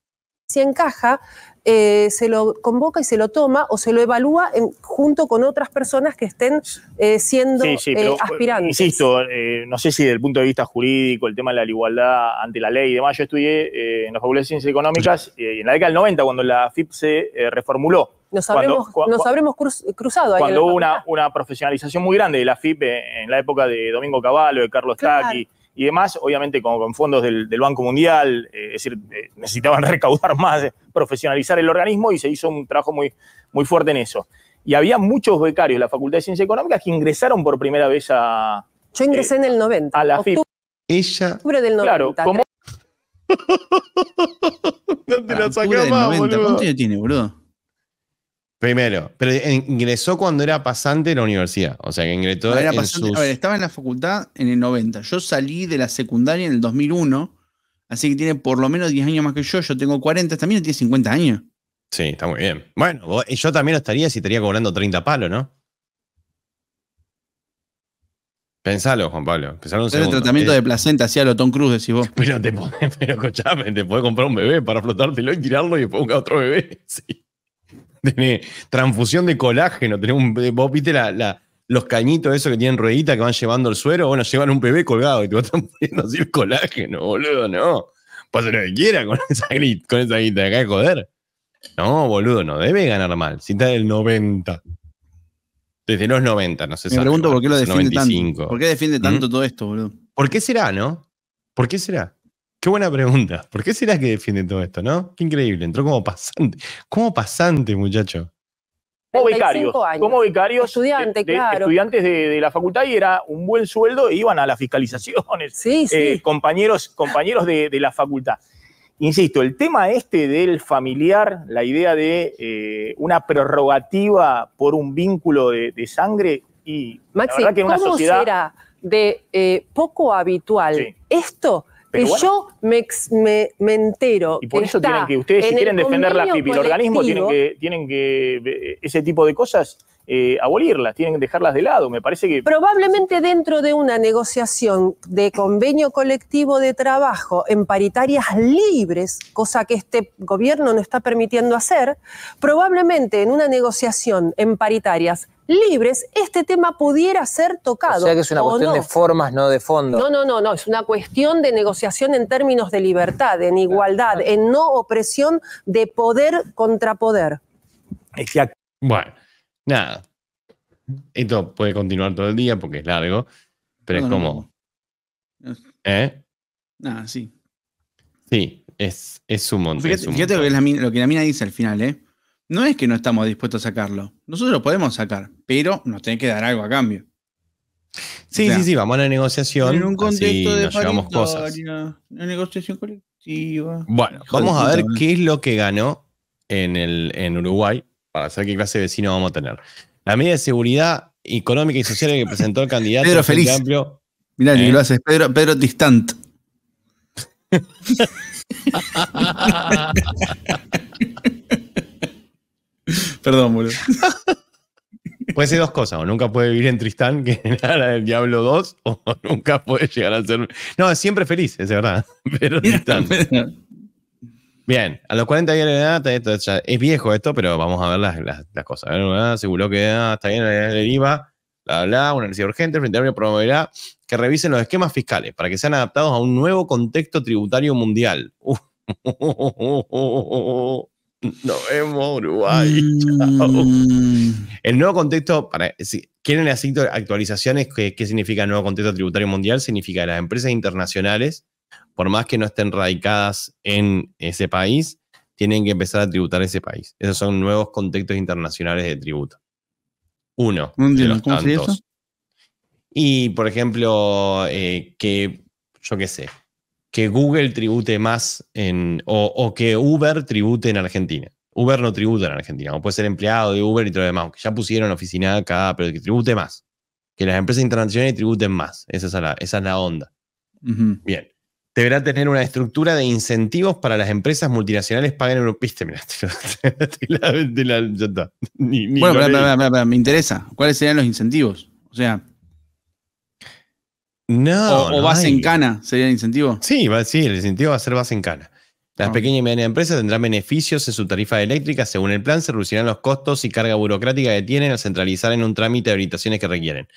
Si encaja, eh, se lo convoca y se lo toma o se lo evalúa junto con otras personas que estén eh, siendo sí, eh, aspirantes. Insisto, no sé si desde el punto de vista jurídico, el tema de la igualdad ante la ley y demás, yo estudié en la Facultad de Ciencias Económicas en la década del 90 cuando la FIP se reformuló. Nos habremos, cruzado. Ahí cuando hubo una, profesionalización muy grande de la FIP en la época de Domingo Cavallo, de Carlos claro y demás, obviamente con, fondos del, Banco Mundial, eh, es decir, eh, necesitaban recaudar más, eh, profesionalizar el organismo y se hizo un trabajo muy, muy fuerte en eso. Y había muchos becarios de la Facultad de Ciencias Económicas que ingresaron por primera vez a... Yo ingresé en el 90. A la FIFA. Ella... Octubre Claro, como... no la, ¿Cuánto tiene, boludo? Primero, pero ingresó cuando era pasante de la universidad. O sea, que ingresó. Era pasante, A ver, estaba en la facultad en el 90. Yo salí de la secundaria en el 2001. Así que tiene por lo menos 10 años más que yo. Yo tengo 40. También tiene 50 años. Sí, está muy bien. Bueno, eh, yo también estaría si estaría cobrando 30 palos, ¿no? Pensalo, Juan Pablo. Pensalo un pero El tratamiento eh, de placenta hacía lo Tom Cruise, decís vos. Pero te podés, pero te podés comprar un bebé para flotártelo y tirarlo y después buscar otro bebé. Sí tiene transfusión de colágeno, tiene un, eh, vos viste los cañitos esos que tienen ruedita que van llevando el suero, bueno, llevan un bebé colgado y te estar poniendo así colágeno, boludo, no. Pase lo que quiera con esa, grit, con esa guita, acá de joder. No, boludo, no debe ganar mal. Si está del 90. Desde los 90, no sé. Me pregunto por qué lo defiende tanto. ¿Por qué defiende tanto ¿Mm? todo esto, boludo? ¿Por qué será, no? ¿Por qué será? Qué buena pregunta. ¿Por qué será que defiende todo esto, no? Qué increíble. Entró como pasante. Como pasante, muchacho. Como vicario. Como becario. Estudiante, claro. Estudiantes de, la facultad y era un buen sueldo e iban a las fiscalizaciones. Sí, sí. Eh, compañeros, compañeros de, la facultad. Insisto, el tema este del familiar, la idea de eh, una prerrogativa por un vínculo de, sangre y Maxi, la verdad que en una sociedad. de eh, poco habitual esto? que yo me, me, entero. Y por eso tienen que, ustedes si quieren defender la PIP, y el organismo, tienen que, tienen que eh, ese tipo de cosas eh, abolirlas, tienen que dejarlas de lado. Me parece que. Probablemente dentro de una negociación de convenio colectivo de trabajo en paritarias libres, cosa que este gobierno no está permitiendo hacer, probablemente en una negociación en paritarias libres, este tema pudiera ser tocado. O sea que es una cuestión de formas, no de fondo. No, no, no, no, es una cuestión de negociación en términos de libertad, en igualdad, en no opresión de poder contra poder. Bueno. Nada. Esto puede continuar todo el día porque es largo, pero es como. ¿Eh? nada sí. Sí, es, un montón. Fíjate, Lo, que la, mina dice al final, ¿eh? No es que no estamos dispuestos a sacarlo. Nosotros lo podemos sacar, pero nos tiene que dar algo a cambio. Sí, sí, sí, vamos a la negociación. En un contexto de nos llevamos cosas. Una negociación colectiva. Bueno, vamos a ver qué es lo que ganó el, en Uruguay para saber qué clase de vecino vamos a tener. La medida de seguridad económica y social que presentó el candidato Pedro Feliz. Amplio, Mirá, eh. lo haces, Pedro, Pedro Perdón, boludo. Puede ser dos cosas, o nunca puede vivir en Tristán, que era la del Diablo 2, o nunca puede llegar a ser... No, siempre feliz, es verdad, pero Tristán. Bien, a los 40 años de edad, es viejo esto, pero vamos a ver las, cosas. ¿Eh? Ah, Seguro que ah, está bien la IVA, bla, bla, una necesidad urgente, frente Frente Amplio promoverá que revisen los esquemas fiscales para que sean adaptados a un nuevo contexto tributario mundial. Uh, nos vemos, Uruguay. Mm. El nuevo contexto, para, si quieren hacer actualizaciones, ¿qué, significa el nuevo contexto tributario mundial? Significa las empresas internacionales por más que no estén radicadas en ese país, tienen que empezar a tributar ese país. Esos son nuevos contextos internacionales de tributo. Uno. de los Y, por ejemplo, eh, que, yo qué sé, que Google tribute más en, o, que Uber tribute en Argentina. Uber no tributa en Argentina, o puede ser empleado de Uber y todo lo demás, aunque ya pusieron oficina acá, pero que tribute más. Que las empresas internacionales tributen más. Esa es la, onda. Bien deberá tener una estructura de incentivos para las empresas multinacionales paguen Viste, Mirá, bueno, pero, me interesa. ¿Cuáles serían los incentivos? O sea. No. O, base en cana sería el incentivo. Sí, sí, el incentivo va a ser base en cana. Las ah. pequeñas y medianas empresas tendrán beneficios en su tarifa eléctrica. Según el plan, se reducirán los costos y carga burocrática que tienen al centralizar en un trámite de habilitaciones que requieren.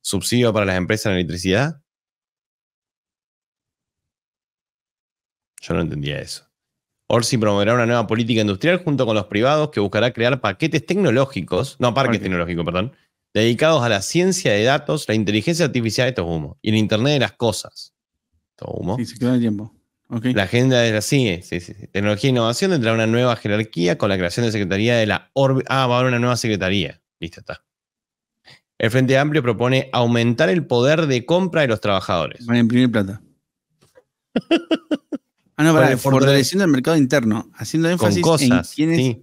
Subsidio para las empresas en electricidad. Yo no entendía eso. Orsi promoverá una nueva política industrial junto con los privados que buscará crear paquetes tecnológicos, no, parques tecnológicos, perdón, dedicados a la ciencia de datos, la inteligencia artificial, esto es humo, y el Internet de las cosas. Esto es humo. Sí, se queda tiempo. La agenda de la sí, sí, Tecnología e innovación tendrá una nueva jerarquía con la creación de Secretaría de la Orbe. Ah, va a haber una nueva secretaría. Listo, está. El Frente Amplio propone aumentar el poder de compra de los trabajadores. Van a imprimir plata. Ah, no, para, fortaleciendo el mercado interno, haciendo énfasis cosas, en quienes...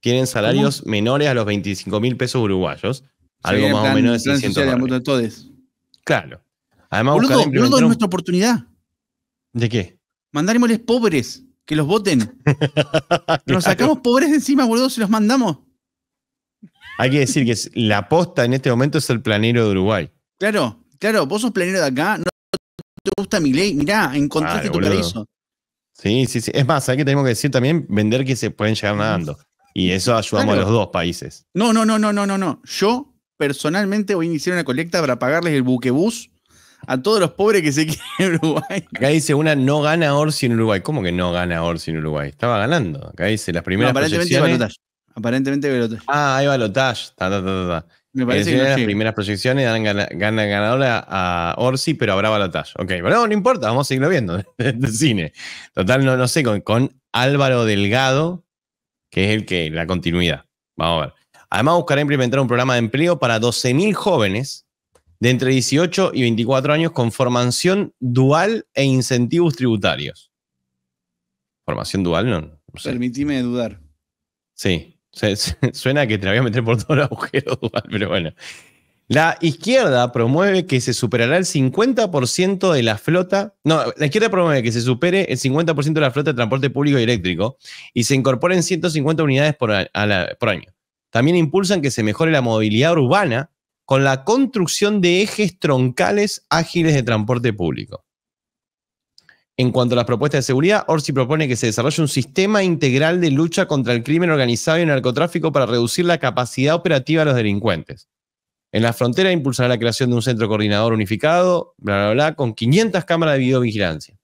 Tienen salarios menores a los 25 mil pesos uruguayos. Algo más o menos de 600 Claro. Además, boludo, boludo es nuestra oportunidad. ¿De qué? Mandaremosles pobres, que los voten. Nos sacamos pobres de encima, boludo, si los mandamos. Hay que decir que la posta en este momento es el planero de Uruguay. Claro, claro, vos sos planero de acá, te gusta mi ley, mirá, encontraste tu paraíso. Sí, sí, sí. Es más, hay que tenemos que decir también vender que se pueden llegar nadando. Y eso ayudamos a los dos países. No, no, no, no, no, no, no. Yo personalmente voy a iniciar una colecta para pagarles el buquebús a todos los pobres que se quieren en Uruguay. Acá dice una no gana Orsi en Uruguay. ¿Cómo que no gana Orsi en Uruguay? Estaba ganando. Acá dice las primeras no, aparentemente hay Aparentemente Ah, hay balotaje. Ta, ta, ta, me parece que las primeras proyecciones dan ganadora a Orsi, pero habrá balotaje. Ok, bueno, no, importa, vamos a seguirlo viendo el cine. Total, no, no sé, con, Álvaro Delgado, que es el que, la continuidad. Vamos a ver. Además, buscará implementar un programa de empleo para 12.000 jóvenes de entre 18 y 24 años con formación dual e incentivos tributarios. Formación dual, no. no sé. Permitime dudar. Sí. suena que te la voy a meter por todos los agujero, pero bueno. La izquierda promueve que se superará el 50% de la flota. No, la izquierda promueve que se supere el 50% de la flota de transporte público y eléctrico y se incorporen 150 unidades por año. También impulsan que se mejore la movilidad urbana con la construcción de ejes troncales ágiles de transporte público. En cuanto a las propuestas de seguridad, Orsi propone que se desarrolle un sistema integral de lucha contra el crimen organizado y el narcotráfico para reducir la capacidad operativa de los delincuentes. En la frontera impulsará la creación de un centro coordinador unificado, bla, bla, bla, con 500 cámaras de videovigilancia.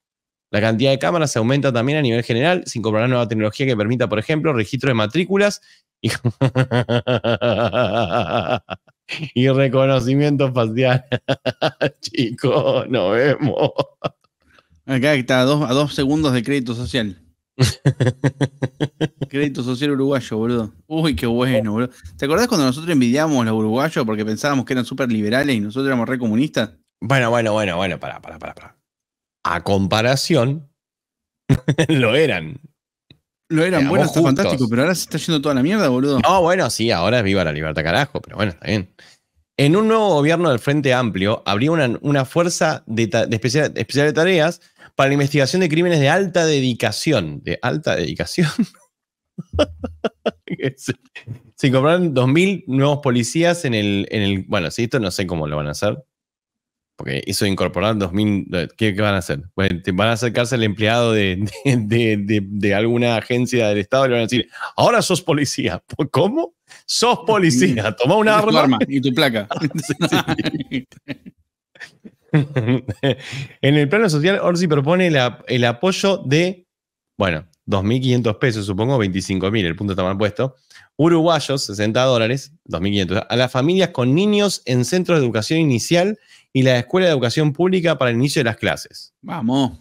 La cantidad de cámaras se aumenta también a nivel general, sin incorporará nueva tecnología que permita, por ejemplo, registro de matrículas y, y reconocimiento facial. Chicos, nos vemos. Acá está, a dos, segundos de crédito social. Crédito social uruguayo, boludo. Uy, qué bueno, boludo. ¿Te acordás cuando nosotros envidiamos a los uruguayos porque pensábamos que eran súper liberales y nosotros éramos re comunistas? Bueno, bueno, bueno, bueno, para, pará, pará. para. A comparación, lo eran. Lo eran, bueno, está fantástico, pero ahora se está yendo toda la mierda, boludo. No, bueno, sí, ahora es viva la libertad, carajo, pero bueno, está bien. En un nuevo gobierno del Frente Amplio habría una, fuerza especial de tareas para la investigación de crímenes de alta dedicación. ¿De alta dedicación? se, incorporaron 2.000 nuevos policías en el, en el... Bueno, si esto no sé cómo lo van a hacer. Porque eso de incorporar 2.000... Eh, ¿qué, ¿Qué, van a hacer? Pues, van a acercarse al empleado de, alguna agencia del Estado y le van a decir, ahora sos policía. ¿Cómo? Sos policía. Toma una arma. Y tu, placa. en el plano social, Orsi propone el apoyo de, bueno, 2.500 pesos, supongo, 25.000, el punto está mal puesto. Uruguayos, 60 dólares, 2.500. A las familias con niños en centros de educación inicial y la escuela de educación pública para el inicio de las clases. Vamos.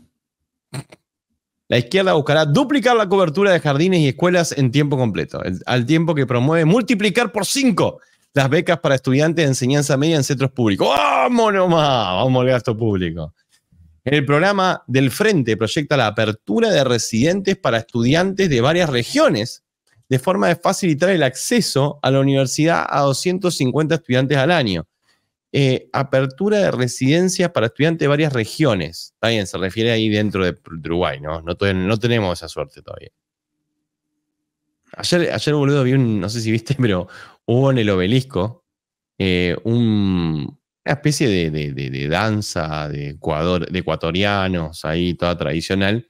La izquierda buscará duplicar la cobertura de jardines y escuelas en tiempo completo, al tiempo que promueve multiplicar por 5 las becas para estudiantes de enseñanza media en centros públicos. ¡Vamos nomás! Vamos al gasto público. El programa del Frente proyecta la apertura de residentes para estudiantes de varias regiones, de forma de facilitar el acceso a la universidad a 250 estudiantes al año. Eh, apertura de residencias para estudiantes de varias regiones. Está bien, se refiere ahí dentro de Uruguay, No, no tenemos esa suerte todavía. Ayer, ayer, boludo, vi un, no sé si viste, pero hubo en el obelisco eh, una especie de, de, de, danza Ecuador, de, ecuatorianos, ahí toda tradicional.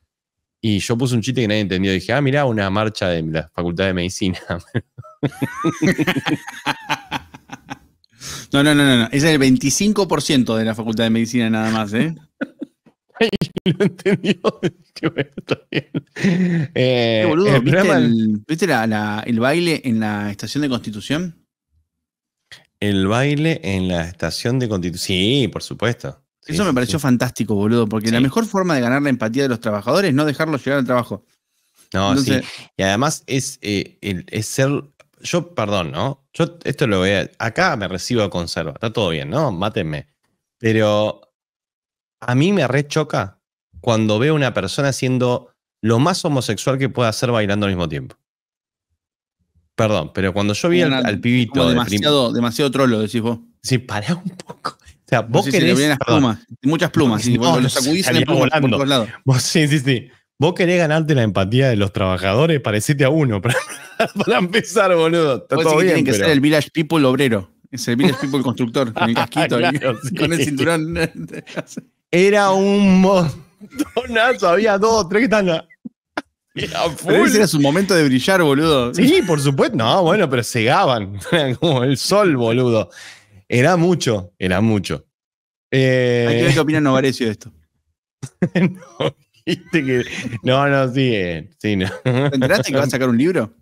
Y yo puse un chiste que nadie entendió. Dije, ah, mirá, una marcha de la Facultad de Medicina. no, no, no, no. Es el 25% de la Facultad de Medicina nada más, ¿eh? ¿viste, el, baile en la estación de Constitución? El baile en la estación de Constitución. Sí, por supuesto. Eso me pareció fantástico, boludo, porque la mejor forma de ganar la empatía de los trabajadores es no dejarlos llegar al trabajo. No, sí. Y además eh, es, ser yo, perdón, ¿no? Yo esto lo voy Acá me recibo a conserva, está todo bien, ¿no? Mátenme. Pero a mí me rechoca cuando veo a una persona siendo lo más homosexual que pueda hacer bailando al mismo tiempo. Perdón, pero cuando yo vi al, pibito. demasiado, demasiado trolo, decís vos. Sí, pará un poco. O sea, vos querés. plumas, muchas plumas. los sacudís por todos lados. Vos, sí, sí, sí. Vos querés ganarte la empatía de los trabajadores, parecete a uno. Para, empezar, boludo. Está todo bien, que ser el Village People obrero. Es el Village People constructor, con el casquito, con el cinturón. Era un montonazo, había dos tres que estaban. Era, era su momento de brillar, boludo. Sí, por supuesto. No, bueno, pero cegaban. como el sol, boludo. Era mucho, era mucho. Hay que ver qué opina Novarecio de esto. Eh, no, viste que. No, no, sí, eh, sí no. ¿Te enteraste que va a sacar un libro?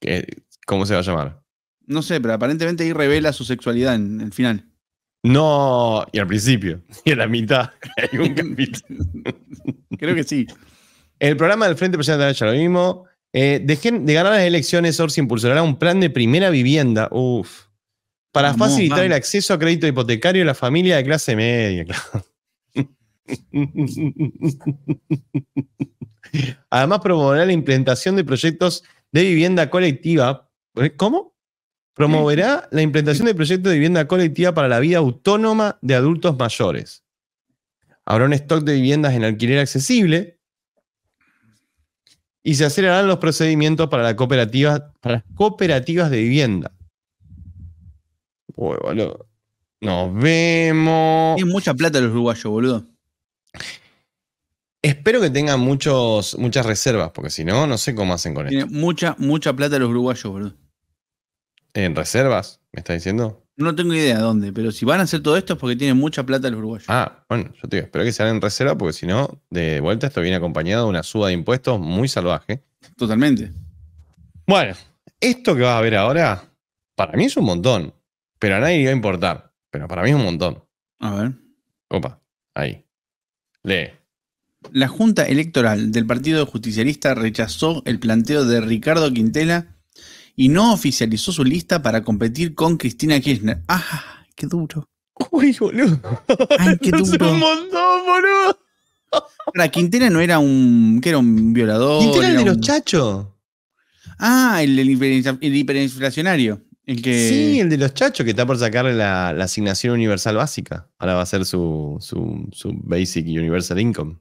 ¿Qué? ¿Cómo se va a llamar? No sé, pero aparentemente ahí revela su sexualidad en el final. No, y al principio, y a la mitad Creo que sí. El programa del Frente la ya lo mismo. Eh, dejen de ganar las elecciones, Orsi impulsará un plan de primera vivienda. Uf. Para facilitar el acceso a crédito hipotecario de la familia de clase media, claro. Además, promoverá la implementación de proyectos de vivienda colectiva. ¿Eh? ¿Cómo? Promoverá la implantación del proyecto de vivienda colectiva para la vida autónoma de adultos mayores. Habrá un stock de viviendas en alquiler accesible y se acelerarán los procedimientos para, las cooperativas de vivienda. Nos vemos. Tienen mucha plata los uruguayos, boludo. Espero que tengan muchos, muchas reservas, porque si no, no sé cómo hacen con esto. Tienen mucha, mucha plata los uruguayos, boludo. ¿En reservas? ¿Me estás diciendo? No tengo idea dónde, pero si van a hacer todo esto es porque tienen mucha plata el uruguayos. Ah, bueno, yo te digo, espero que sean en reserva porque si no, de vuelta esto viene acompañado de una suba de impuestos muy salvaje. Totalmente. Bueno, esto que vas a ver ahora, para mí es un montón, pero a nadie le va a importar. Pero para mí es un montón. A ver. Opa, ahí. Lee. La Junta Electoral del Partido Justicialista rechazó el planteo de Ricardo Quintela y no oficializó su lista para competir con Cristina Kirchner. ¡Ah! ¡Qué duro! ¡Uy, boludo! ¡Ay, qué duro! No un montón, boludo! no era un. ¿Qué era un violador. Quintela era el de los chachos. Ah, el, hiperinflacionario. que... Sí, el de los chachos que está por sacarle la, asignación universal básica. Ahora va a ser su, su, su Basic Universal Income.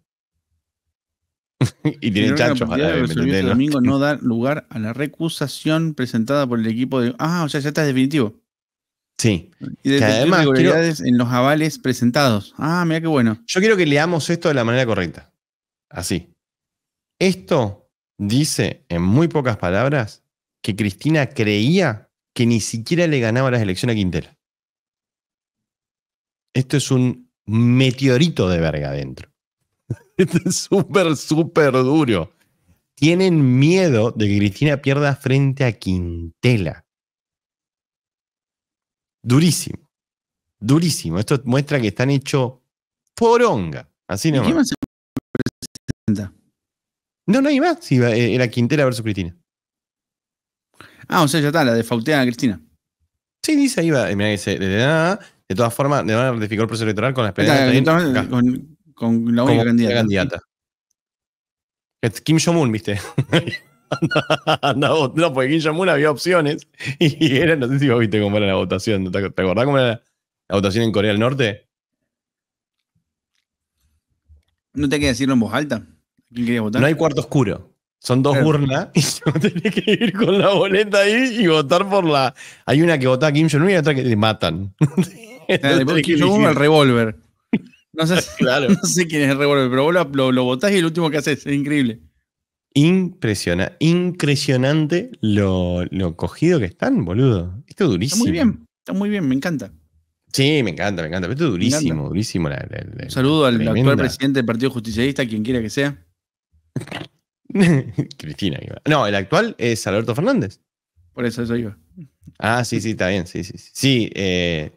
y tiene chanchos El domingo no da lugar a la recusación presentada por el equipo de. Ah, o sea, ya está definitivo. Sí. además, en los avales presentados. Ah, mira qué bueno. Yo quiero que leamos esto de la manera correcta. Así. Esto dice, en muy pocas palabras, que Cristina creía que ni siquiera le ganaba las elecciones a Quintela. Esto es un meteorito de verga adentro. es súper, súper duro. Tienen miedo de que Cristina pierda frente a Quintela. Durísimo. Durísimo. Esto muestra que están hecho poronga. Así nomás. ¿Quién más se presenta? No, nadie no más. era Quintela versus Cristina. Ah, o sea, ya está, la fautea a Cristina. Sí, dice ahí va. Eh, Mirá, de, todas formas, le van a ratificar el proceso electoral con las peleas. Con, con la única candidata. Kim Jong-un, viste. no, no, porque Kim Jong-un había opciones y era, no sé si vos viste cómo era la votación. ¿Te acordás cómo era la, votación en Corea del Norte? No te hay que decirlo en voz alta. No hay cuarto oscuro. Son dos urnas y yo tenés que ir con la boleta ahí y votar por la. Hay una que vota a Kim Jong-un y otra que te matan. Después Kim Jong-un al revólver. No sé, claro. quién es el revólver, pero vos lo, lo, botás y el último que haces es increíble. Impresiona, impresionante lo, cogido que están, boludo. Esto es durísimo. Está muy bien, está muy bien, me encanta. Sí, me encanta, me encanta. Pero esto es durísimo, durísimo. Un saludo al actual presidente del Partido Justicialista, quien quiera que sea. Cristina. No, el actual es Alberto Fernández. Por eso, eso iba. Ah, sí, sí, está bien, sí, sí. Sí, eh,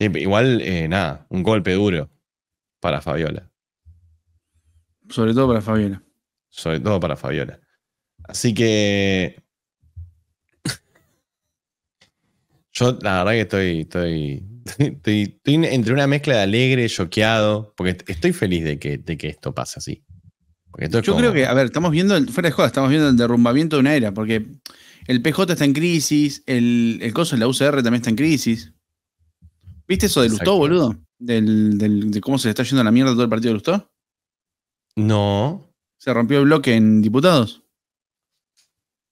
eh, igual, eh, nada, un golpe duro para Fabiola. Sobre todo para Fabiola. Sobre todo para Fabiola. Así que. Yo, la verdad, que estoy, estoy, entre una mezcla de alegre, choqueado, porque estoy feliz de que, que esto pase así. Yo creo que, a ver, estamos viendo, el, fuera de joda, estamos viendo el derrumbamiento de una era, porque el PJ está en crisis, el, el coso de la UCR también está en crisis. ¿Viste eso de Lustó, boludo? de cómo se le está yendo a la mierda todo el partido de Lustó? No. ¿Se rompió el bloque en diputados?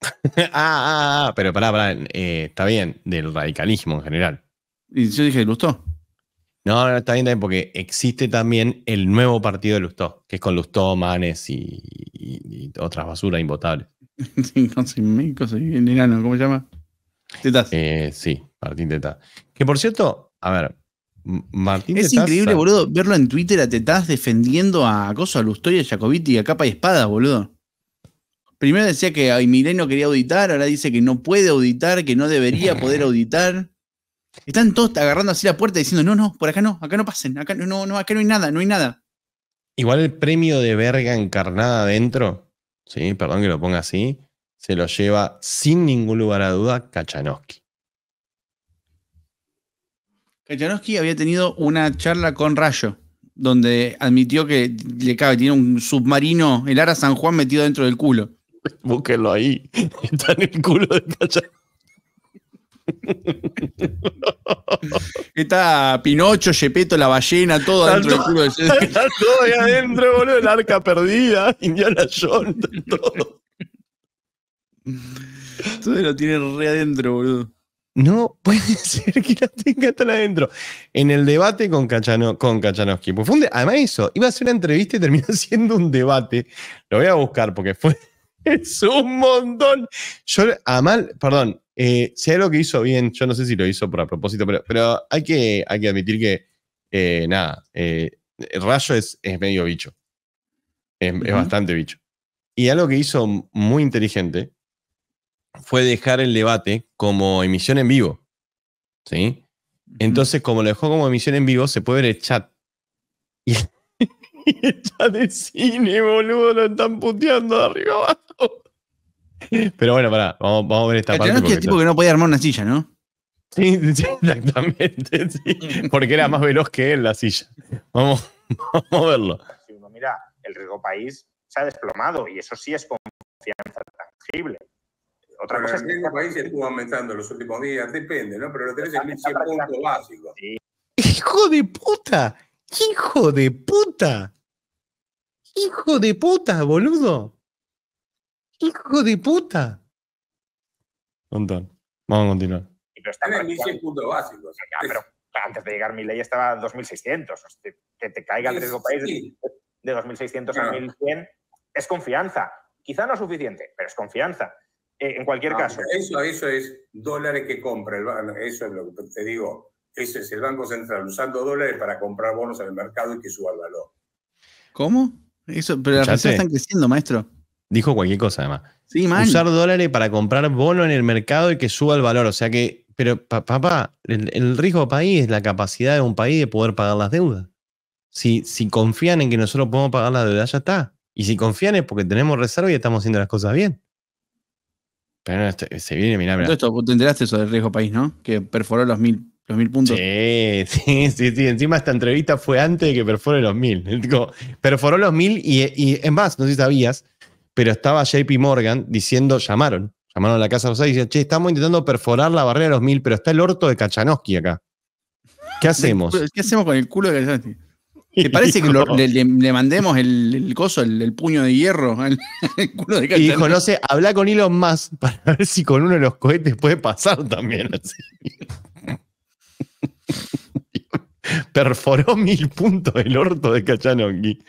ah, ah, ah, pero pará, pará. Eh, está bien, del radicalismo en general. ¿Y yo dije de Lustó? No, está bien, también porque existe también el nuevo partido de Lustó, que es con Lustó, Manes y, otras basuras invotables. sí, ¿cómo se llama? Tetas. Eh, sí, Martín Tetas. Que por cierto, a ver, es increíble, boludo, verlo en Twitter a Tetás defendiendo a Acoso, a Lustoya, a Jacobiti, a capa y espada, boludo. Primero decía que ay, Mileno quería auditar, ahora dice que no puede auditar, que no debería poder auditar. Están todos agarrando así la puerta diciendo, no, no, por acá no, acá no pasen, acá no, no, acá no hay nada, no hay nada. Igual el premio de verga encarnada adentro, sí, perdón que lo ponga así, se lo lleva sin ningún lugar a duda Kachanowski. Kachanowski había tenido una charla con Rayo, donde admitió que le cabe, tiene un submarino, el Ara San Juan metido dentro del culo. Búsquenlo ahí. Está en el culo de Kachanowski. Está Pinocho, Yepeto, la ballena, todo dentro del culo de Está todo ahí adentro, boludo, el arca perdida, Indiana Jones, todo. Todo lo tiene re adentro, boludo no puede ser que la tenga tan adentro. En el debate con, con Kachanovsky. Pues además eso, iba a ser una entrevista y terminó siendo un debate. Lo voy a buscar porque fue es un montón. Yo, a mal, perdón, eh, si algo que hizo bien, yo no sé si lo hizo por a propósito, pero, hay, que, admitir que, eh, nada, el eh, Rayo es, medio bicho. es bastante bicho. Y algo que hizo muy inteligente fue dejar el debate como emisión en vivo. ¿Sí? Entonces, como lo dejó como emisión en vivo, se puede ver el chat. Y el chat de cine, boludo, lo están puteando de arriba abajo. Pero bueno, pará, vamos, a ver esta parte. No el tipo que no podía armar una silla, ¿no? Sí, exactamente, Porque era más veloz que él la silla. Vamos, a verlo. uno mira, el riesgo país se ha desplomado y eso sí es confianza tangible. Otra cosa en el mismo país estuvo aumentando los últimos días, depende, ¿no? Pero lo tenés en 1100 puntos básicos. ¡Hijo de puta! ¡Hijo de puta! ¡Hijo de puta, boludo! ¡Hijo de puta! Un montón. Vamos a continuar. Pero están en 1100 puntos básicos. pero antes de llegar mi ley estaba a 2600. que te caiga el riesgo país de 2600 a 1100 es confianza. Quizá no suficiente, pero es confianza. Eh, en cualquier ah, caso. Eso, eso es dólares que compra Eso es lo que te digo. Ese es el Banco Central, usando dólares para comprar bonos en el mercado y que suba el valor. ¿Cómo? Eso, pero las reservas están creciendo, maestro. Dijo cualquier cosa, además. Usar dólares para comprar bonos en el mercado y que suba el valor. O sea que, pero papá, el, riesgo país es la capacidad de un país de poder pagar las deudas. Si, si confían en que nosotros podemos pagar las deuda ya está. Y si confían es porque tenemos reserva y estamos haciendo las cosas bien. Pero este, se viene, mirá, mirá. tú te enteraste eso del riesgo país, ¿no? Que perforó los mil, los mil puntos. Sí, sí, sí, Encima esta entrevista fue antes de que perfore los mil. perforó los mil y, y en más, no sé si sabías, pero estaba JP Morgan diciendo, llamaron, llamaron a la Casa Rosada y decían, che, estamos intentando perforar la barrera de los mil, pero está el orto de Kachanowski acá. ¿Qué hacemos? ¿Qué hacemos con el culo de Kachanowski? ¿Te parece que le, mandemos el, coso, el, puño de hierro al culo de Y dijo, no sé, habla con Elon más para ver si con uno de los cohetes puede pasar también Perforó mil puntos el orto de Cachanongui.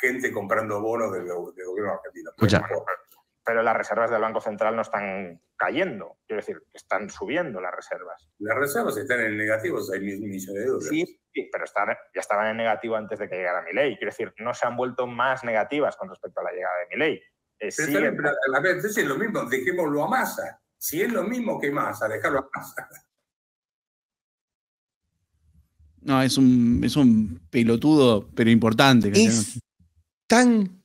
Gente comprando bonos del gobierno argentino pero las reservas del Banco Central no están cayendo, quiero decir, están subiendo las reservas. Las reservas están en negativo, hay mil de dólares. Sí, pero están, ya estaban en negativo antes de que llegara mi ley, quiero decir, no se han vuelto más negativas con respecto a la llegada de mi ley. Eh, es lo mismo, dejémoslo a masa. Si es lo mismo que masa, dejarlo a masa. No, es un, es un pelotudo, pero importante. Es tan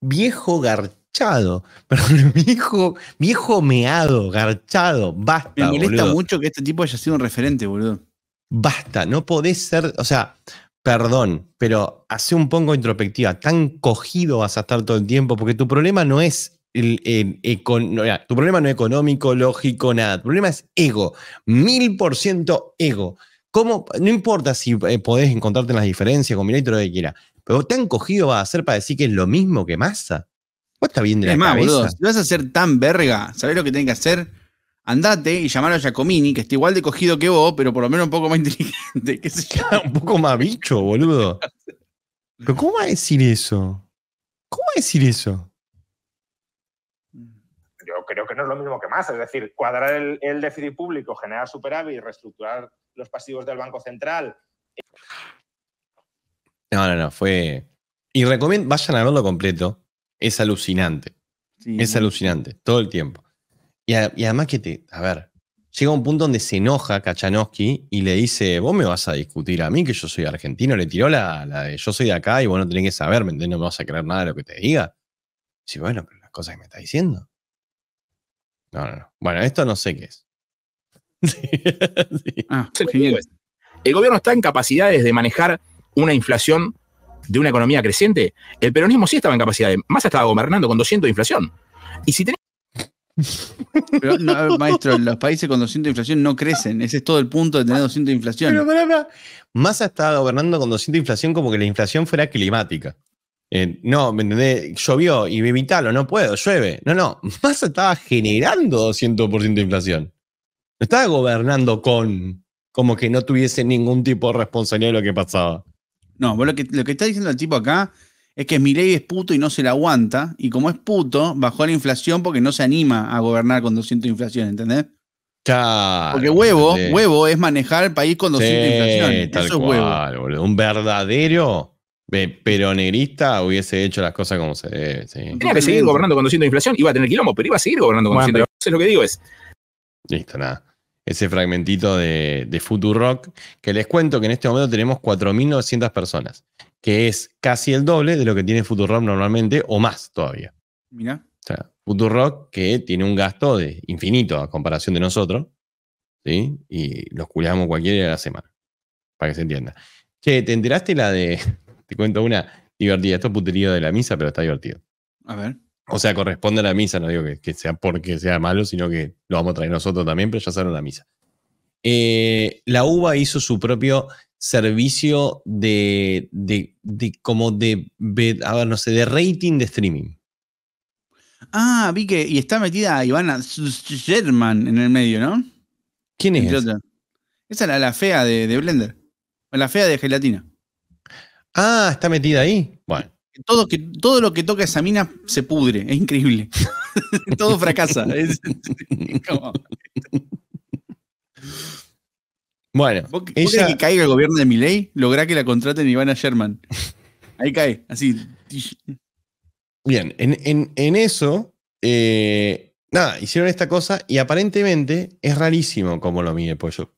viejo gar garchado. Perdón, viejo, viejo meado, garchado, basta. Me molesta mucho que este tipo haya sido un referente, boludo. Basta, no podés ser, o sea, perdón, pero hace un poco introspectiva, tan cogido vas a estar todo el tiempo, porque tu problema no es el, tu problema no es económico, lógico, nada. Tu problema es ego. Mil por ciento ego. No importa si eh, podés encontrarte en las diferencias, con y todo lo que quiera. Pero tan cogido vas a ser para decir que es lo mismo que masa está bien de la es más, boludo, si vas a ser tan verga, ¿sabés lo que tenés que hacer? Andate y llamar a Giacomini, que está igual de cogido que vos, pero por lo menos un poco más inteligente. un poco más bicho, boludo. pero ¿cómo va a decir eso? ¿Cómo va a decir eso? Yo creo que no es lo mismo que más, es decir, cuadrar el, déficit público, generar superávit, reestructurar los pasivos del Banco Central. No, no, no, fue... Y recomiendo, vayan a verlo completo, es alucinante. es alucinante, todo el tiempo. Y, además que te, a ver, llega un punto donde se enoja Kachanowski y le dice, vos me vas a discutir a mí que yo soy argentino, le tiró la, de yo soy de acá y vos no tenés que saber, ¿me No me vas a creer nada de lo que te diga. Sí, bueno, pero las cosas que me está diciendo. No, no, no. Bueno, esto no sé qué es. Ah, el gobierno está en capacidades de manejar una inflación de una economía creciente, el peronismo sí estaba en capacidad de. Massa estaba gobernando con 200 de inflación. Y si tenés. maestro, los países con 200 de inflación no crecen. Ese es todo el punto de tener 200 de inflación. Pero, Massa estaba gobernando con 200 de inflación como que la inflación fuera climática. Eh, no, ¿me entendés? Llovió y evitalo, no puedo, llueve. No, no. Massa estaba generando 200% de inflación. No estaba gobernando con. Como que no tuviese ningún tipo de responsabilidad de lo que pasaba. No, lo que, está diciendo el tipo acá es que Milei es puto y no se la aguanta, y como es puto, bajó la inflación porque no se anima a gobernar con 200 de inflación, ¿entendés? porque huevo, huevo es manejar el país con 200 de inflación. Eso es huevo. Un verdadero eh, peronerista hubiese hecho las cosas como se debe. Tenía que seguir gobernando con 200 de inflación, iba a tener quilombo, pero iba a seguir gobernando con 200 de inflación. Entonces lo que digo es... Listo, nada ese fragmentito de, de Rock, que les cuento que en este momento tenemos 4.900 personas, que es casi el doble de lo que tiene Rock normalmente, o más todavía. Mira. O sea, Rock que tiene un gasto de infinito a comparación de nosotros, ¿sí? Y los culiamos cualquiera de la semana, para que se entienda. Che, ¿te enteraste la de, te cuento una divertida, esto es puterío de la misa, pero está divertido. A ver. O sea, corresponde a la misa, no digo que, sea porque sea malo, sino que lo vamos a traer nosotros también, pero ya salen la misa. Eh, la UBA hizo su propio servicio de, como de, no sé, de rating de streaming. Ah, vi que, y está metida Ivana Sherman en el medio, ¿no? ¿Quién es? Esa? esa es la, fea de, de Blender, la fea de gelatina. Ah, está metida ahí. Bueno todo, que, todo lo que toca esa mina se pudre, es increíble. todo fracasa. Bueno, que caiga el gobierno de Miley? logra que la contraten Ivana Sherman. Ahí cae, así. Bien, en, eso, eh, nada, hicieron esta cosa y aparentemente es rarísimo como lo mide Pollo.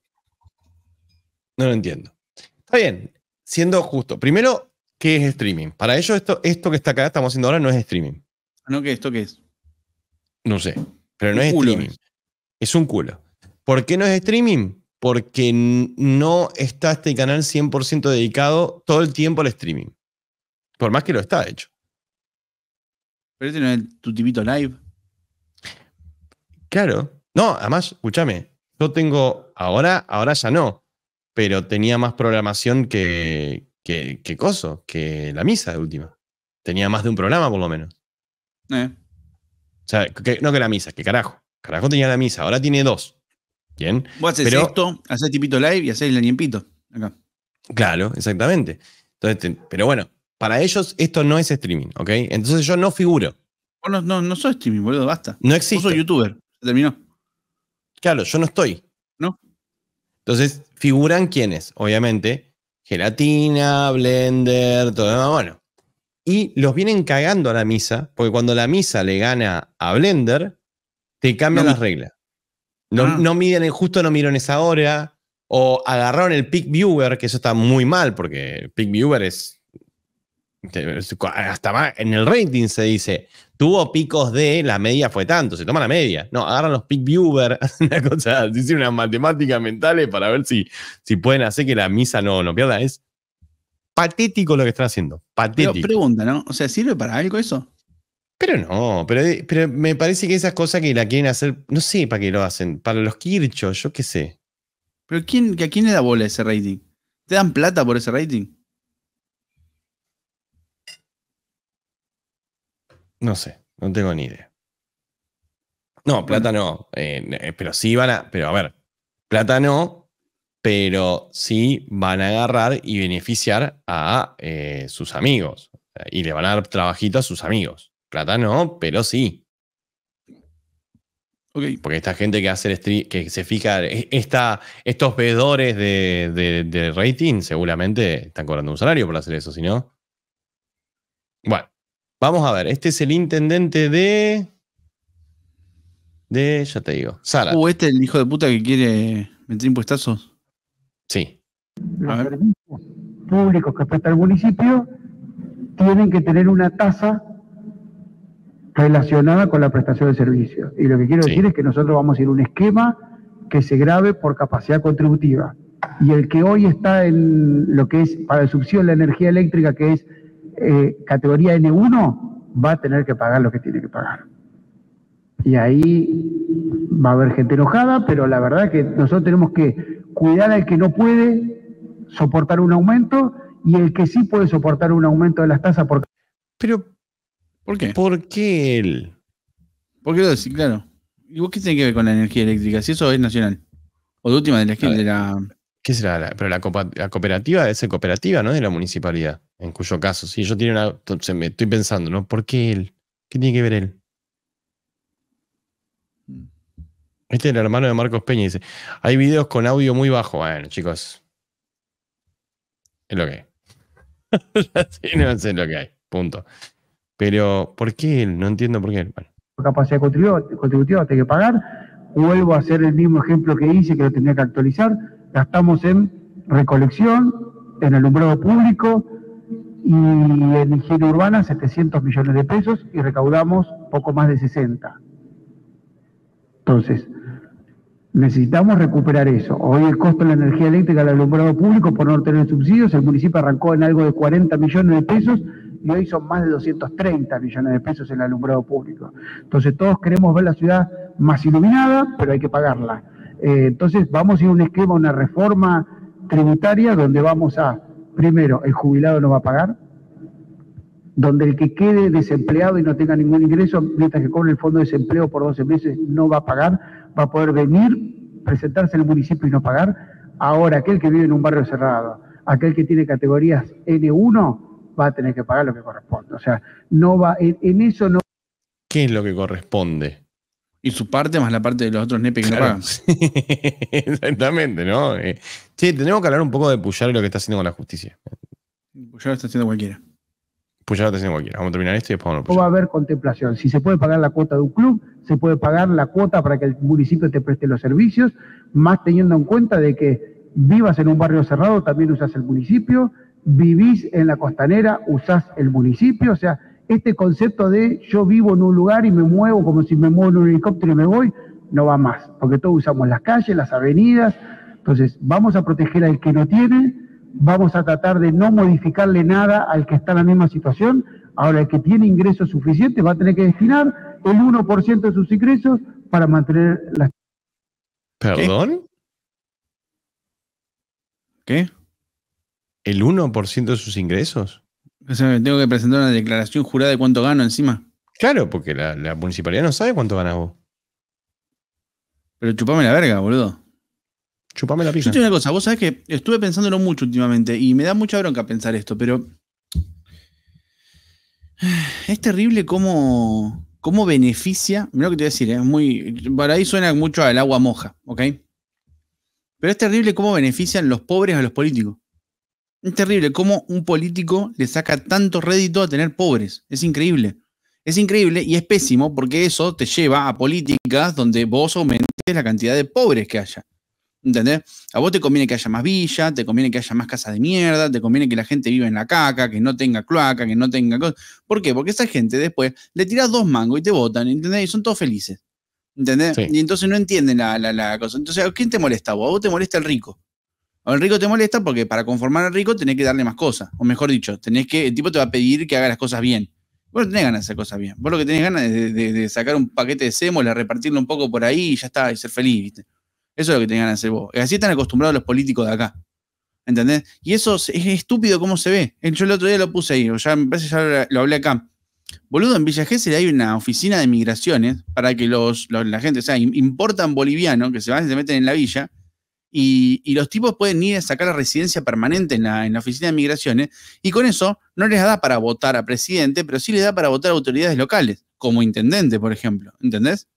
No lo entiendo. Está bien, siendo justo. Primero, ¿qué es streaming? Para ellos, esto, esto que está acá, estamos haciendo ahora, no es streaming. Ah, ¿No qué? ¿Esto qué es? No sé, pero no es streaming. Es un culo. ¿Por qué no es streaming? Porque no está este canal 100% dedicado todo el tiempo al streaming. Por más que lo está, hecho. Pero este no es tu tipito live. Claro. No, además, escúchame. Yo tengo. Ahora, ahora ya no. Pero tenía más programación que, ¿Qué cosa coso, que la misa de última. Tenía más de un programa por lo menos. Eh. O sea, no que la misa, que carajo. Carajo tenía la misa, ahora tiene dos. ¿Bien? Vos haces Pero, esto, haces tipito live y haces el niempito. Acá. Claro, exactamente. pero bueno, para ellos esto no es streaming, ¿ok? Entonces yo no figuro. no, no, soy streaming, boludo, basta. No existe. Vos soy youtuber, se terminó. Claro, yo no estoy. ¿No? Entonces, figuran quiénes, obviamente, gelatina, blender, todo. Bueno, y los vienen cagando a la misa, porque cuando la misa le gana a Blender, te cambian las reglas. No, ah. no miden, justo no midieron esa hora, o agarraron el Peak Viewer, que eso está muy mal, porque el Peak Viewer es. Hasta en el rating se dice, tuvo picos de la media fue tanto, se toma la media. No, agarran los peak viewers una cosa, dicen unas matemáticas mentales para ver si, si pueden hacer que la misa no, no pierda. Es patético lo que están haciendo. Patético. Pero pregunta, ¿no? O sea, ¿sirve para algo eso? Pero no, pero, me parece que esas cosas que la quieren hacer, no sé para qué lo hacen, para los kirchos, yo qué sé. Pero quién, ¿a quién le da bola ese rating? ¿Te dan plata por ese rating? No sé, no tengo ni idea. No, plata no. Eh, eh, pero sí van a. Pero a ver, plata no, pero sí van a agarrar y beneficiar a eh, sus amigos. Y le van a dar trabajito a sus amigos. Plata no, pero sí. Porque esta gente que hace el que se fija, e, esta, estos veedores de, de rating seguramente están cobrando un salario por hacer eso, si no. Bueno. Vamos a ver, este es el intendente de. De, ya te digo, Sara. O uh, este es el hijo de puta que quiere meter impuestazos. Sí. Los servicios públicos que presta el municipio tienen que tener una tasa relacionada con la prestación de servicios. Y lo que quiero decir es que nosotros vamos a ir a un esquema que se grave por capacidad contributiva. Y el que hoy está en lo que es para el subsidio de la energía eléctrica, que es eh, categoría N1 va a tener que pagar lo que tiene que pagar. Y ahí va a haber gente enojada, pero la verdad que nosotros tenemos que cuidar al que no puede soportar un aumento y el que sí puede soportar un aumento de las tasas. Por... Pero, ¿por qué? ¿Por qué él? ¿Por qué lo decís? Claro. ¿Y vos qué tiene que ver con la energía eléctrica? Si eso es nacional. O de última de la, de la ¿Qué será? pero la, cooperativa es cooperativa, ¿no? De la municipalidad. En cuyo caso, si yo tiene una. me estoy pensando, ¿no? ¿Por qué él? ¿Qué tiene que ver él? Mm. Este es el hermano de Marcos Peña. Dice: Hay videos con audio muy bajo. Bueno, chicos. Es lo que hay. no sé lo que hay. Punto. Pero, ¿por qué él? No entiendo por qué él. Capacidad contributiva, contributiva, que pagar. Vuelvo a hacer el mismo ejemplo que hice, que lo tenía que actualizar Gastamos en recolección, en alumbrado público y en higiene urbana 700 millones de pesos y recaudamos poco más de 60. Entonces, necesitamos recuperar eso. Hoy el costo de la energía eléctrica del alumbrado público por no tener subsidios, el municipio arrancó en algo de 40 millones de pesos y hoy son más de 230 millones de pesos en el alumbrado público. Entonces todos queremos ver la ciudad más iluminada, pero hay que pagarla. Eh, entonces vamos a ir a un esquema, una reforma tributaria donde vamos a, primero, el jubilado no va a pagar, donde el que quede desempleado y no tenga ningún ingreso, mientras que cobre el fondo de desempleo por 12 meses, no va a pagar, va a poder venir, presentarse en el municipio y no pagar. Ahora, aquel que vive en un barrio cerrado, aquel que tiene categorías N1, va a tener que pagar lo que corresponde. O sea, no va, en, en eso no... ¿Qué es lo que corresponde? Y su parte más la parte de los otros nepes Exactamente, ¿no? sí, eh, tenemos que hablar un poco de Puyaro y lo que está haciendo con la justicia. Puyaro está haciendo cualquiera. Puyaro está haciendo cualquiera. Vamos a terminar esto y después vamos a va a haber contemplación. Si se puede pagar la cuota de un club, se puede pagar la cuota para que el municipio te preste los servicios, más teniendo en cuenta de que vivas en un barrio cerrado, también usas el municipio, vivís en la costanera, usás el municipio, o sea, este concepto de yo vivo en un lugar y me muevo como si me muevo en un helicóptero y me voy, no va más, porque todos usamos las calles, las avenidas, entonces vamos a proteger al que no tiene, vamos a tratar de no modificarle nada al que está en la misma situación, ahora el que tiene ingresos suficientes va a tener que destinar el 1% de sus ingresos para mantener las... ¿Perdón? ¿Qué? ¿El 1% de sus ingresos? tengo que presentar una declaración jurada de cuánto gano encima. Claro, porque la, municipalidad no sabe cuánto ganas vos. Pero chupame la verga, boludo. Chupame la pija. Yo una cosa, vos sabés que estuve pensándolo mucho últimamente y me da mucha bronca pensar esto, pero. Es terrible cómo, cómo beneficia. Mira lo que te voy a decir, eh, es muy. Para ahí suena mucho al agua moja, ¿ok? Pero es terrible cómo benefician los pobres a los políticos. Es terrible cómo un político le saca tanto rédito a tener pobres. Es increíble. Es increíble y es pésimo porque eso te lleva a políticas donde vos aumentes la cantidad de pobres que haya. ¿Entendés? A vos te conviene que haya más villas, te conviene que haya más casas de mierda, te conviene que la gente viva en la caca, que no tenga cloaca, que no tenga cosas. ¿Por qué? Porque esa gente después le tirás dos mangos y te votan, ¿entendés? Y son todos felices. ¿Entendés? Y entonces no entienden la, cosa. Entonces, ¿a ¿quién te molesta vos? A vos te molesta el rico. O el rico te molesta porque para conformar al rico tenés que darle más cosas. O mejor dicho, tenés que, el tipo te va a pedir que haga las cosas bien. Vos no tenés ganas de hacer cosas bien. Vos lo que tenés ganas es de, sacar un paquete de sémola, repartirlo un poco por ahí y ya está, y ser feliz, ¿viste? Eso es lo que tenés ganas de hacer vos. así están acostumbrados los políticos de acá. ¿Entendés? Y eso es estúpido como se ve. Eh, yo el otro día lo puse ahí, o ya me parece ya lo hablé acá. Boludo, en Villa Gesell hay una oficina de migraciones para que los la gente, o sea, importan bolivianos que se van y se meten en la villa y, los tipos pueden ir a sacar la residencia permanente en la, oficina de migraciones y con eso no les da para votar a presidente, pero sí les da para votar a autoridades locales, como intendente, por ejemplo, ¿entendés?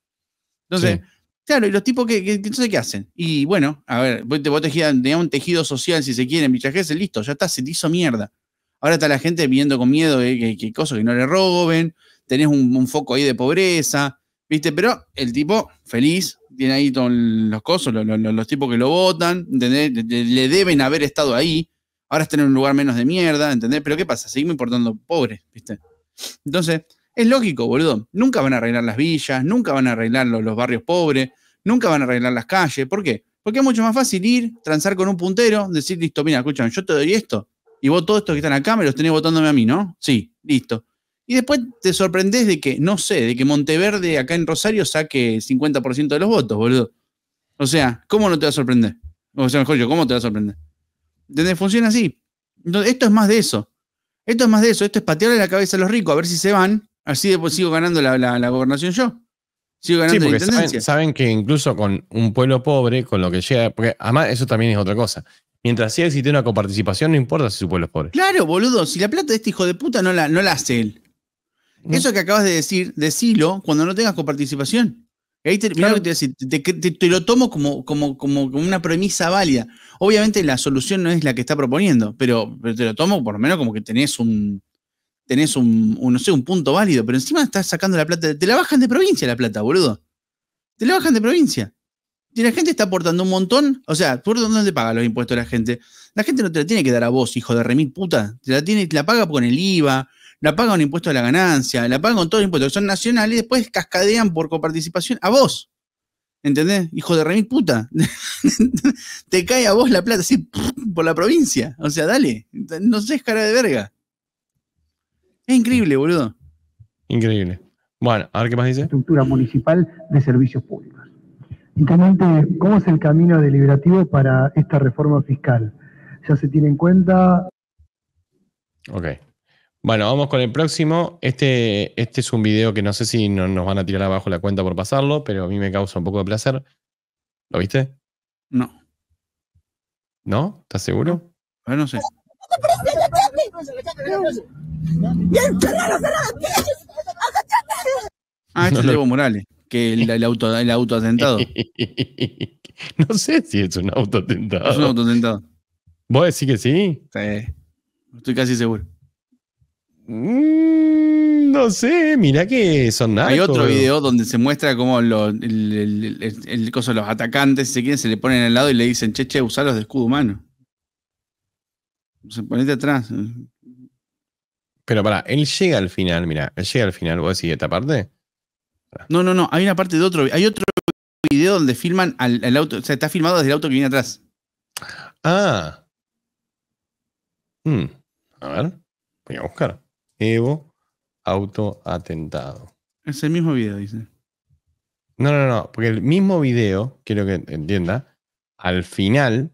Entonces... Claro, y los tipos que, entonces qué hacen. Y bueno, a ver, vos, te, un tejido social, si se quieren, en listo, ya está, se te hizo mierda. Ahora está la gente viendo con miedo que, cosas que no le roben, tenés un, foco ahí de pobreza, ¿viste? Pero el tipo, feliz, tiene ahí los cosos, los, los, los, tipos que lo votan, ¿entendés? Le, deben haber estado ahí. Ahora están en un lugar menos de mierda, ¿entendés? Pero ¿qué pasa? Seguimos importando pobres, ¿viste? Entonces, es lógico, boludo. Nunca van a arreglar las villas, nunca van a arreglar los, los barrios pobres, nunca van a arreglar las calles. ¿Por qué? Porque es mucho más fácil ir, transar con un puntero, decir, listo, mira, escuchan, yo te doy esto, y vos todos estos que están acá me los tenés votándome a mí, ¿no? Sí, listo. Y después te sorprendes de que, no sé, de que Monteverde acá en Rosario saque 50% de los votos, boludo. O sea, ¿cómo no te va a sorprender? O sea, mejor yo, ¿cómo te va a sorprender? ¿Entendés? Funciona así. esto es más de eso. Esto es más de eso. Esto es patearle la cabeza a los ricos, a ver si se van. Así después sigo ganando la, gobernación yo. Sigo ganando sí, porque Saben, que incluso con un pueblo pobre, con lo que llega. Porque además, eso también es otra cosa. Mientras sí existe una coparticipación, no importa si su pueblo es pobre. Claro, boludo. Si la plata de este hijo de puta no la, no la hace él. Eso que acabas de decir, decilo cuando no tengas coparticipación. Ahí te, te, lo tomo como, como, como una premisa válida. Obviamente la solución no es la que está proponiendo, pero, te lo tomo por lo menos como que tenés un tenés un, no sé, un punto válido, pero encima estás sacando la plata. Te la bajan de provincia la plata, boludo. Te la bajan de provincia. Y la gente está aportando un montón. O sea, ¿por dónde te paga los impuestos la gente? La gente no te la tiene que dar a vos, hijo de remit puta. Te la, tiene, te la paga con el IVA, la pagan un impuesto a la ganancia, la pagan con todos los impuestos que son nacionales y después cascadean por coparticipación a vos. ¿Entendés? Hijo de remit puta. Te cae a vos la plata así por la provincia. O sea, dale. No sé cara de verga. Es increíble, boludo. Increíble. Bueno, a ver qué más dice. Estructura municipal de servicios públicos. Intendente, ¿cómo es el camino deliberativo para esta reforma fiscal? ¿Ya se tiene en cuenta? Ok. Bueno, vamos con el próximo. Este, este es un video que no sé si nos van a tirar abajo la cuenta por pasarlo, pero a mí me causa un poco de placer. ¿Lo viste? No. ¿No? ¿Estás seguro? No, no sé. Ah, este es Evo Morales, que el, el, auto, atentado. no sé si es un auto atentado. Es un auto atentado. ¿Vos decís que sí? Sí. Estoy casi seguro. Mm, no sé, mirá que son nada. Hay otro video donde se muestra cómo los, el, los atacantes, se quieren, se le ponen al lado y le dicen, che, che, los de escudo humano. Se ponete atrás. Pero para él llega al final, mira, él llega al final, vos decís esta parte. No, no, no, hay una parte de otro, hay otro video donde filman al, auto, o sea, está filmado desde el auto que viene atrás. Ah. Hmm, a ver, voy a buscar. Evo autoatentado. Es el mismo video, dice. No, no, no, porque el mismo video, quiero que entienda, al final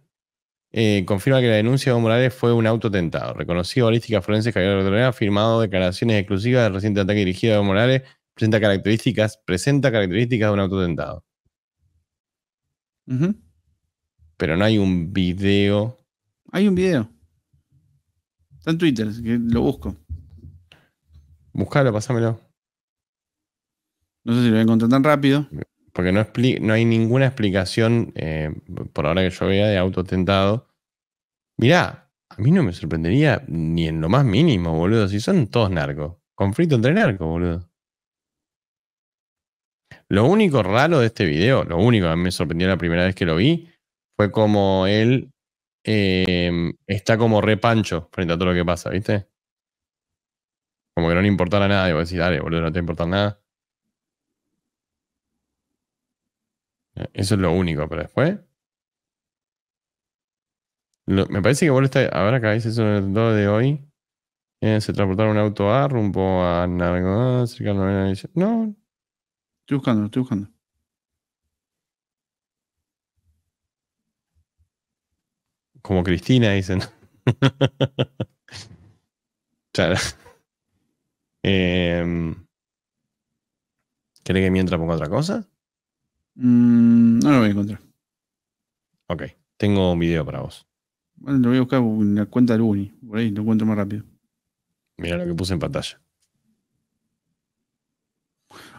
eh, confirma que la denuncia de Evo Morales fue un autotentado. Reconocido holística forense Javier Rodríguez ha firmado declaraciones exclusivas del reciente ataque dirigido a Evo Morales, presenta características, presenta características de un autoatentado Pero no hay un video. Hay un video. Está en Twitter, que lo busco. Buscalo, pásamelo No sé si lo voy a encontrar tan rápido. Porque no, hay ninguna explicación, eh, por ahora que yo vea, de atentado. Mirá, a mí no me sorprendería ni en lo más mínimo, boludo. Si son todos narcos. Conflicto entre narcos, boludo. Lo único raro de este video, lo único que me sorprendió la primera vez que lo vi, fue como él eh, está como repancho frente a todo lo que pasa, ¿viste? Como que no le importara nada. Y vos decís, dale, boludo, no te importa nada. Eso es lo único, pero después. me parece que vos está. Ahora acá dice eso en el 2 de hoy. Eh, se transportaron un auto A rumbo a Nargo. No. Estoy buscando, estoy buscando. Como Cristina, dicen. claro. Eh, que mientras pongo otra cosa? Mm, no lo voy a encontrar. Ok, tengo un video para vos. Bueno, lo voy a buscar en la cuenta del Uni. Por ahí lo encuentro más rápido. Mira lo que puse en pantalla.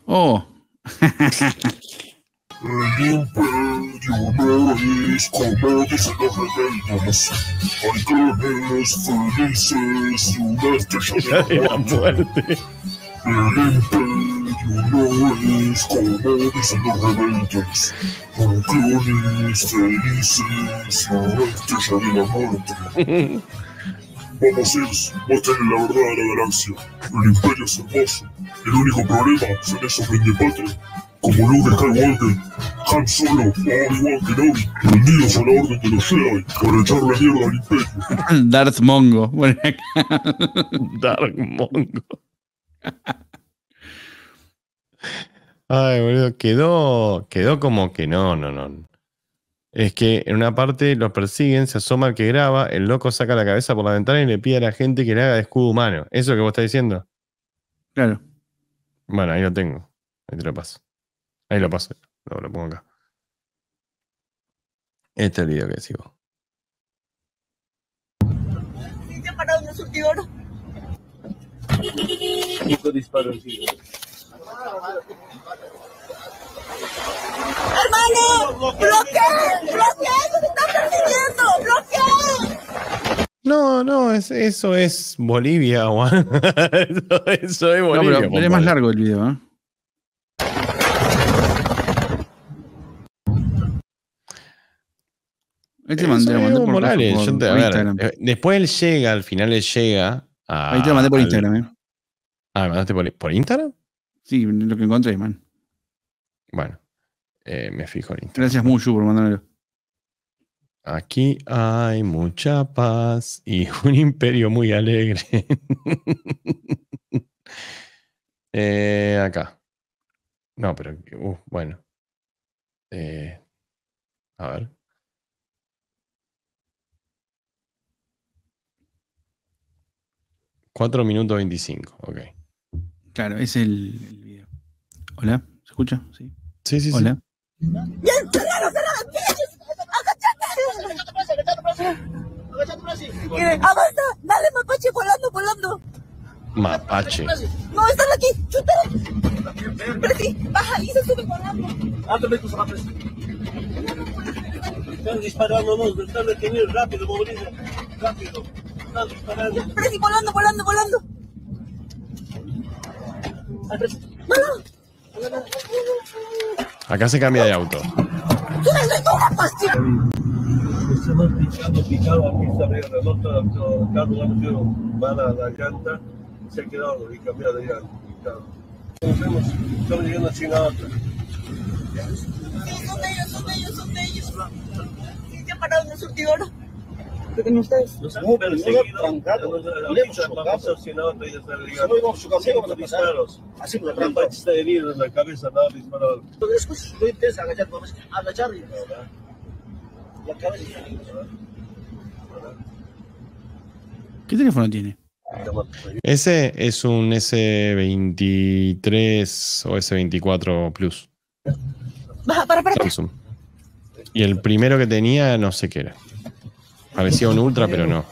Oh. El imperio no es como dicen los rebeldes Hay clones felices y una estrella de la muerte. El imperio no es como dicen los rebeldes. Hay clones felices y una estrella de la muerte. Vamos, a vos la verdad a la galaxia. El imperio es hermoso. El único problema son esos patria como Luke Skywalker, Han Solo o Obi-Wan Kenobi, rendidos a la orden que los Jedi para echar la mierda al imperio. Darth Mongo. Bueno, Darth Mongo. Ay, boludo, quedó, quedó como que no, no, no. Es que en una parte los persiguen, se asoma el que graba, el loco saca la cabeza por la ventana y le pide a la gente que le haga de escudo humano. ¿Eso que vos estás diciendo? Claro. Bueno, ahí lo tengo. Ahí te lo paso. Ahí lo paso. No, lo pongo acá. Este es el video que sigo. para un ¡Hermano! ¡Bloquea! ¡Bloquea! ¡Nos están persiguiendo! ¡Bloquea! No, no, es, eso es Bolivia, Juan. eso, es Bolivia. No, pero, es más largo el video, ¿eh? Ahí te eh, mandé, después él llega, al final él llega a. Ahí te lo mandé por Instagram, ¿eh? Ah, ¿me mandaste por, por, Instagram? Sí, lo que encontré, man. Bueno, eh, me fijo en Instagram. Gracias, mucho por mandármelo. Aquí hay mucha paz y un imperio muy alegre. Eh, acá. No, pero uh, bueno. a ver. 4 minutos 25, ok. Claro, es el, el video. Hola, ¿se escucha? Sí, sí, sí. Hola. Sí. Avanza, dale mapache volando, volando. Mapache. No, están aquí, chútalo. Presi, baja y se sube volando. Ándame tus pues, Están disparando, no, están detenidos, rápido, movilidad! rápido. El volando, volando, volando, volando. Acá se cambia de auto. picando, picando, aquí el la nota, Carlos Ángel va a la garganta, se ha quedado y cambiado de ya, picado. Nos vemos, estamos llegando a Chinabata. Sí, son ellos, son ellos, son ellos. Ya ha parado en el surtidor. ¿Qué tienen ustedes? Nos han perseguido. Nos asesinados de ellos. No íbamos a su camino, vamos a pasar. Así por la trampa. herido en la cabeza, nada, disparado. que lo intensa, agachar, pues, agachar. La cabeza ¿Qué teléfono tiene? Ese es un S23 o S24 Plus. para, para, para. Y el primero que tenía no sé qué era. Parecía un ultra, pero no.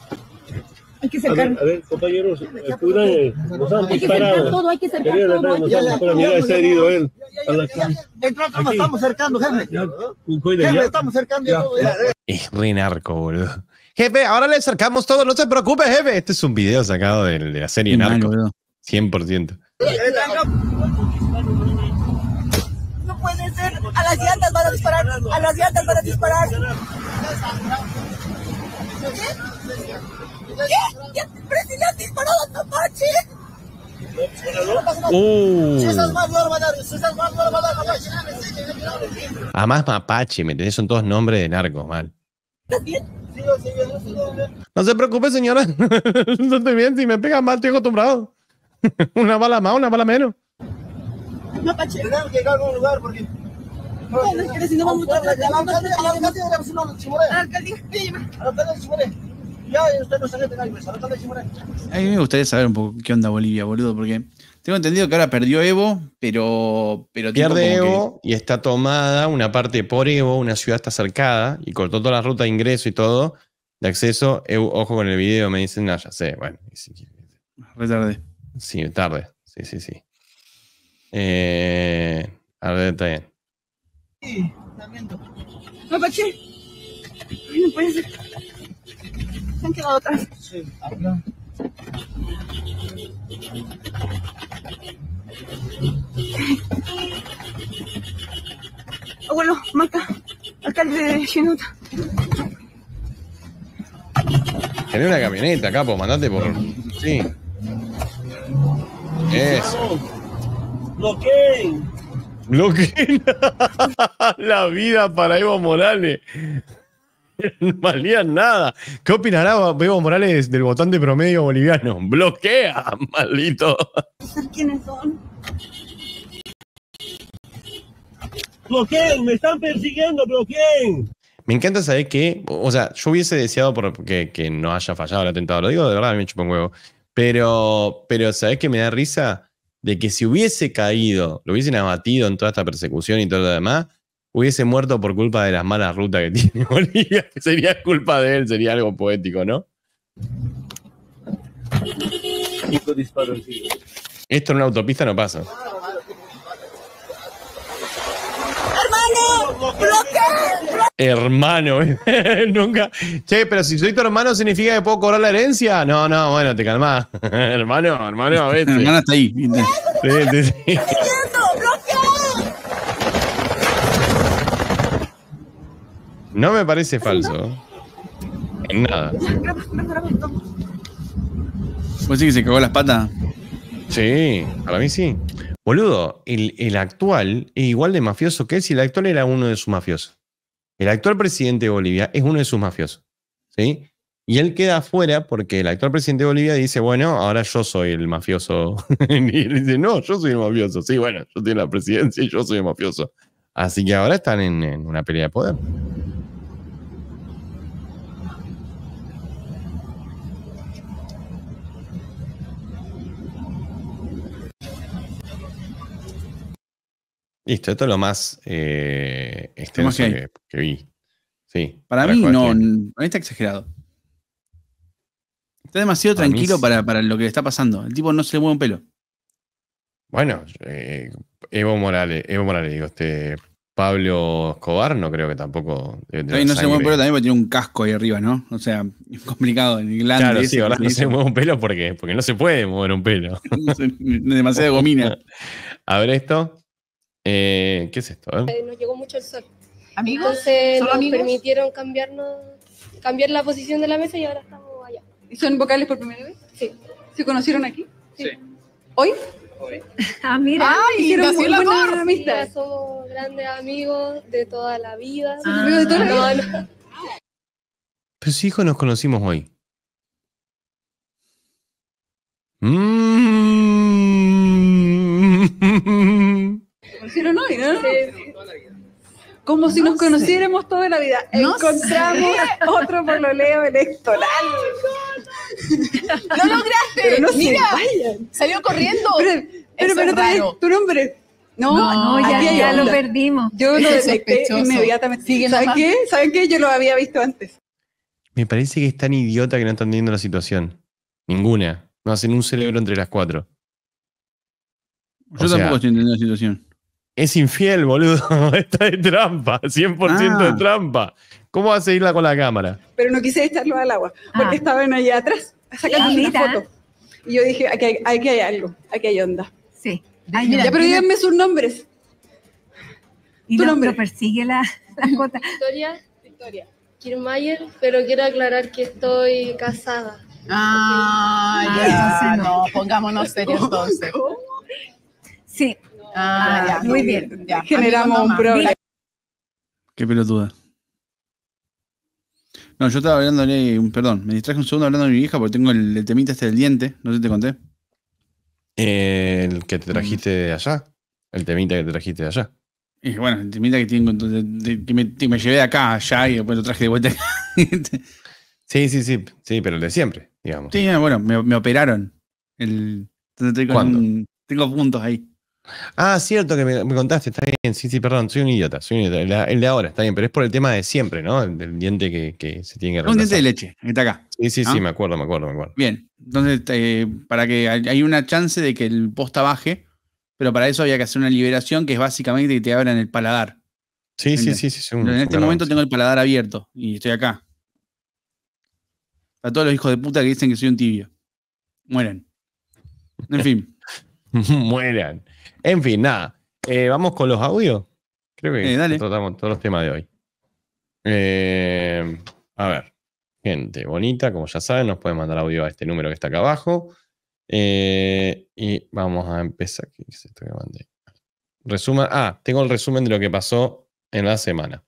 Hay que sacar. A ver, compañeros, eh, nos todo, hay que sacar todo. Nos herido él. estamos acercando, jefe. jefe, estamos acercando. Es narco, boludo. Jefe, ahora le acercamos todo, no se preocupe, jefe. Este es un video sacado de, la serie Narco. 100%. No puede ser. A las llantas van a disparar. A las llantas van a disparar. ¿Qué? ¿Qué? ¡Pero si le has disparado a tu machi! Uh. Además mapache, ¿me entendés? Son todos nombres de narcos, mal. No se preocupe, señora. No estoy bien. Si me pegan mal, estoy acostumbrado. Una bala más, una bala menos. Mapache. Tenemos que llegar a algún lugar porque a mí me gustaría saber un poco qué onda Bolivia, boludo, porque tengo entendido que ahora perdió Evo, pero. pero Pierde Evo y está tomada una parte por Evo, una ciudad está cercada y cortó toda la ruta de ingreso y todo, de acceso. ojo con el video, me dicen, no, ya sé, bueno. tarde Sí, tarde. Sí, sí, sí. Eh, a ver, está bien. Sí, ¡Está viendo! Ay, no puede ser. Se han quedado atrás. Sí, habla. Abuelo, marca, alcalde de Chinuta. Tenés una camioneta, capo, mandate por. Sí. Eso. Bloqueen. ¡Bloquea la vida para Evo Morales. No nada. ¿Qué opinará Evo Morales del botón de promedio boliviano? Bloquea, maldito. ¿Quiénes son? Bloqueen, me están persiguiendo, bloqueen. Me encanta saber que, o sea, yo hubiese deseado que no haya fallado el atentado, lo digo de verdad, me chupa un huevo. Pero, pero, ¿sabes qué me da risa? de que si hubiese caído, lo hubiesen abatido en toda esta persecución y todo lo demás, hubiese muerto por culpa de las malas rutas que tiene Bolivia. Sería culpa de él, sería algo poético, ¿no? Esto en una autopista no pasa. hermano, Hermano, nunca. Che, pero si soy tu hermano, ¿significa que puedo cobrar la herencia? No, no, bueno, te calmás. hermano, hermano, a ver. Hermano está ahí. Sí, sí, sí. No me parece falso. En nada. pues sí que se cagó las patas? Sí, para mí sí. Boludo, el, actual es igual de mafioso que si el actual era uno de sus mafiosos. El actual presidente de Bolivia es uno de sus mafiosos. ¿Sí? Y él queda afuera porque el actual presidente de Bolivia dice, bueno, ahora yo soy el mafioso. y él dice, no, yo soy el mafioso. Sí, bueno, yo tengo la presidencia y yo soy el mafioso. Así que ahora están en, en una pelea de poder. Listo, esto es lo más eh, extenso que, vi. para, mí no, para mí está exagerado. Está demasiado tranquilo para, para, lo que le está pasando. El tipo no se le mueve un pelo. Bueno, eh, Evo Morales, Evo Morales, digo, este Pablo Escobar no creo que tampoco. Debe no se mueve un pelo también porque tiene un casco ahí arriba, ¿no? O sea, es complicado. claro, sí, no se mueve un pelo porque, porque no se puede mover un pelo. Demasiada gomina. A ver esto. Eh, ¿Qué es esto? Eh, nos llegó mucho el sol. ¿Amigos? Entonces nos permitieron cambiarnos, cambiar la posición de la mesa y ahora estamos allá. ¿Y son vocales por primera vez? Sí. ¿Se conocieron aquí? Sí. ¿Hoy? Hoy. ah, mira. Ah, hicieron muy buena somos grandes amigos de toda la vida. Ah, amigos de toda la vida. Pero hijo, nos conocimos hoy. Mmm. Pero no, Como si nos conociéramos toda la vida. Encontramos otro pololeo electoral. Oh ¡No lograste! No Mira, salió corriendo. Pero, pero, tu nombre. No, ya, ya, lo perdimos. Yo lo detecté inmediatamente. ¿Saben qué? ¿Saben qué? Yo lo había visto antes. Me parece que es tan idiota que no están entendiendo la situación. Ninguna. No hacen un cerebro entre las cuatro. Yo tampoco estoy entendiendo la situación. Es infiel, boludo. Está de trampa, 100% de ah. trampa. ¿Cómo vas a irla con la cámara? Pero no quise echarlo al agua, ah. porque estaban allá atrás sacando ah, una foto. Y yo dije, aquí hay, hay algo, aquí hay onda. Sí. ya, pero díganme sus nombres. tu nombre. persigue la, la Victoria, Victoria. Kirmayer, pero quiero aclarar que estoy casada. Ah, ya, ah, no. no. pongámonos serios entonces. Sí, Ah, ah, muy bien. Generamos un problema. Qué pelotuda. No, yo estaba hablando, perdón, me distraje un segundo hablando de mi hija porque tengo el, temita este del diente, no sé si te conté. el que te mm. trajiste de allá, el temita que te trajiste de allá. bueno, el temita que, tengo, que, me, que llevé de acá allá y después lo traje de vuelta. sí, sí, sí, sí, pero el de siempre, digamos. Sí, bueno, me, operaron. El, tengo puntos ahí. Ah, cierto que me, contaste, está bien, sí, sí, perdón, soy un idiota, soy un idiota. el de ahora, está bien, pero es por el tema de siempre, ¿no? El, diente que, se tiene que Un diente de leche, que está acá. Sí, sí, sí, me acuerdo, me acuerdo, me acuerdo. Bien, entonces, eh, para que hay una chance de que el posta baje, pero para eso había que hacer una liberación que es básicamente que te abran el paladar. Sí, sí, sí, sí, en este momento tengo el paladar abierto y estoy acá. A todos los hijos de puta que dicen que soy un tibio. Mueren. En fin. Mueran. En fin, nada. Eh, vamos con los audios. Creo que tratamos todos los temas de hoy. Eh, a ver. Gente bonita, como ya saben, nos pueden mandar audio a este número que está acá abajo. Eh, y vamos a empezar. Ah, tengo el resumen de lo que pasó en la semana.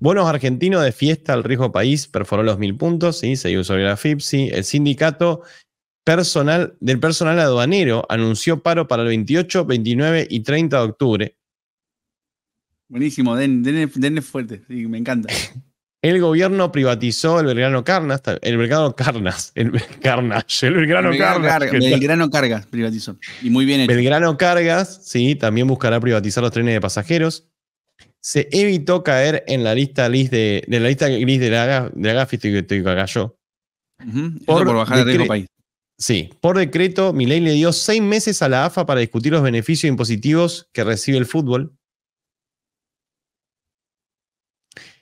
Bonos argentinos de fiesta al riesgo país perforó los mil puntos, ¿sí? se dio sobre la FIPSI. El sindicato personal, del personal aduanero anunció paro para el 28, 29 y 30 de octubre. Buenísimo, den, denle, fuerte, me encanta. El gobierno privatizó el Belgrano Carnas, el Belgrano Carnas, el Belgrano, Cargas. Belgrano Cargas privatizó. Y muy bien Belgrano Cargas, sí, también buscará privatizar los trenes de pasajeros. Se evitó caer en la lista gris de, la lista gris de la, de la GAFI, estoy, estoy acá por, bajar el país. Sí, por decreto, Milei le dio seis meses a la AFA para discutir los beneficios impositivos que recibe el fútbol.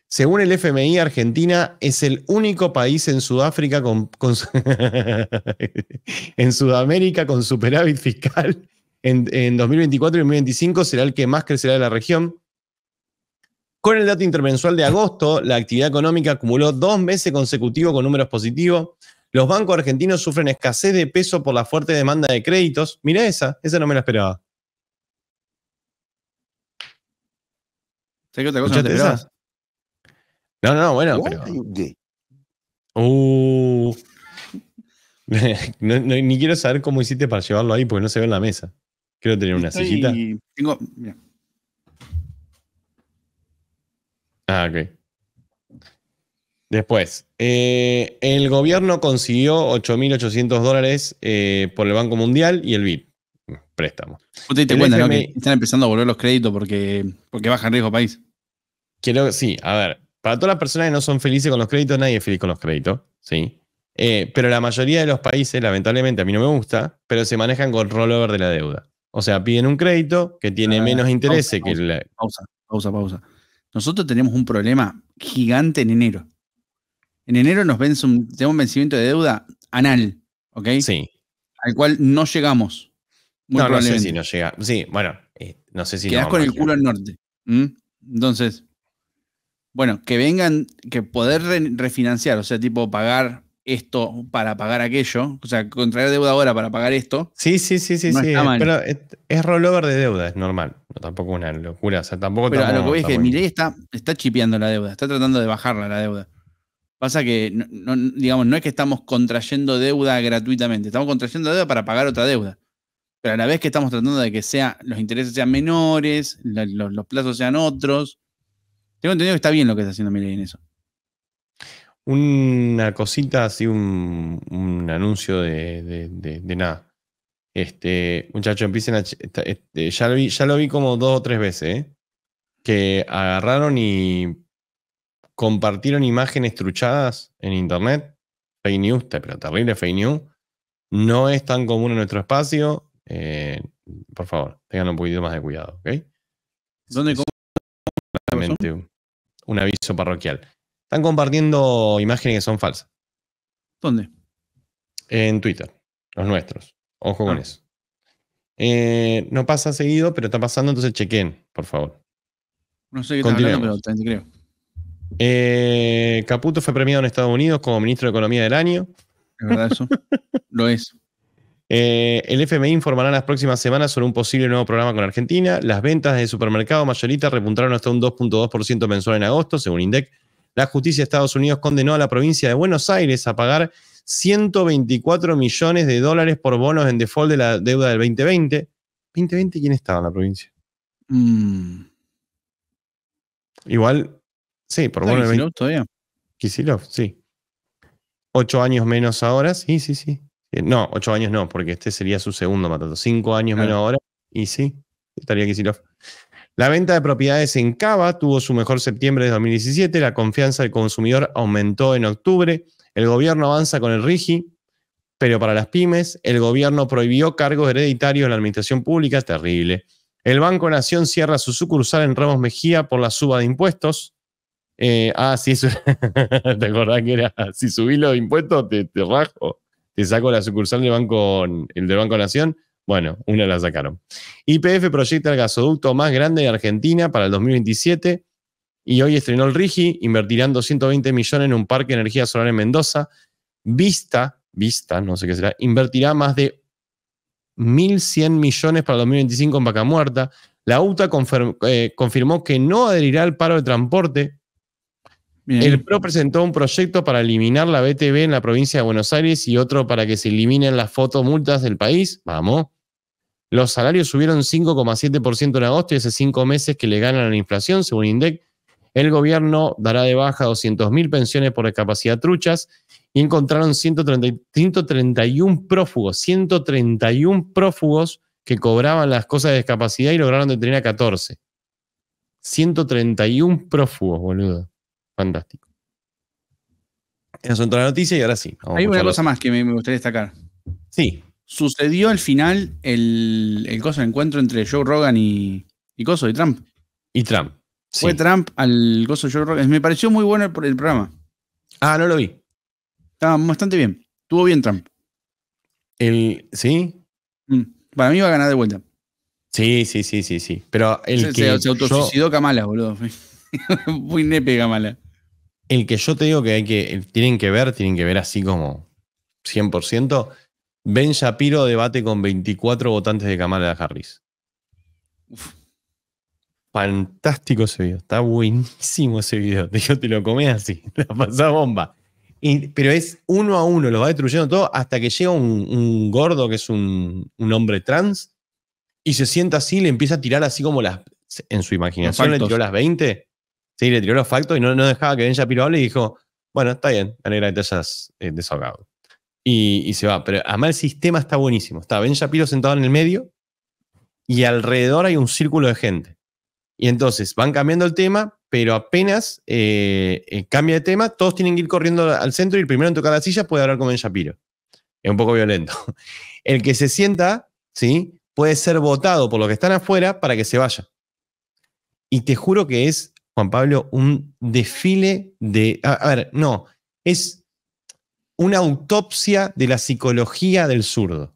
Según el FMI, Argentina es el único país en Sudáfrica con, en Sudamérica con superávit fiscal. En, en 2024 y 2025 será el que más crecerá de la región. Con el dato intermensual de agosto, la actividad económica acumuló dos meses consecutivos con números positivos. Los bancos argentinos sufren escasez de peso por la fuerte demanda de créditos. Mira esa, esa no me la esperaba. ¿Sabes qué otra cosa no te No, no, bueno, pero... no, ni quiero saber cómo hiciste para llevarlo ahí porque no se ve en la mesa. Quiero tener una Estoy... sillita. Tengo... Mira. Ah, ok. Después, eh, el gobierno consiguió 8.800 dólares eh, por el Banco Mundial y el BID. Préstamo. ¿Vos te diste cuenta, están empezando a volver los créditos porque, porque bajan riesgo país. Quiero, sí, a ver, para todas las personas que no son felices con los créditos, nadie es feliz con los créditos, ¿sí? Eh, pero la mayoría de los países, lamentablemente, a mí no me gusta, pero se manejan con rollover de la deuda. O sea, piden un crédito que tiene ah, menos interés que el. pausa, pausa, pausa. Nosotros tenemos un problema gigante en enero. En enero nos vence un, tenemos un vencimiento de deuda anal, ¿ok? Sí. Al cual no llegamos. no, no sé si no llega. Sí, bueno, eh, no sé si. Quedás con el culo al norte. Entonces, bueno, que vengan, que poder refinanciar, o sea, tipo pagar esto para pagar aquello, o sea, contraer deuda ahora para pagar esto. Sí, sí, sí, sí, sí. Pero es, rollover de deuda, es normal. No, tampoco una locura, o sea, tampoco. Pero a lo que voy es que Miley está, está chipeando la deuda, está tratando de bajarla la deuda. Pasa que, no, digamos, no es que estamos contrayendo deuda gratuitamente, estamos contrayendo deuda para pagar otra deuda. Pero a la vez que estamos tratando de que sea, los intereses sean menores, los, plazos sean otros. Tengo entendido que está bien lo que está haciendo Miley en eso. Una cosita, así un, anuncio de, nada. Este, muchachos, empiecen a. Este, ya, lo vi, ya lo vi como dos o tres veces, ¿eh? Que agarraron y compartieron imágenes truchadas en internet, fake news, pero terrible fake news. No es tan común en nuestro espacio. Eh, por favor, tengan un poquito más de cuidado, ¿Dónde un, un aviso parroquial. Están compartiendo imágenes que son falsas. ¿Dónde? En Twitter, los nuestros. Ojo con ah. eso. Eh, no pasa seguido, pero está pasando, entonces chequen, por favor. No sé qué está pero te creo. Eh, Caputo fue premiado en Estados Unidos como ministro de Economía del año. Es verdad eso. Lo es. Eh, el FMI informará en las próximas semanas sobre un posible nuevo programa con Argentina. Las ventas de supermercado mayorita repuntaron hasta un 2.2% mensual en agosto, según INDEC. La justicia de Estados Unidos condenó a la provincia de Buenos Aires a pagar 124 millones de dólares por bonos en default de la deuda del 2020. ¿2020 quién estaba en la provincia? Mm. Igual Sí, por bueno Kisilov todavía? Kisilov, sí. Ocho años menos ahora, sí, sí, sí. Eh, no, ocho años no, porque este sería su segundo matato. Cinco años menos ahora, y sí, estaría Kisilov. La venta de propiedades en Cava tuvo su mejor septiembre de 2017, la confianza del consumidor aumentó en octubre, el gobierno avanza con el RIGI, pero para las pymes, el gobierno prohibió cargos hereditarios en la administración pública, terrible. El Banco Nación cierra su sucursal en Ramos Mejía por la suba de impuestos. Eh, ah, sí, ¿te acordás que era? Si subí los impuestos, te, te rajo, te saco la sucursal del Banco, el del Banco Nación. Bueno, una la sacaron. IPF proyecta el gasoducto más grande de Argentina para el 2027 y hoy estrenó el RIGI, invertirán 220 millones en un parque de energía solar en Mendoza. Vista, Vista, no sé qué será, invertirá más de 1.100 millones para el 2025 en Vaca Muerta. La UTA eh, confirmó que no adherirá al paro de transporte el PRO presentó un proyecto para eliminar la BTV en la provincia de Buenos Aires y otro para que se eliminen las fotomultas del país. Vamos. Los salarios subieron 5,7% en agosto y hace cinco meses que le ganan a la inflación, según INDEC. El gobierno dará de baja 200.000 pensiones por discapacidad truchas y encontraron 131 prófugos, 131 prófugos que cobraban las cosas de discapacidad y lograron detener a 14. 131 prófugos, boludo. Fantástico. eso son toda noticia y ahora sí. Hay una cosa más que me, me, gustaría destacar. Sí. Sucedió al final el, el, coso, encuentro entre Joe Rogan y, y Coso, y Trump. Y Trump. Fue Trump al coso Joe Rogan. Me pareció muy bueno el, programa. Ah, no lo vi. Estaba bastante bien. tuvo bien Trump. El, ¿Sí? Mm. Para mí iba a ganar de vuelta. Sí, sí, sí, sí, sí. Pero el que. Se autosuicidó Kamala, boludo. Muy nepe Gamala. El que yo te digo que hay que tienen que ver, tienen que ver así como 100%. Ben Shapiro debate con 24 votantes de Kamala Harris. Fantástico ese video, está buenísimo ese video. Yo te lo comé así, la pasa bomba. Y, pero es uno a uno, lo va destruyendo todo hasta que llega un, gordo que es un, un, hombre trans y se sienta así y le empieza a tirar así como las. En su imaginación le tiró las 20 y le tiró los factos y no, no dejaba que Ben Shapiro hable y dijo, bueno, está bien, me alegra que te hayas eh, desahogado. Y, se va. Pero además el sistema está buenísimo. Está Ben Shapiro sentado en el medio y alrededor hay un círculo de gente. Y entonces van cambiando el tema, pero apenas eh, eh, cambia de tema, todos tienen que ir corriendo al centro y el primero en tocar la silla puede hablar con Ben Shapiro. Es un poco violento. El que se sienta, ¿sí? Puede ser votado por los que están afuera para que se vaya. Y te juro que es Juan Pablo, un desfile de... A, ver, no, es una autopsia de la psicología del zurdo.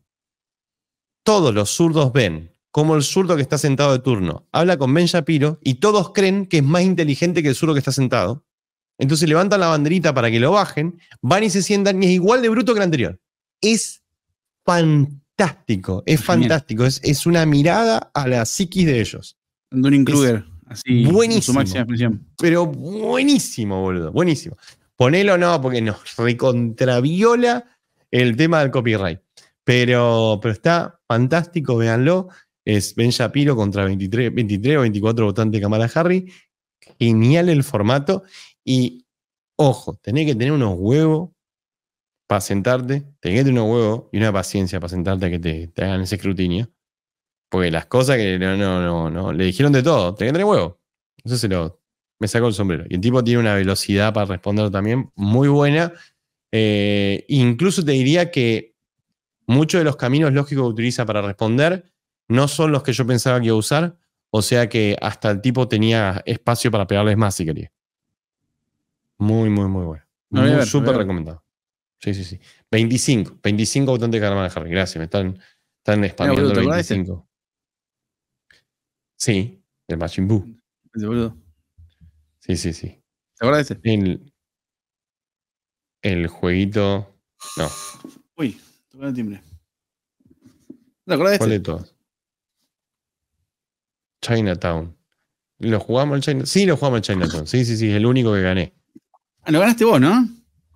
Todos los zurdos ven como el zurdo que está sentado de turno habla con Ben Shapiro y todos creen que es más inteligente que el zurdo que está sentado. Entonces levantan la banderita para que lo bajen, van y se sientan y es igual de bruto que el anterior. Es fantástico, es fantástico. Es, una mirada a la psiquis de ellos. no Kruger. Así, buenísimo. Su Pero buenísimo, boludo. Buenísimo. Ponelo no, porque nos recontraviola el tema del copyright. Pero, pero está fantástico, véanlo. Es Ben Shapiro contra 23, 23 o 24 votantes de Kamala Harry. Genial el formato. Y ojo, tenés que tener unos huevos para sentarte, tenés que tener unos huevos y una paciencia para sentarte a que te, te hagan ese escrutinio. Porque las cosas que no, no, no, no. Le dijeron de todo. Tenía que tener huevo. Entonces se lo. Me sacó el sombrero. Y el tipo tiene una velocidad para responder también muy buena. Eh, incluso te diría que muchos de los caminos lógicos que utiliza para responder no son los que yo pensaba que iba a usar. O sea que hasta el tipo tenía espacio para pegarles más si quería. Muy, muy, muy bueno. Ah, muy, súper recomendado. Sí, sí, sí. 25. 25 votantes de Kamala Harry Gracias. Me están, están 25. Sí, el Majin Buu. Pues, boludo. Sí, sí, sí. ¿Te acuerdas de ese? El, el jueguito. No. Uy, tocó el timbre. ¿Te acuerdas de ¿Cuál de todos? Chinatown. ¿Lo jugamos al Chinatown? Sí, lo jugamos al Chinatown. Sí, sí, sí, es el único que gané. Ah, lo ganaste vos, ¿no?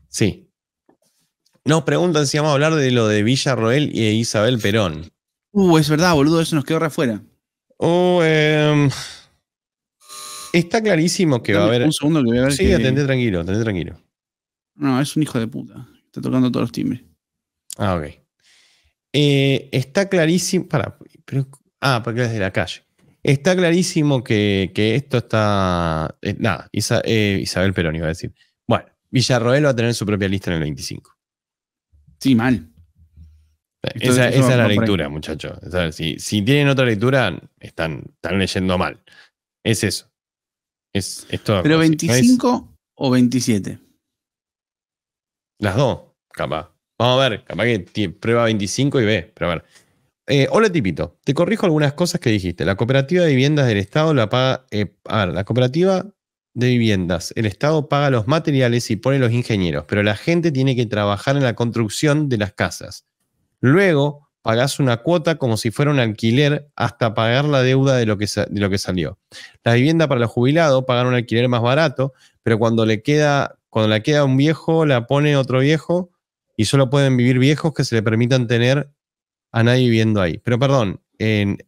Sí. Nos preguntan si vamos a hablar de lo de Villarroel y Isabel Perón. Uh, es verdad, boludo, eso nos quedó re afuera. Oh, em, está clarísimo que va a haber. Un segundo que voy a ver. Sí, atendé tranquilo, atendé tranquilo. No, es un hijo de puta. Está tocando todos los timbres. Ah, ok. Eh, está clarísimo. Para, ah, porque es de la calle. Está clarísimo que, esto está. Eh, nada, eh, Isabel Perón iba a decir. Bueno, Villarroel va a tener su propia lista en el 25. Sí, mal esa, es la lectura, muchachos. si, tienen otra lectura, están, están, leyendo mal. Es eso. Es, Pero 25 o 27. Las dos, capaz. Vamos a ver, capaz que prueba 25 y ve. Pero eh, hola Tipito, te corrijo algunas cosas que dijiste. La cooperativa de viviendas del Estado la paga. Eh, la cooperativa de viviendas, el Estado paga los materiales y pone los ingenieros, pero la gente tiene que trabajar en la construcción de las casas. Luego pagás una cuota como si fuera un alquiler hasta pagar la deuda de lo que, de lo que salió. La vivienda para los jubilados pagan un alquiler más barato, pero cuando le queda, cuando le queda un viejo, la pone otro viejo y solo pueden vivir viejos que se le permitan tener a nadie viviendo ahí. Pero perdón, en,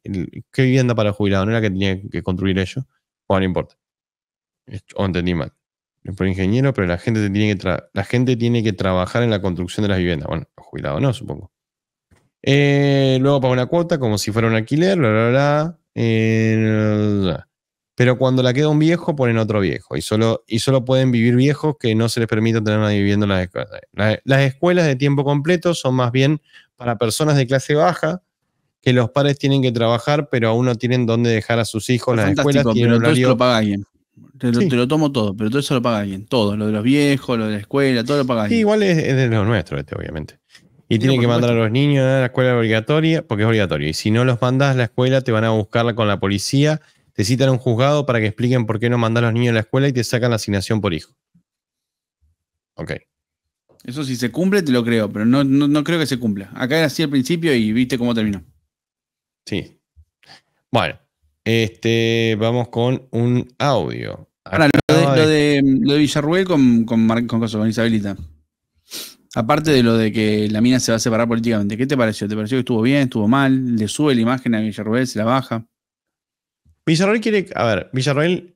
¿qué vivienda para los jubilados? ¿No era que tenía que construir ellos? Bueno, no importa. O oh, entendí mal. Por ingeniero, pero la gente, tiene que la gente tiene que trabajar en la construcción de las viviendas. Bueno, jubilado no, supongo. Eh, luego paga una cuota como si fuera un alquiler, eh, bla, bla, bla. Pero cuando la queda un viejo, ponen otro viejo. Y solo, y solo pueden vivir viejos que no se les permite tener nadie viviendo en las escuelas. Las, escuelas de tiempo completo son más bien para personas de clase baja que los padres tienen que trabajar, pero aún no tienen dónde dejar a sus hijos. Las escuelas todo lo paga alguien. Te, lo, tomo todo, pero todo eso lo paga alguien. Todo, lo de los viejos, lo de la escuela, todo lo paga alguien. igual es, de lo nuestro este, obviamente. Y tiene que mandar a los niños a la escuela obligatoria, porque es obligatorio. Y si no los mandas a la escuela, te van a buscar con la policía, te citan a un juzgado para que expliquen por qué no mandas a los niños a la escuela y te sacan la asignación por hijo. Ok. Eso si se cumple, te lo creo, pero no, creo que se cumpla. Acá era así al principio y viste cómo terminó. Sí. Bueno, este, vamos con un audio. Ahora, lo de, lo Villarruel con, con, con Isabelita. Aparte de lo de que la mina se va a separar políticamente, ¿qué te pareció? ¿Te pareció que estuvo bien, estuvo mal? ¿Le sube la imagen a Villarroel, se la baja? Villarroel quiere, a ver, Villarroel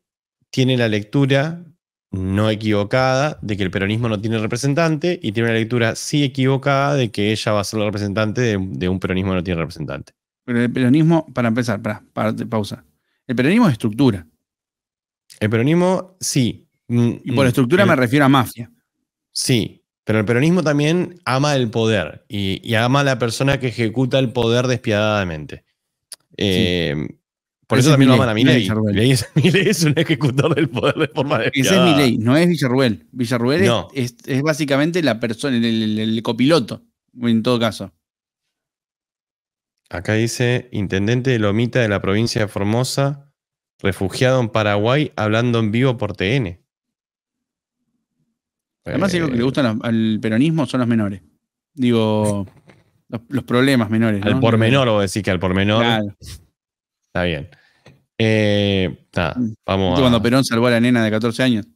tiene la lectura no equivocada de que el peronismo no tiene representante y tiene la lectura sí equivocada de que ella va a ser la representante de, un peronismo que no tiene representante. Pero el peronismo, para empezar, para, para pausa. El peronismo es estructura. El peronismo, sí. Mm, y por mm, estructura me refiero a mafia. Sí, pero el peronismo también ama el poder y, ama a la persona que ejecuta el poder despiadadamente. Eh, por eso también lo aman a Milei. Milei es, un ejecutor del poder de forma despiadada. Ese es Milei, no es Villarruel. Villarruel es, básicamente la persona, el copiloto, en todo caso. Acá dice, intendente de Lomita de la provincia de Formosa, refugiado en Paraguay, hablando en vivo por TN. Además, eh, lo que le gusta al peronismo son los menores. Digo, los, problemas menores. ¿no? Al menor, o decir que al menor. Claro. Está bien. Eh, vamos a... Cuando Perón salvó a la nena de 14 años.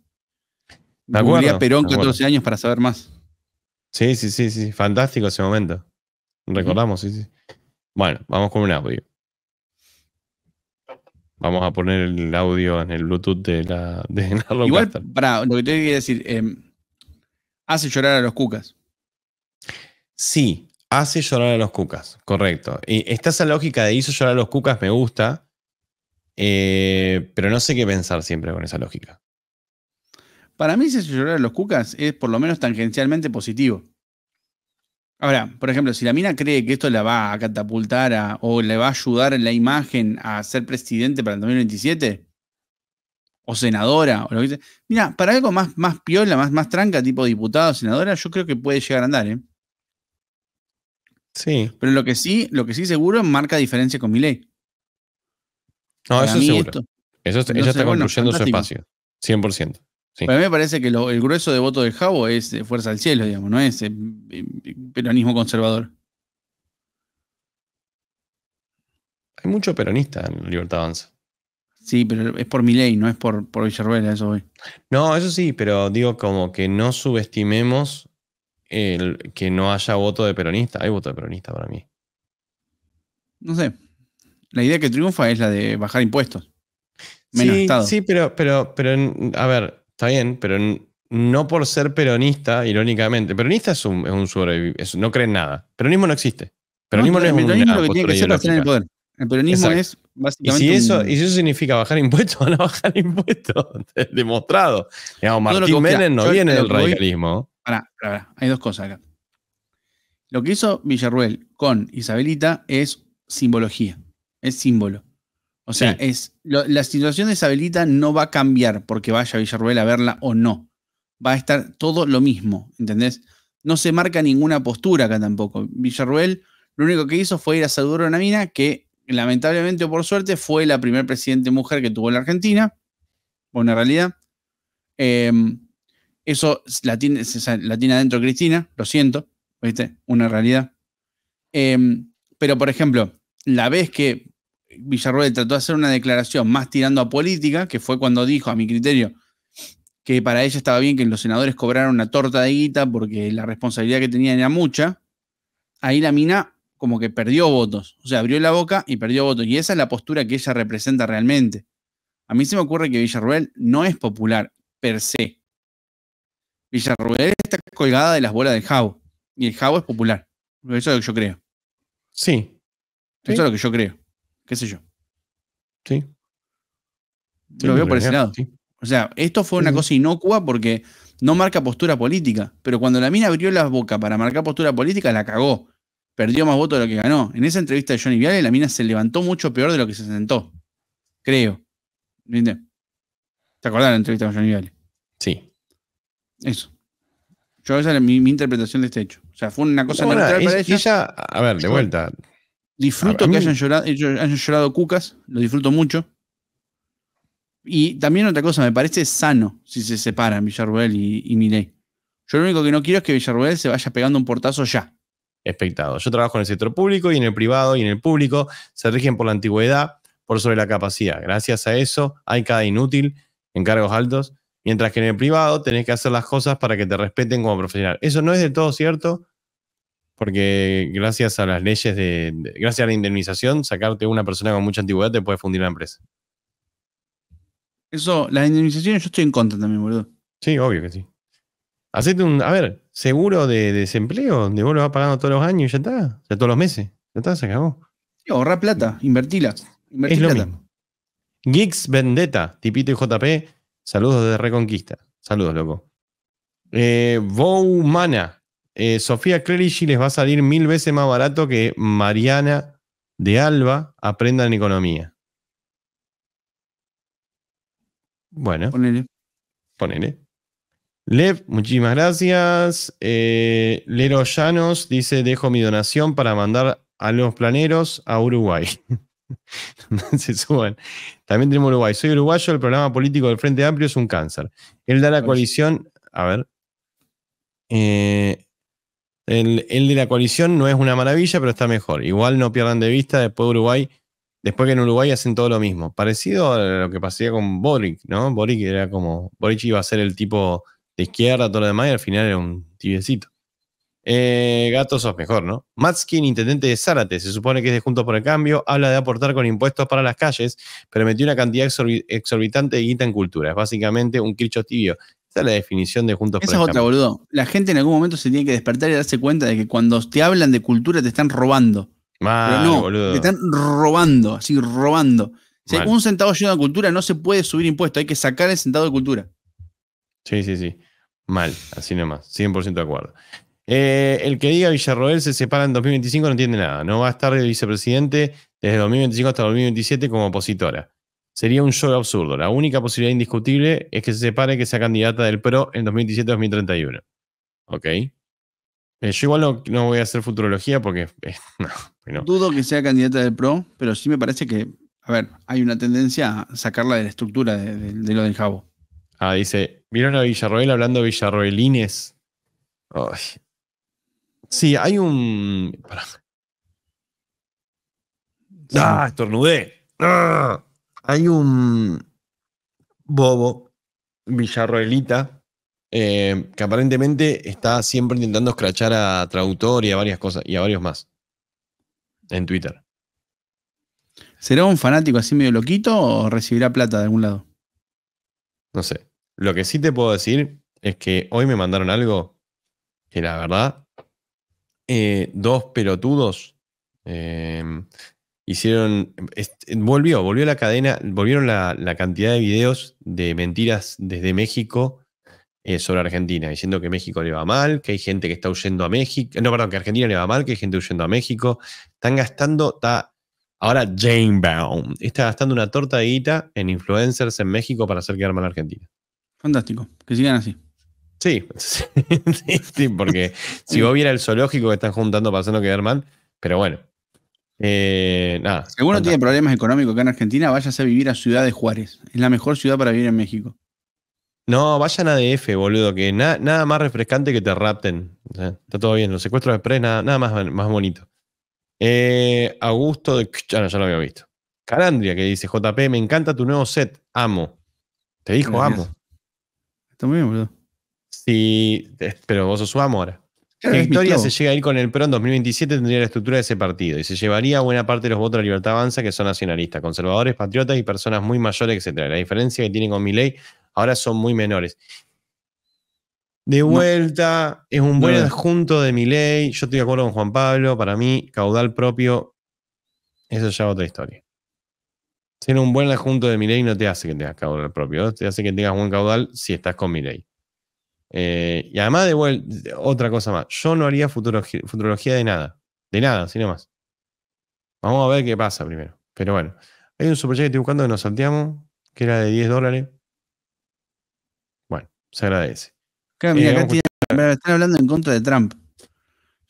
De acuerdo, Perón 14 años para saber más. Sí, sí, sí, sí. Fantástico ese momento. Recordamos, sí, sí. Bueno, vamos con un audio. Vamos a poner el audio en el Bluetooth de la de Igual, para lo que te quería decir, em, Hace llorar a los cucas. Sí, hace llorar a los cucas, correcto. Y está esa lógica de hizo llorar a los cucas, me gusta, eh, pero no sé qué pensar siempre con esa lógica. Para mí, si llorar a los cucas es por lo menos tangencialmente positivo. Ahora, por ejemplo, si la mina cree que esto la va a catapultar o le va a ayudar en la imagen a ser presidente para el 2027, o senadora, o lo que Mira, para algo más, más piola, más, más tranca, tipo diputado o senadora, yo creo que puede llegar a andar, ¿eh? Sí. Pero lo que sí, lo que sí seguro marca diferencia con mi ley. No, eso seguro. eso está, está su espacio. 100%. Sí. Para mí me parece que el grueso de voto del Jabo es eh, fuerza al cielo, digamos, no es eh, peronismo conservador. Hay mucho peronista en Libertad Avanza. Sí, pero es por mi ley, no es por, por eso voy. No, eso sí, pero digo como que no subestimemos el, que no haya voto de peronista. Hay voto de peronista para mí. No sé. La idea que triunfa es la de bajar impuestos. sí, Sí, pero, pero, a ver, está bien, pero no por ser peronista, irónicamente. Peronista es un, es un sobreviviente, no cree nada. Peronismo no existe. Peronismo no, es un, lo que tiene que ser poder. El peronismo es básicamente. Y eso, y eso significa bajar impuestos, o no bajar impuestos. Demostrado. Digamos, Martín Menem no viene del radicalismo. hay dos cosas acá. Lo que hizo Villarruel con Isabelita es simbología, es símbolo. O sea, es la situación de Isabelita no va a cambiar porque vaya Villarruel a verla o no. Va a estar todo lo mismo, ¿entendés? No se marca ninguna postura acá tampoco. Villarruel lo único que hizo fue ir a saludar a una mina que lamentablemente o por suerte, fue la primer presidente mujer que tuvo la Argentina. Una realidad. Em, eso la tiene, la adentro Cristina, lo siento, ¿viste? Una realidad. Em, pero, por ejemplo, la vez que Villarroel trató de hacer una declaración más tirando a política, que fue cuando dijo, a mi criterio, que para ella estaba bien que los senadores cobraran una torta de guita porque la responsabilidad que tenían era mucha, ahí la mina como que perdió votos. O sea, abrió la boca y perdió votos. Y esa es la postura que ella representa realmente. A mí se me ocurre que Villarruel no es popular per se. Villarruel está colgada de las bolas del jabo. Y el jabo es popular. Eso es lo que yo creo. Sí. Eso es lo que yo creo. ¿Qué sé yo? Sí. lo veo por ese lado. O sea, esto fue una cosa inocua porque no marca postura política. Pero cuando la mina abrió la boca para marcar postura política, la cagó perdió más votos de lo que ganó. En esa entrevista de Johnny Viale, la mina se levantó mucho peor de lo que se sentó. Creo. ¿Te acordás de la entrevista con Johnny Viale? Sí. Eso. Yo esa era mi, interpretación de este hecho. O sea, fue una cosa neutral para ella. A ver, de vuelta. Disfruto que hayan llorado, cucas, lo disfruto mucho. Y también otra cosa, me parece sano si se separan Villarruel y, y Yo lo único que no quiero es que Villarruel se vaya pegando un portazo ya. Yo trabajo en el sector público y en el privado y en el público se rigen por la antigüedad, por sobre la capacidad. Gracias a eso hay cada inútil en cargos altos, mientras que en el privado tenés que hacer las cosas para que te respeten como profesional. Eso no es del todo cierto, porque gracias a las leyes de, gracias a la indemnización, sacarte una persona con mucha antigüedad te puede fundir la empresa. Eso, la indemnización yo estoy en contra también, boludo. Sí, obvio que sí. Hacete un, a ver, seguro de, desempleo, ¿De vos lo vas pagando todos los años y ya está, ya todos los meses, ya está, se acabó. ahorra plata, invertila. Invertí es Geeks Vendetta, Tipito y JP, saludos desde Reconquista. Saludos, loco. Eh, Bowmana, eh, Sofía Clerici les va a salir mil veces más barato que Mariana de Alba aprendan economía. Bueno. Ponele. Ponele. Lev, muchísimas gracias. Eh, Lero Llanos dice: Dejo mi donación para mandar a los planeros a Uruguay. Se suban. También tenemos Uruguay. Soy uruguayo, el programa político del Frente Amplio es un cáncer. Él da la coalición. A ver. Él eh, el, de la coalición no es una maravilla, pero está mejor. Igual no pierdan de vista, después Uruguay, después que en Uruguay hacen todo lo mismo. Parecido a lo que pasaría con Boric, ¿no? Boric era como. Boric iba a ser el tipo izquierda, todo lo demás, y al final era un tibiecito. Eh, gato, sos mejor, ¿no? Matskin, intendente de Zárate, se supone que es de Juntos por el Cambio, habla de aportar con impuestos para las calles, pero metió una cantidad exorbitante de guita en cultura. Es básicamente un cricho tibio. Esa es la definición de Juntos por el Cambio. Esa es otra, boludo. La gente en algún momento se tiene que despertar y darse cuenta de que cuando te hablan de cultura te están robando. no, boludo. te están robando, así robando. un centavo lleno de cultura no se puede subir impuestos, hay que sacar el centavo de cultura. Sí, sí, sí. Mal, así nomás, 100% de acuerdo. Eh, el que diga Villarroel se separa en 2025 no entiende nada. No va a estar el vicepresidente desde 2025 hasta 2027 como opositora. Sería un show absurdo. La única posibilidad indiscutible es que se separe que sea candidata del PRO en 2017-2031. ¿Ok? Eh, yo igual no, voy a hacer futurología porque... Dudo que sea candidata del PRO, pero sí me parece que, a ver, hay una tendencia a sacarla de la estructura de lo del jabo. Ah, dice, ¿Vieron a Villarroel hablando Villarroelines? Sí, hay un. ¡Ah! Estornudé. Ah. Hay un bobo, Villarroelita, eh, que aparentemente está siempre intentando escrachar a traductor y a varias cosas, y a varios más. En Twitter. ¿Será un fanático así medio loquito o recibirá plata de algún lado? No sé. Lo que sí te puedo decir es que hoy me mandaron algo que la verdad, eh, dos pelotudos eh, hicieron, volvió, volvió la cadena, volvieron la, cantidad de videos de mentiras desde México eh, sobre Argentina, diciendo que México le va mal, que hay gente que está huyendo a México, no, perdón, que Argentina le va mal, que hay gente huyendo a México. Están gastando, está ahora Jane Baum, está gastando una tortadita en influencers en México para hacer quedar mal a Argentina. Fantástico, que sigan así. Sí, porque si vos viera el zoológico que están juntando pasando que mal. pero bueno. Eh, nada. Si alguno tiene problemas económicos acá en Argentina, váyase a vivir a Ciudad de Juárez. Es la mejor ciudad para vivir en México. No, vayan a DF, boludo, que nada más refrescante que te rapten. está todo bien, los secuestros de nada, nada más, más bonito. Eh, Augusto de... Ah, no, ya lo había visto. Calandria, que dice, JP, me encanta tu nuevo set, amo. Te dijo, amo. Está muy Sí, pero vos sos su amor la historia se llega a ir con el PRO en 2027, tendría la estructura de ese partido y se llevaría buena parte de los votos de la Libertad Avanza, que son nacionalistas, conservadores, patriotas y personas muy mayores, etc. La diferencia que tiene con mi ley ahora son muy menores. De vuelta, es un buen adjunto de mi ley. Yo estoy de acuerdo con Juan Pablo. Para mí, caudal propio, eso ya es otra historia. Ser un buen adjunto de Miley no te hace que tengas caudal propio, te hace que tengas buen caudal si estás con Miley. Eh, y además, de otra cosa más. Yo no haría futurología, de nada. De nada, sino más. Vamos a ver qué pasa primero. Pero bueno, hay un superchat que estoy buscando que nos salteamos, que era de 10 dólares. Bueno, se agradece. Claro, eh, mira, acá están hablando en contra de Trump.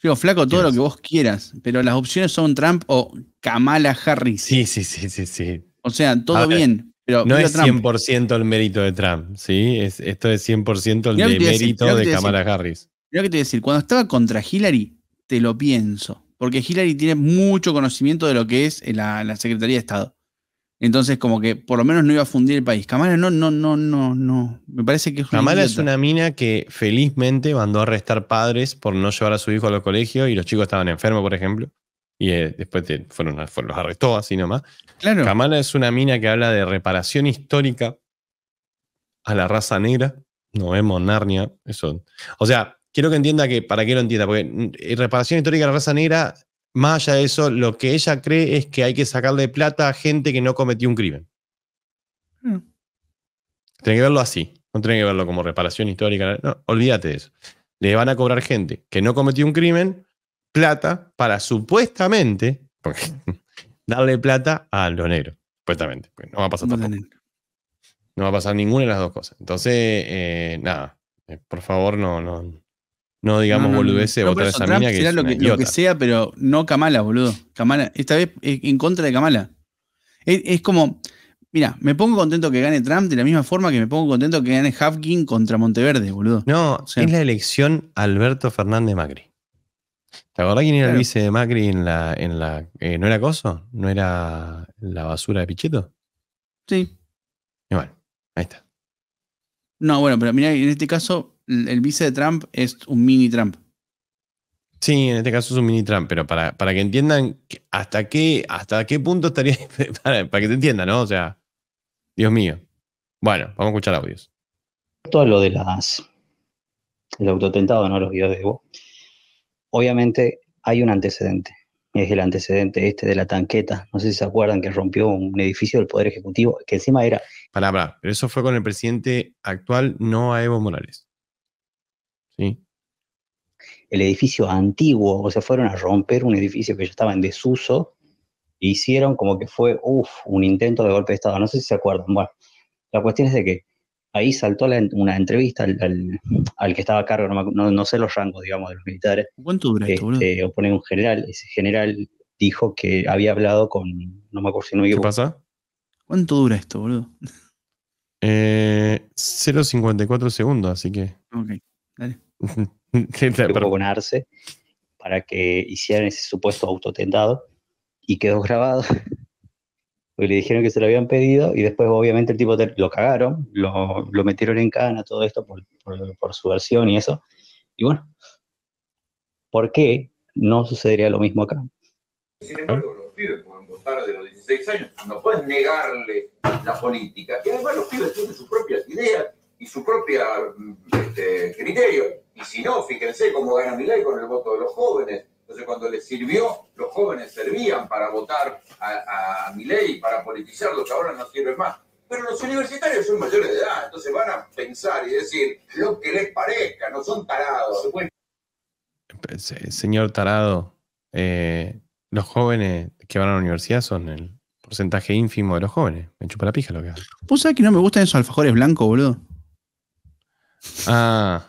Digo, flaco, todo lo que vos quieras, pero las opciones son Trump o Kamala Harris. Sí, sí, sí, sí, sí. O sea, todo bien. Pero no es 100% el mérito de Trump, ¿sí? Es, esto es 100% el de mérito de Kamala Harris. que te decir, cuando estaba contra Hillary, te lo pienso. Porque Hillary tiene mucho conocimiento de lo que es eh, la, Secretaría de Estado. Entonces, como que por lo menos no iba a fundir el país. Kamala no, no, no, no, no. Me parece que es Kamala es una mina que felizmente mandó a arrestar padres por no llevar a su hijo a los colegios y los chicos estaban enfermos, por ejemplo y eh, después fueron, los arrestó así nomás. Claro. es una mina que habla de reparación histórica a la raza negra. No vemos Narnia, eso. O sea, quiero que entienda que, para que lo entienda, porque eh, reparación histórica a la raza negra, más allá de eso, lo que ella cree es que hay que sacarle plata a gente que no cometió un crimen. Hmm. Tiene que verlo así, no tiene que verlo como reparación histórica. No, olvídate de eso. Le van a cobrar gente que no cometió un crimen plata para supuestamente darle plata a los Supuestamente. no va a pasar no No va a pasar ninguna de las dos cosas. Entonces, eh, nada. Eh, por favor, no, no, no digamos no, boludeces votar esa Trump que es lo, que, lo que, sea, pero no Kamala, boludo. Kamala, esta vez eh, en contra de Kamala. Es, como, mira, me pongo contento que gane Trump de la misma forma que me pongo contento que gane Hafkin contra Monteverde, boludo. No, es la elección Alberto Fernández Macri. ¿Te acordás quién era el vice de Macri en la. En la eh, ¿No era Coso? ¿No era la basura de Pichetto? Sí. Y bueno, ahí está. No, bueno, pero mira, en este caso, el vice de Trump es un mini Trump. Sí, en este caso es un mini Trump, pero para, que entiendan hasta qué, hasta qué punto estaría. Para, que te entiendan, ¿no? O sea, Dios mío. Bueno, vamos a escuchar audios. Todo lo de las. El autotentado, ¿no? Los videos de vos obviamente hay un antecedente. Es el antecedente este de la tanqueta. No sé si se acuerdan que rompió un edificio del Poder Ejecutivo, que encima era. Palabra, pero eso fue con el presidente actual, no a Evo Morales. Sí. El edificio antiguo, o sea, fueron a romper un edificio que ya estaba en desuso, e hicieron como que fue, un intento de golpe de Estado. No sé si se acuerdan. Bueno, la cuestión es de que ahí saltó una entrevista al, que estaba a cargo, no, sé los rangos, digamos, de los militares. ¿Cuánto dura esto, boludo? Este, o un general, ese general dijo que había hablado con, no me acuerdo si no me ¿Qué pasa? ¿Cuánto dura esto, boludo? Eh, 0.54 segundos, así que. Ok, dale. para que hicieran ese supuesto autotentado y quedó grabado le dijeron que se lo habían pedido y después obviamente el tipo lo cagaron, lo, metieron en cana, todo esto por, su versión y eso. Y bueno, ¿por qué no sucedería lo mismo acá? Sin embargo, los pibes pueden votar de los 16 años, no puedes negarle la política. Y además los pibes tienen sus propias ideas y su propio este, criterio. Y si no, fíjense cómo gana Milay con el voto de los jóvenes entonces, cuando les sirvió, los jóvenes servían para votar a, mi ley, para lo que ahora no sirve más. Pero los universitarios son mayores de edad, entonces van a pensar y decir lo que les parezca, no son tarados. Pues, eh, señor tarado, eh, los jóvenes que van a la universidad son el porcentaje ínfimo de los jóvenes. Me chupa la pija lo que hace. ¿Vos sabés que no me gustan esos alfajores blancos, boludo? Ah.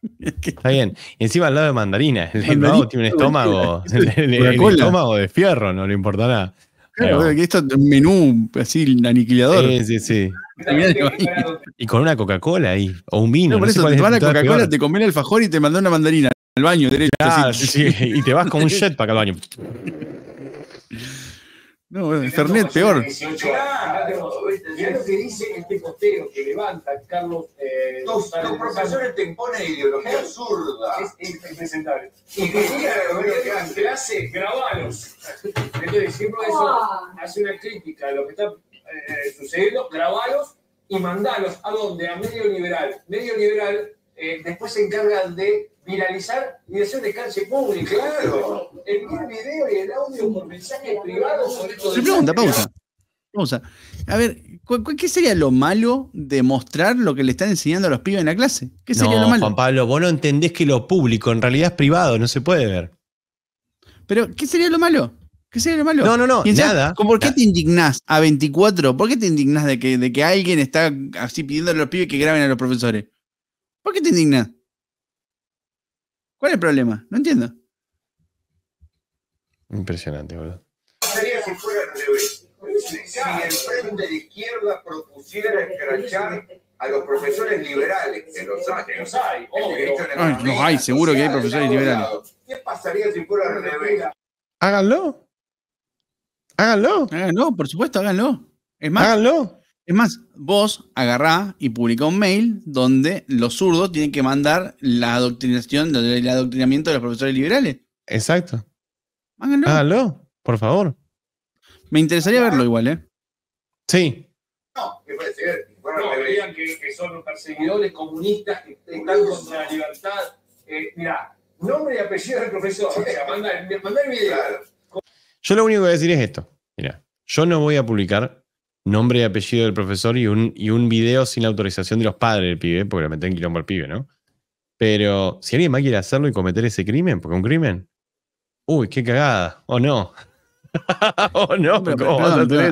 Está bien. Y encima al lado de mandarinas El lado tiene un estómago. El, estómago de fierro, no le importará. Claro, que esto es un menú así aniquilador. Sí, sí, sí. Y con una Coca-Cola ahí. O un vino. por eso cuando te va a Coca-Cola, te comen el fajor y te mandan una mandarina al baño derecho. Ah, y te vas con un jetpack al baño. No, en internet peor. lo que dice este costeo que levanta Carlos. Eh, profesores te imponen ideología absurda. Es, Y que diga que hace, grabalos. Entonces, siempre eso hace una crítica a lo que está eh, sucediendo, grabalos y mandalos. ¿A dónde? A medio liberal. Medio liberal eh, después se encargan de viralizar y hacer descanso público. Claro. el video y el audio por mensajes privados sobre Se pregunta, pausa. Pausa. A ver, ¿cu qué sería lo malo de mostrar lo que le están enseñando a los pibes en la clase? ¿Qué sería lo malo? Juan Pablo, vos no entendés que lo público en realidad es privado, no se puede ver. Pero, ¿qué sería lo malo? ¿Qué sería lo malo? No, no, no, ¿Por qué te indignás a 24? ¿Por qué te indignás de que, de que alguien está así pidiendo a los pibes que graben a los profesores? ¿Por qué te indigna? ¿Cuál es el problema? No entiendo. Impresionante, boludo. Sería si fuera al Si el frente de izquierda propusiera escrachar a los profesores liberales, que los hay, que los hay, seguro que hay profesores liberales. ¿Qué pasaría si fuera al Háganlo. Háganlo. Háganlo, por supuesto, háganlo. Es más, háganlo. Es más, vos agarrá y publicá un mail donde los zurdos tienen que mandar la adoctrinación, el adoctrinamiento de los profesores liberales. Exacto. Háganlo. Háganlo, por favor. Me interesaría verlo igual, ¿eh? Sí. No, que puede ser. bueno, no, veían que, que, son los perseguidores comunistas que están contra la libertad. Eh, mirá, nombre y apellido del profesor. O sea, mandá, el video. Yo lo único que voy a decir es esto. Mira, yo no voy a publicar nombre y apellido del profesor y un, un video sin la autorización de los padres del pibe, porque lo meten quilombo al pibe, ¿no? Pero si alguien más quiere hacerlo y cometer ese crimen, porque un crimen, uy, qué cagada, o no. O no, pero,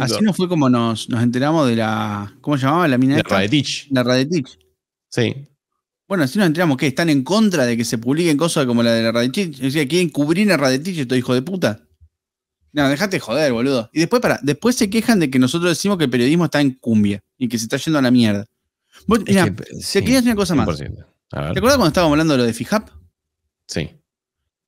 así no fue como nos, enteramos de la. ¿Cómo se llamaba? La mina. La Radetich. La Radetich. Sí. Bueno, así nos enteramos que están en contra de que se publiquen cosas como la de la Radetich. O sea, quieren cubrir a Radetich estos hijo de puta. No, dejate joder, boludo. Y después, para, después se quejan de que nosotros decimos que el periodismo está en cumbia y que se está yendo a la mierda. mira, que, una cosa más. ¿Te acuerdas cuando estábamos hablando de lo de FIJAP? Sí.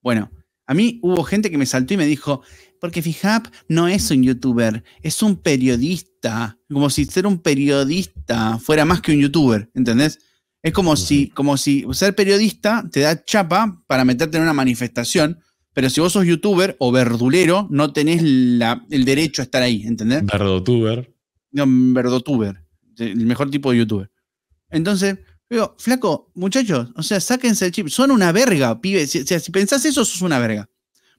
Bueno, a mí hubo gente que me saltó y me dijo, porque FIJAP no es un youtuber, es un periodista. Como si ser un periodista fuera más que un youtuber, ¿entendés? Es como, si, como si ser periodista te da chapa para meterte en una manifestación pero si vos sos youtuber o verdulero, no tenés el derecho a estar ahí, ¿entendés? Verdotuber. No, verdotuber. El mejor tipo de youtuber. Entonces, digo, flaco, muchachos, o sea, sáquense el chip. Son una verga, pibe. Si, si pensás eso, sos una verga.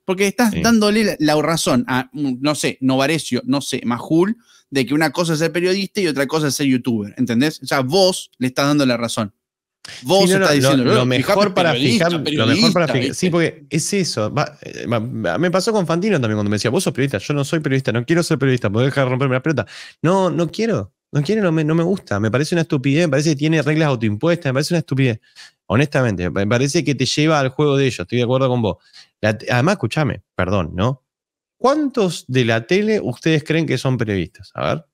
Porque estás dándole la, razón a, mm, no sé, Novarecio, no sé, Majul, de que una cosa es ser periodista y otra cosa es ser youtuber, ¿entendés? O sea, vos le estás dando la razón. Vos lo, mejor para fijar, lo, mejor para fijar, sí, porque es eso. Eh, me pasó con Fantino también cuando me decía, vos sos periodista, yo no soy periodista, no quiero ser periodista, puedo dejar de romperme la pelota. No, no quiero, no quiero, no me, gusta, me parece una estupidez, me parece que tiene reglas autoimpuestas, me parece una estupidez. Honestamente, me parece que te lleva al juego de ellos, estoy de acuerdo con vos. además, escúchame, perdón, ¿no? ¿Cuántos de la tele ustedes creen que son periodistas? A ver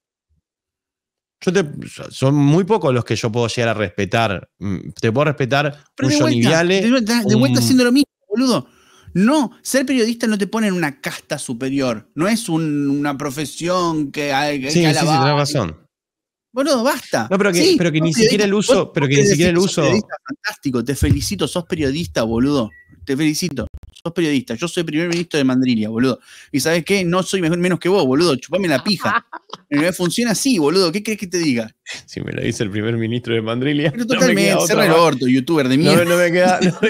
son muy pocos los que yo puedo llegar a respetar. Mm, te puedo respetar Pero de vuelta, haciendo lo mismo, boludo. No, ser periodista no te pone en una casta superior. No es una profesión que hay Sí, sí, sí, tenés razón. Boludo, basta. No, pero que, pero que ni siquiera el uso, pero que ni siquiera el uso. Fantástico, te felicito, sos periodista, boludo te felicito. Sos periodista, yo soy primer ministro de Mandrilia, boludo. Y sabes qué, no soy mejor, menos que vos, boludo. Chupame la pija. Funciona así, boludo. ¿Qué crees que te diga? Si me lo dice el primer ministro de Mandrilia. Pero totalmente, cerra el orto, youtuber de mierda. No, me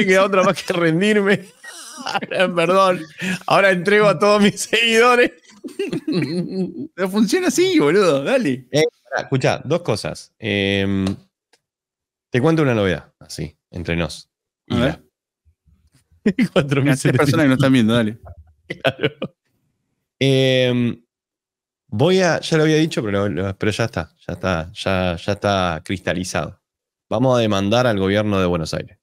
queda, otra más que rendirme. Perdón. Ahora entrego a todos mis seguidores. Pero funciona así, boludo. Dale. Eh, escucha, dos cosas. Em, te cuento una novedad, así, entre nos. 4.000 personas que nos están viendo, dale. Claro. Em, voy a, ya lo había dicho, pero, ya está, ya está, ya, está cristalizado. Vamos a demandar al gobierno de Buenos Aires.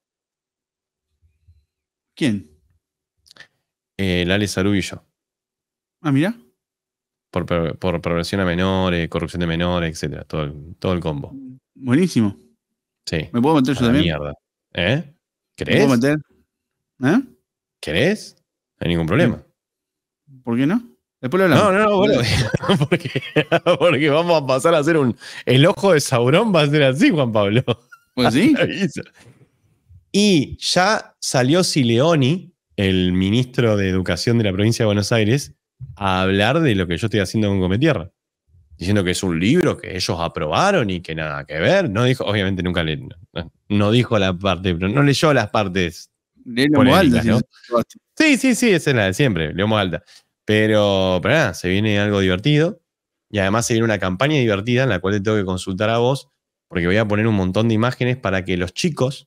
¿Quién? Eh, y yo. Ah, mira. Por, por, progresión a menores, corrupción de menores, etc. Todo el, todo el combo. Buenísimo. Sí. ¿Me puedo meter yo también? Mierda. ¿Eh? ¿Crees? ¿Me puedo meter? ¿Eh? ¿Querés? No hay ningún problema. ¿Por qué no? Después lo hablamos. No, no, no, porque, porque, vamos a pasar a hacer un. El ojo de Saurón va a ser así, Juan Pablo. Pues sí. Y ya salió Sileoni, el ministro de Educación de la provincia de Buenos Aires, a hablar de lo que yo estoy haciendo con Cometierra. Diciendo que es un libro que ellos aprobaron y que nada que ver. No dijo, obviamente nunca le. No, dijo la parte, pero no leyó las partes ¿no? Sí, sí, sí, es la de siempre, León Alta. Pero, pero nada, se viene algo divertido. Y además se viene una campaña divertida en la cual te tengo que consultar a vos, porque voy a poner un montón de imágenes para que los chicos,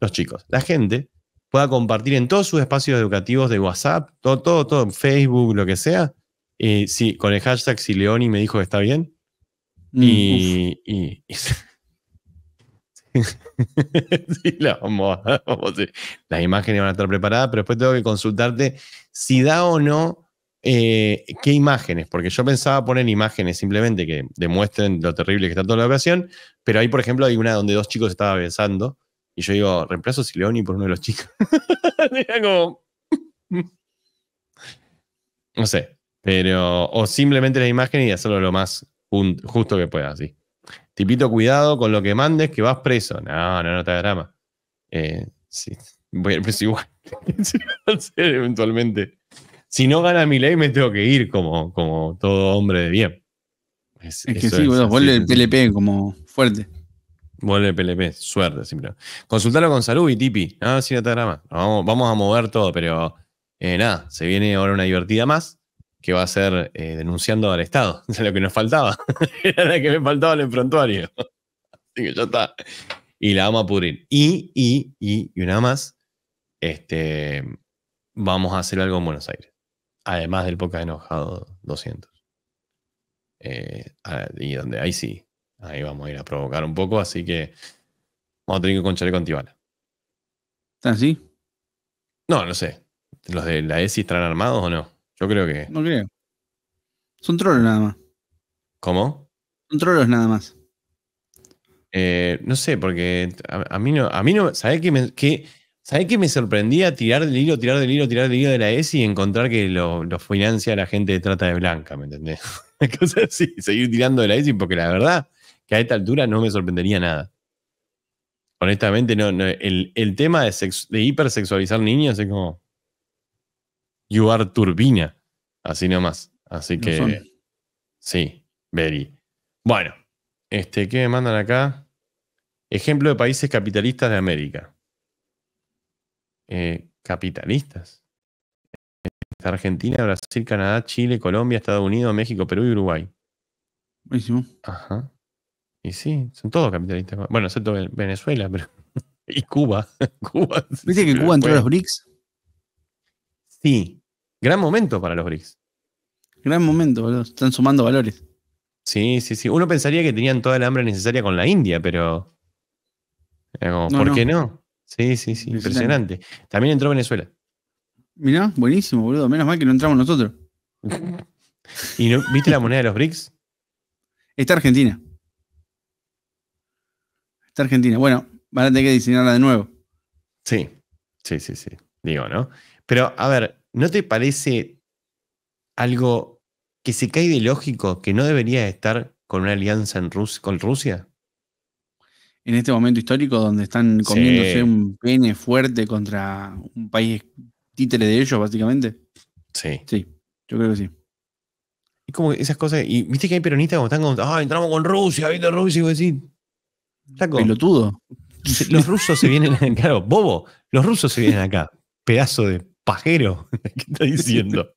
los chicos, la gente, pueda compartir en todos sus espacios educativos de WhatsApp, todo, todo, todo, Facebook, lo que sea. Eh, sí, con el hashtag si Leoni me dijo que está bien. Mm, y las imágenes van a estar preparadas, pero después tengo que consultarte si da o no eh, qué imágenes, porque yo pensaba poner imágenes simplemente que demuestren lo terrible que está toda la operación, pero ahí, por ejemplo, hay una donde dos chicos estaban besando y yo digo, reemplazo a Sileoni por uno de los chicos. no sé, pero... O simplemente las imágenes y hacerlo lo más justo que pueda, así. Tipito, cuidado con lo que mandes, que vas preso. No, no, no te drama. Eh, sí, voy a preso igual. eventualmente. Si no gana mi ley, me tengo que ir como, como todo hombre de bien. Es, que sí, bueno, Vuelve el PLP como fuerte. Vuelve el PLP, suerte siempre. Consultalo con salud y Tipi. Ah, sí, no te drama. Vamos, a mover todo, pero eh, nada, se viene ahora una divertida más que va a ser eh, denunciando al Estado. Es lo que nos faltaba. Era la que me faltaba el prontuario. Así que ya está. Y la vamos a pudrir. Y, y, y, y una más. Este, vamos a hacer algo en Buenos Aires. Además del Poca Enojado 200. Eh, y donde ahí sí. Ahí vamos a ir a provocar un poco. Así que vamos a tener que concharle con Tibala. ¿Están así? No, no sé. ¿Los de la ESI están armados o no? Yo creo que. No creo. Son trolos nada más. ¿Cómo? Son trolos nada más. Eh, no sé, porque a, mí no. A mí no ¿Sabés qué me, qué, me sorprendía? Tirar del hilo, tirar del hilo, tirar del hilo de la ESI y encontrar que lo, lo financia la gente de trata de blanca, ¿me entendés? Cosas así. Seguir tirando de la ESI porque la verdad que a esta altura no me sorprendería nada. Honestamente, no, el, tema de, de hipersexualizar niños es como. You Turbina. Así nomás. Así que. sí, Beri Bueno, este, ¿qué me mandan acá? Ejemplo de países capitalistas de América. Eh, capitalistas. Argentina, Brasil, Canadá, Chile, Colombia, Estados Unidos, México, Perú y Uruguay. Buenísimo. Ajá. Y sí, son todos capitalistas. Bueno, excepto Venezuela, pero. y Cuba. Cuba. ¿Viste que Cuba entró a los BRICS? Sí, Gran momento para los Brics. Gran momento, boludo. Están sumando valores. Sí, sí, sí. Uno pensaría que tenían toda la hambre necesaria con la India, pero. ¿Por qué no? Sí, sí, sí. Impresionante. También entró Venezuela. Mirá, buenísimo, boludo. Menos mal que no entramos nosotros. ¿Y no, viste la moneda de los BRICS? Está Argentina. Está Argentina. Bueno, van a tener que diseñarla de nuevo. Sí, sí, sí, sí. Digo, ¿no? Pero, a ver, ¿no te parece algo que se cae de lógico que no debería estar con una alianza con Rusia? En este momento histórico donde están comiéndose un pene fuerte contra un país títere de ellos, básicamente. Sí. Sí, yo creo que sí. Es como esas cosas. Y viste que hay peronistas como están como, ah, entramos con Rusia, viste Rusia, y vos decís. Pelotudo. Los rusos se vienen, claro, bobo, los rusos se vienen acá. Pedazo de pajero. ¿Qué está diciendo?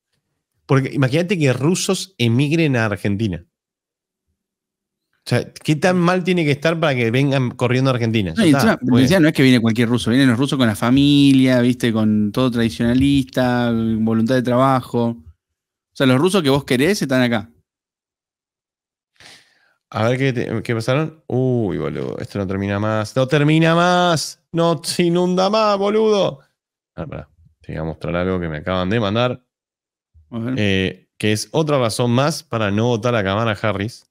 Porque imagínate que rusos emigren a Argentina. O sea, ¿qué tan mal tiene que estar para que vengan corriendo a Argentina? No, no es que viene cualquier ruso, vienen los rusos con la familia, viste, con todo tradicionalista, voluntad de trabajo. O sea, los rusos que vos querés están acá. A ver qué, qué pasaron. Uy, boludo, esto no termina más. No termina más. No se inunda más, boludo. ver, ah, pará voy a mostrar algo que me acaban de mandar. Eh, que es otra razón más para no votar a Kamala Harris.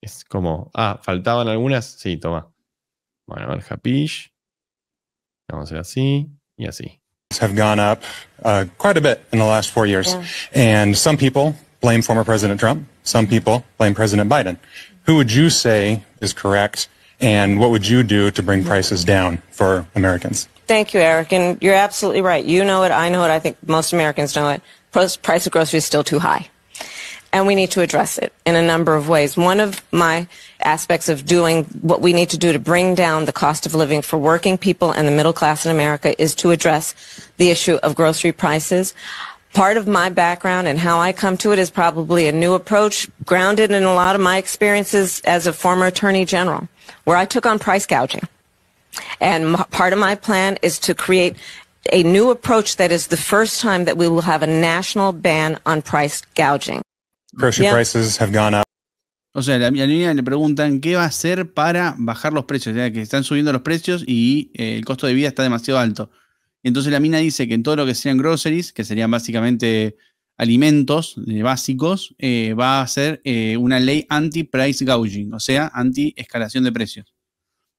Es como, ah, faltaban algunas. Sí, toma. Bueno, a ver, Vamos a hacer así y así. Have gone up uh, quite a bit in the last four years. Yeah. And some people blame former President Trump, some people blame President Biden. Who would you say is correct, and what would you do to bring prices down for Americans? Thank you, Eric. And you're absolutely right. You know it. I know it. I think most Americans know it. Price of groceries is still too high. And we need to address it in a number of ways. One of my aspects of doing what we need to do to bring down the cost of living for working people and the middle class in America is to address the issue of grocery prices. Part of my background and how I come to it is probably a new approach grounded in a lot of my experiences as a former attorney general, where I took on price gouging And part of my plan is to create a new approach that is the first time that we will have a national ban on price gouging. Grocery prices have gone up. O sea, a la mina le preguntan qué va a hacer para bajar los precios, ya que están subiendo los precios y eh, el costo de vida está demasiado alto. Entonces la mina dice que en todo lo que sean groceries, que serían básicamente alimentos eh, básicos, eh, va a ser una ley anti-price gouging, o sea, anti-escalación de precios.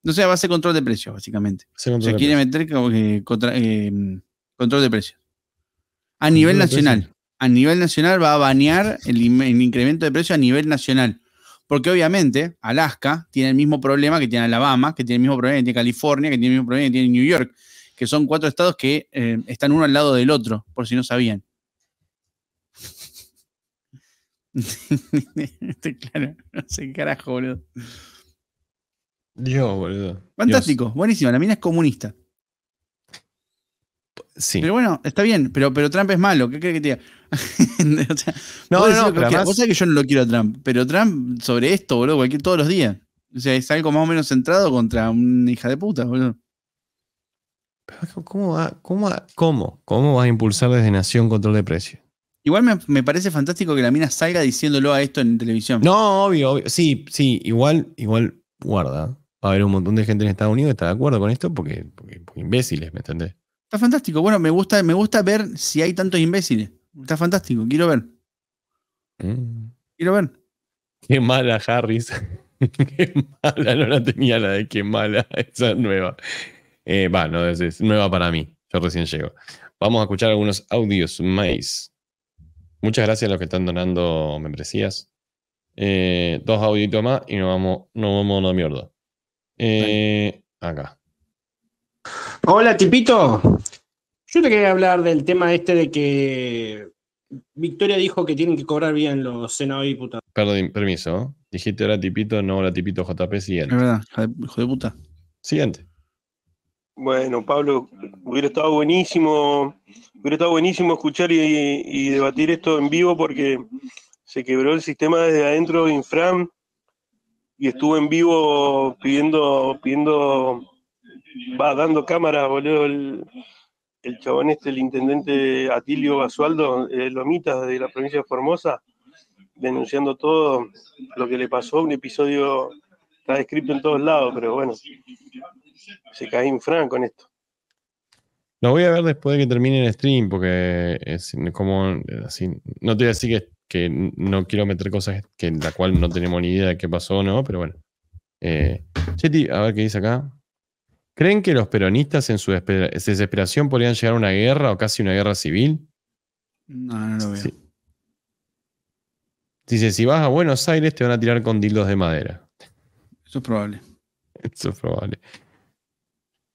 No sea, va a ser control de precios, básicamente. Se, quiere meter eh, control de precios. A nivel nacional. A nivel nacional va a banear el, incremento de precios a nivel nacional. Porque obviamente Alaska tiene el mismo problema que tiene Alabama, que tiene el mismo problema que tiene California, que tiene el mismo problema que tiene New York, que son cuatro estados que eh, están uno al lado del otro, por si no sabían. claro, no sé carajo, boludo. Dios, boludo. Fantástico, buenísimo. La mina es comunista. Sí. Pero bueno, está bien, pero, pero Trump es malo. ¿Qué crees que te diga? no, no, no Vos que yo no lo quiero a Trump, pero Trump sobre esto, boludo, cualquier, todos los días. O sea, es algo más o menos centrado contra una hija de puta, boludo. ¿Cómo, va, cómo, va, cómo, ¿Cómo vas a impulsar desde Nación control de precios? Igual me, me, parece fantástico que la mina salga diciéndolo a esto en televisión. No, obvio, obvio. Sí, sí, igual, igual, guarda va a haber un montón de gente en Estados Unidos que está de acuerdo con esto porque, imbéciles, ¿me entendés? Está fantástico. Bueno, me gusta, me gusta ver si hay tantos imbéciles. Está fantástico, quiero ver. Mm. Quiero ver. Qué mala, Harris. qué mala, no la tenía la de qué mala, esa nueva. Eh, es, nueva para mí. Yo recién llego. Vamos a escuchar algunos audios más. Muchas gracias a los que están donando membresías. Eh, dos auditos más y nos vamos, nos vamos a mierda. Eh, acá. Hola, Tipito. Yo te quería hablar del tema este de que Victoria dijo que tienen que cobrar bien los senadores diputados. Perdón, permiso. Dijiste hola, Tipito, no hola, Tipito JP, siguiente. Es verdad, hijo de puta. Siguiente. Bueno, Pablo, hubiera estado buenísimo, hubiera estado buenísimo escuchar y, y debatir esto en vivo porque se quebró el sistema desde adentro de Infram y estuvo en vivo pidiendo, pidiendo, va dando cámara, boludo, el, el, chabón este, el intendente Atilio Basualdo, eh, Lomitas de la provincia de Formosa, denunciando todo lo que le pasó, un episodio está descrito en todos lados, pero bueno, se cae en franco en esto. Lo voy a ver después de que termine el stream, porque es como eh, así, no te voy a decir que que no quiero meter cosas que la cual no tenemos ni idea de qué pasó o no, pero bueno. Eh, Cheti, a ver qué dice acá. ¿Creen que los peronistas en su desesperación podrían llegar a una guerra o casi una guerra civil? No, no lo veo. Dice, si vas a Buenos Aires te van a tirar con dildos de madera. Eso es probable. Eso es probable.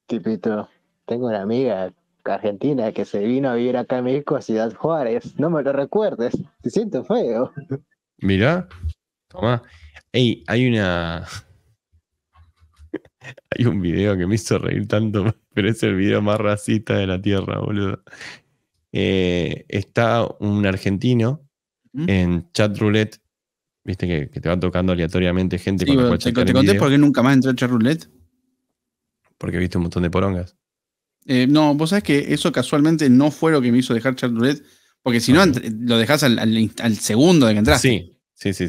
Tipito, tengo una amiga argentina que se vino a vivir acá en México a Ciudad Juárez. No me lo recuerdes, te siento feo. Mira, toma. hay una. hay un video que me hizo reír tanto, pero es el video más racista de la tierra, boludo. Eh, está un argentino ¿Mm? en chat roulette. Viste que, te va tocando aleatoriamente gente con te, conté por qué nunca más entró a chat roulette. Porque viste un montón de porongas. Eh, no, vos sabés que eso casualmente no fue lo que me hizo dejar roulette. porque si no, lo dejás al, segundo de que entraste. Sí, sí, sí,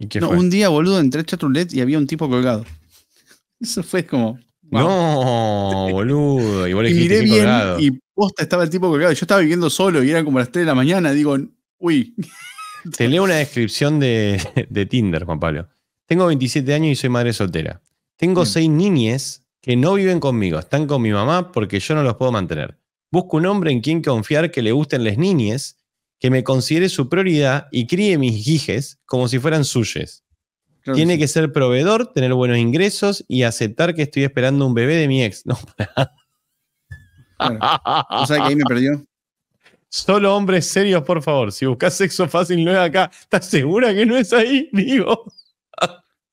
sí. un día, boludo, entré a Chatroulette y había un tipo colgado. Eso fue como. No, boludo. y miré bien y posta estaba el tipo colgado. Yo estaba viviendo solo y eran como las 3 de la mañana. Digo, uy. Te leo una descripción de, de Tinder, Juan Pablo. Tengo 27 años y soy madre soltera. Tengo 6 niñes que no viven conmigo, están con mi mamá porque yo no los puedo mantener. Busco un hombre en quien confiar que le gusten las niñas, que me considere su prioridad y críe mis hijes como si fueran suyas. Tiene que ser proveedor, tener buenos ingresos y aceptar que estoy esperando un bebé de mi ex. No, que ahí me perdió. Solo hombres serios, por favor. Si buscas sexo fácil, no es acá. ¿Estás segura que no es ahí? Digo.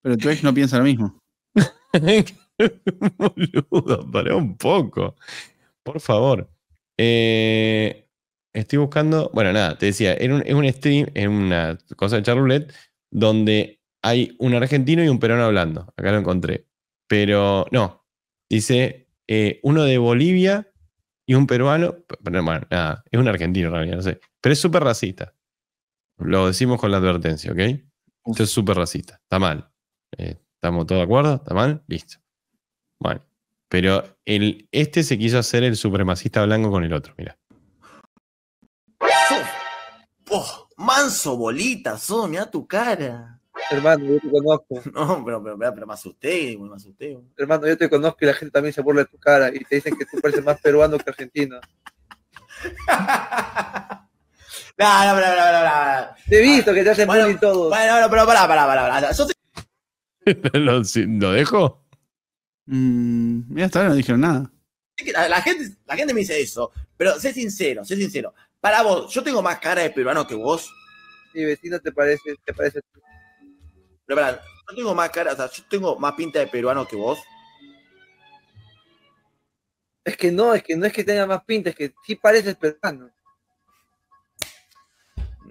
Pero tu ex no piensa lo mismo. Boludo, paré un poco. Por favor. Eh, estoy buscando. Bueno, nada, te decía, es un, stream, es una cosa de Charlotte, donde hay un argentino y un peruano hablando. Acá lo encontré. Pero no. Dice eh, uno de Bolivia y un peruano. Pero, bueno, nada, es un argentino en realidad, no sé. Pero es súper racista. Lo decimos con la advertencia, ¿ok? Esto es súper racista. Está mal. Eh, ¿Estamos todos de acuerdo? ¿Está mal? Listo. Bueno, pero el, este se quiso hacer el supremacista blanco con el otro, mira. manso bolita, sos, mira tu cara. Hermano, yo te conozco. No, pero, pero, pero, me asusté, me asusté. Hermano, yo te conozco y la gente también se burla de tu cara y te dicen que tú pareces más peruano que argentino. no, no, no, no, no, Te he visto que te hacen mal y todos. Bueno, no, pero pará, pará, pará. pará. ¿No ¿No dejo? Mm, y hasta ahora no dijeron nada. La, gente, la gente me dice eso, pero sé sincero, sé sincero. Para vos, yo tengo más cara de peruano que vos. Sí, vecino te parece, te parece. Pero para, yo tengo más cara, o sea, yo tengo más pinta de peruano que vos. Es que no, es que no es que tenga más pinta, es que sí pareces peruano.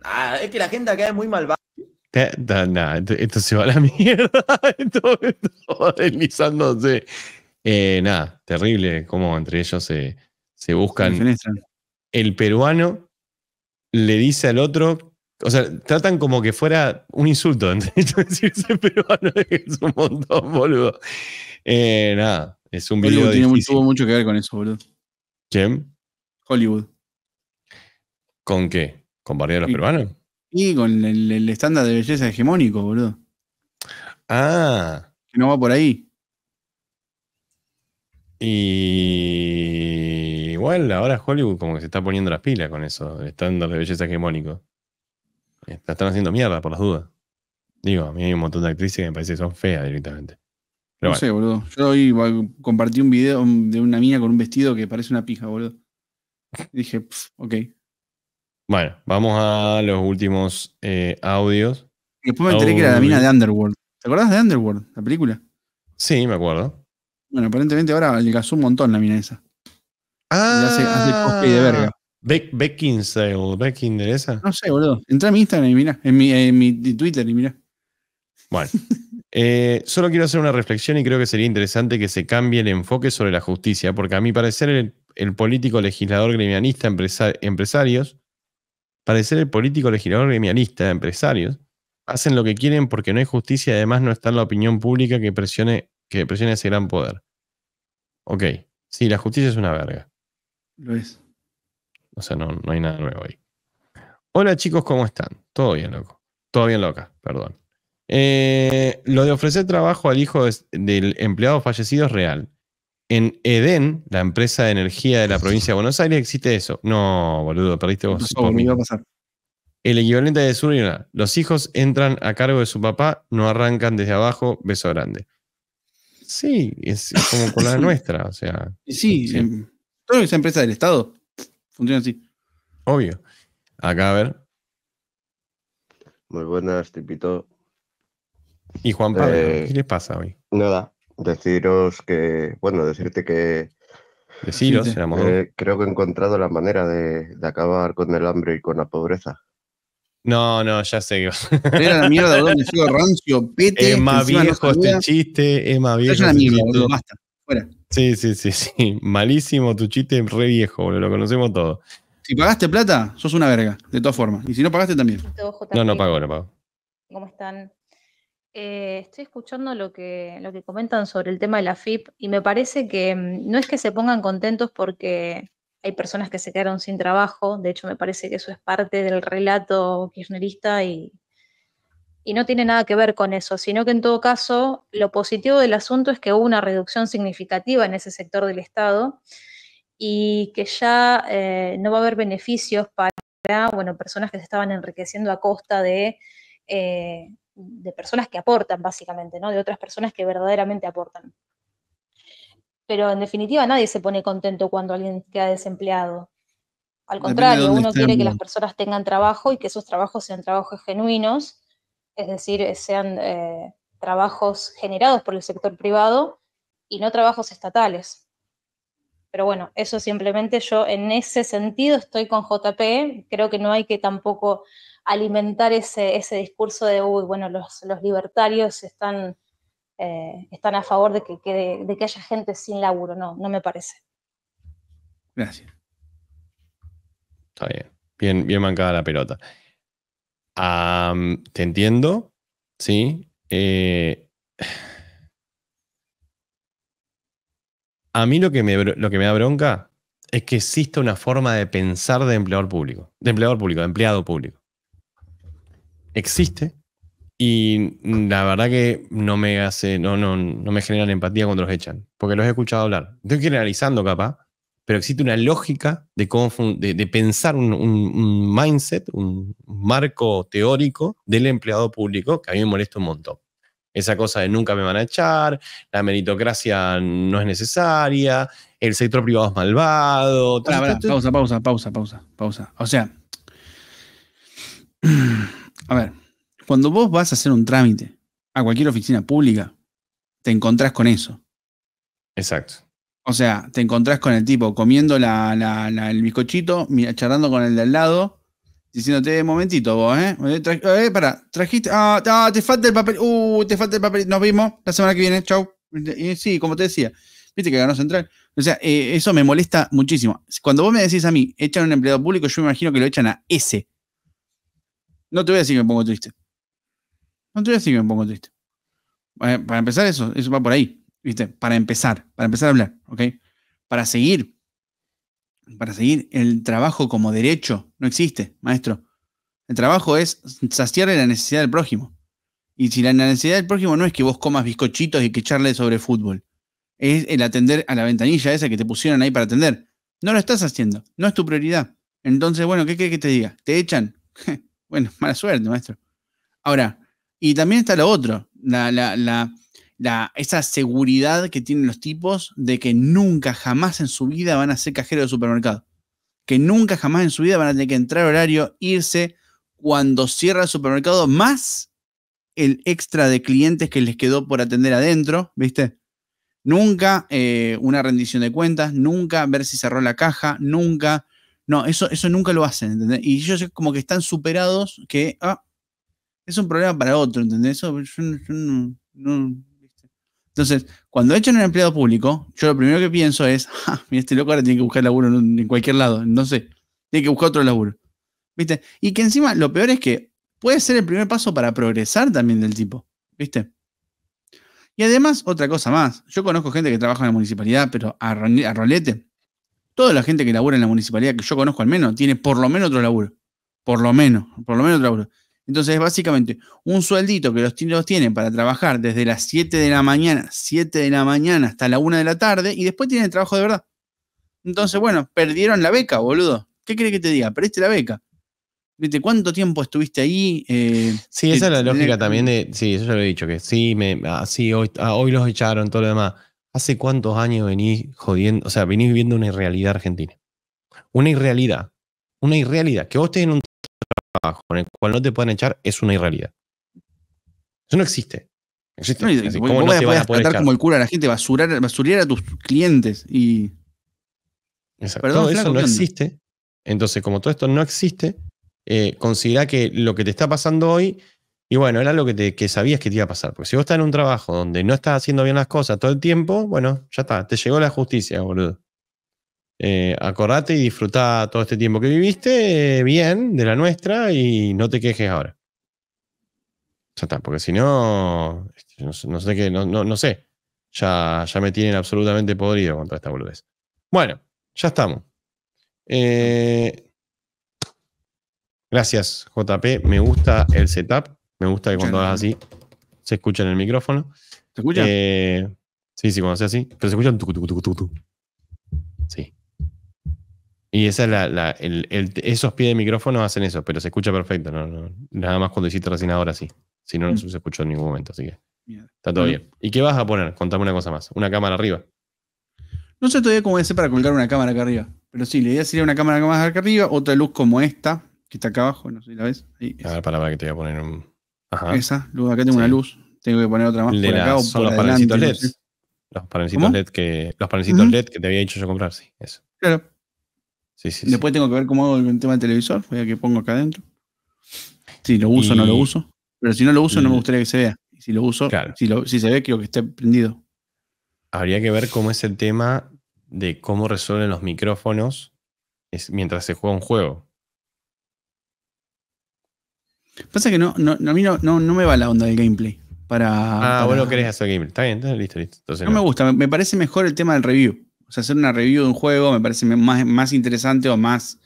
Ah, es que la gente acá es muy malvada esto se va a la mierda. esto, deslizándose. Eh, nada, terrible como entre ellos se, se buscan. el peruano le dice al otro, o sea, tratan como que fuera un insulto entre ellos decirse peruano es un montón, boludo. Eh, nada, es un video. Hollywood tiene mucho que ver con eso, boludo. ¿Quién? Hollywood. ¿Con qué? ¿Con Barrio de los Peruanos? Sí, con el, estándar de belleza hegemónico, boludo. Ah. Que no va por ahí. Y igual ahora Hollywood como que se está poniendo las pilas con eso, el estándar de belleza hegemónico. La están haciendo mierda por las dudas. Digo, a mí hay un montón de actrices que me parece que son feas directamente. no sé, boludo. Yo hoy compartí un video de una mina con un vestido que parece una pija, boludo. Dije, dije, ok. Bueno, vamos a los últimos eh, audios. Después me enteré que era la mina de Underworld. ¿Te acordás de Underworld, la película? Sí, me acuerdo. Bueno, aparentemente ahora le casó un montón la mina esa. Ah, hace, hace, cosplay de ah. verga. Beckinsale, esa. No sé, boludo. Entra a mi Instagram y mirá, en mi, en mi Twitter y mirá. Bueno. Eh, solo quiero hacer una reflexión y creo que sería interesante que se cambie el enfoque sobre la justicia, porque a mí parecer el, el político, legislador, gremianista, empresa, empresarios, Parecer el político, legislador, gremialista, empresarios, hacen lo que quieren porque no hay justicia y además no está la opinión pública que presione, que presione ese gran poder. Ok, sí, la justicia es una verga. Lo es. O sea, no, no hay nada nuevo ahí. Hola chicos, ¿cómo están? Todo bien, loco. Todo bien, loca, perdón. Eh, lo de ofrecer trabajo al hijo del empleado fallecido es real en Eden, la empresa de energía de la provincia de Buenos Aires, existe eso. No, boludo, perdiste vos. No, me iba a pasar. El equivalente de Surina. Los hijos entran a cargo de su papá, no arrancan desde abajo, beso grande. Sí, es, como con la nuestra, o sea. Sí, em, esa empresa del Estado funciona así. Obvio. Acá, a ver. Muy buenas, Tipito. Y Juan Pablo, eh, ¿qué les pasa hoy? Nada, Deciros que, bueno, decirte que... Deciros, creo que he encontrado la manera de, acabar con el hambre y con la pobreza. No, no, ya sé. Era la mierda, ¿dónde sigo rancio? Pete. Es más viejo este chiste, es más viejo. Es una este mierda, boludo, basta, fuera. Sí, sí, sí, sí. Malísimo tu chiste, re viejo, boludo, lo conocemos todo. Si pagaste plata, sos una verga, de todas formas. Y si no pagaste, también. No, no pago, no pago. ¿Cómo están? Eh, estoy escuchando lo que, lo que comentan sobre el tema de la FIP y me parece que mm, no es que se pongan contentos porque hay personas que se quedaron sin trabajo, de hecho me parece que eso es parte del relato kirchnerista y, no tiene nada que ver con eso, sino que en todo caso lo positivo del asunto es que hubo una reducción significativa en ese sector del Estado y que ya eh, no va a haber beneficios para bueno, personas que se estaban enriqueciendo a costa de eh, de personas que aportan, básicamente, ¿no? De otras personas que verdaderamente aportan. Pero en definitiva nadie se pone contento cuando alguien queda desempleado. Al contrario, uno quiere que las personas tengan trabajo y que esos trabajos sean trabajos genuinos, es decir, eh, sean eh, trabajos generados por el sector privado y no trabajos estatales. Pero bueno, eso simplemente yo en ese sentido estoy con JP, creo que no hay que tampoco alimentar ese, discurso de, uy, bueno, los, libertarios están, eh, están a favor de que, haya gente sin laburo, no, no me parece. Gracias. Está bien, bien, mancada la pelota. te entiendo, sí. Eh, A mí lo que me, da bronca es que existe una forma de pensar de empleador público, de empleador público, de empleado público. Existe y la verdad que no me hace, no, no, no me generan empatía cuando los echan, porque los he escuchado hablar. Estoy generalizando capaz, pero existe una lógica de, de, pensar un, un mindset, un marco teórico del empleado público que a mí me molesta un montón. Esa cosa de nunca me van a echar, la meritocracia no es necesaria, el sector privado es malvado. pausa, pausa, pausa, pausa, pausa. O sea, a ver, cuando vos vas a hacer un trámite a cualquier oficina pública, te encontrás con eso. Exacto. O sea, te encontrás con el tipo comiendo la, el bizcochito, charlando con el de al lado, diciéndote, momentito vos, ¿eh? eh, eh para, trajiste, ah, ah, te falta el papel, uh, te falta el papel, nos vimos la semana que viene, chau. sí, como te decía, viste que ganó Central. O sea, eh, eso me molesta muchísimo. Cuando vos me decís a mí, echan a un empleado público, yo me imagino que lo echan a ese. No te voy a decir que me pongo triste. No te voy a decir que me pongo triste. Eh, para empezar eso, eso va por ahí, ¿viste? Para empezar, para empezar a hablar, ¿ok? Para seguir, para seguir, el trabajo como derecho no existe, maestro. El trabajo es saciarle la necesidad del prójimo. Y si la necesidad del prójimo no es que vos comas bizcochitos y que charles sobre fútbol, es el atender a la ventanilla esa que te pusieron ahí para atender. No lo estás haciendo, no es tu prioridad. Entonces, bueno, ¿qué querés que te diga? ¿Te echan? bueno, mala suerte, maestro. Ahora, y también está lo otro, la, la, la, esa seguridad que tienen los tipos de que nunca, jamás en su vida van a ser cajeros de supermercado. Que nunca, jamás en su vida van a tener que entrar horario, irse cuando cierra el supermercado, más el extra de clientes que les quedó por atender adentro, ¿viste? Nunca eh, una rendición de cuentas, nunca ver si cerró la caja, nunca. No, eso, eso nunca lo hacen, ¿entendés? Y ellos como que están superados que ah, es un problema para otro, ¿entendés? Eso yo, no, entonces, cuando echan a un empleado público, yo lo primero que pienso es, mira, este loco ahora tiene que buscar laburo en, cualquier lado, no sé, tiene que buscar otro laburo. ¿Viste? Y que encima lo peor es que puede ser el primer paso para progresar también del tipo, ¿viste? Y además, otra cosa más, yo conozco gente que trabaja en la municipalidad, pero a rolete, toda la gente que labura en la municipalidad, que yo conozco al menos, tiene por lo menos otro laburo. Por lo menos, por lo menos otro laburo. Entonces, básicamente, un sueldito que los tíos tienen para trabajar desde las 7 de la mañana, 7 de la mañana hasta la 1 de la tarde, y después tienen el trabajo de verdad. Entonces, bueno, perdieron la beca, boludo. ¿Qué crees que te diga? Perdiste la beca. ¿Viste cuánto tiempo estuviste ahí? Eh, sí, esa es la lógica también de. Sí, eso ya lo he dicho, que sí, me, ah, ah, hoy, los echaron, todo lo demás. ¿Hace cuántos años venís jodiendo? O sea, venís viviendo una irrealidad argentina. Una irrealidad. Una irrealidad. Que vos estés un con en el cual no te pueden echar es una irrealidad. Eso no existe. existe. No, te a como el cura a la gente, basurar, basurar a tus clientes y. todo eso no existe. Entonces, como todo esto no existe, eh, considera que lo que te está pasando hoy, y bueno, era lo que, te, que sabías que te iba a pasar. Porque si vos estás en un trabajo donde no estás haciendo bien las cosas todo el tiempo, bueno, ya está, te llegó la justicia, boludo. Eh, acordate y disfruta todo este tiempo que viviste eh, bien de la nuestra y no te quejes ahora. Ya está, porque si no, este, no, sé qué, no, sé. Ya, ya me tienen absolutamente podrido con toda esta boludez. Bueno, ya estamos. Eh, gracias, JP. Me gusta el setup. Me gusta que cuando hagas así se escucha en el micrófono. ¿Se escucha? sí, sí, cuando sea así. Pero se escucha y esa la, la el, esos pies de micrófono hacen eso, pero se escucha perfecto. ¿no? no nada más cuando hiciste recién ahora sí. Si no, no mm. se escuchó en ningún momento, así que está todo bien. ¿Y qué vas a poner? Contame una cosa más. ¿Una cámara arriba? No sé todavía cómo voy a para colgar una cámara acá arriba. Pero sí, la idea sería una cámara más acá arriba, otra luz como esta, que está acá abajo, no sé si la ves. a ver, para, para que te voy a poner un. Ajá. Esa, luz, acá tengo una luz. Tengo que poner otra más por acá o son por los adelante, LED. Los panelcitos, LED que, los panelcitos LED que te había dicho yo comprar, sí, eso. Claro. Después tengo que ver cómo hago el tema del televisor, voy a que pongo acá adentro. Si lo uso o no lo uso. Pero si no lo uso, no me mm. gustaría que se vea. Si lo uso, si, se ve, quiero que esté prendido. Habría que ver cómo es el tema de cómo resuelven los micrófonos mientras se juega un juego. Pasa que no, no, a mí no, me va la onda del gameplay. Para, ah, vos no querés hacer gameplay. Está bien, está listo, listo. no, me gusta, me, parece mejor el tema del review. O sea, hacer una review de un juego me parece más, interesante o más...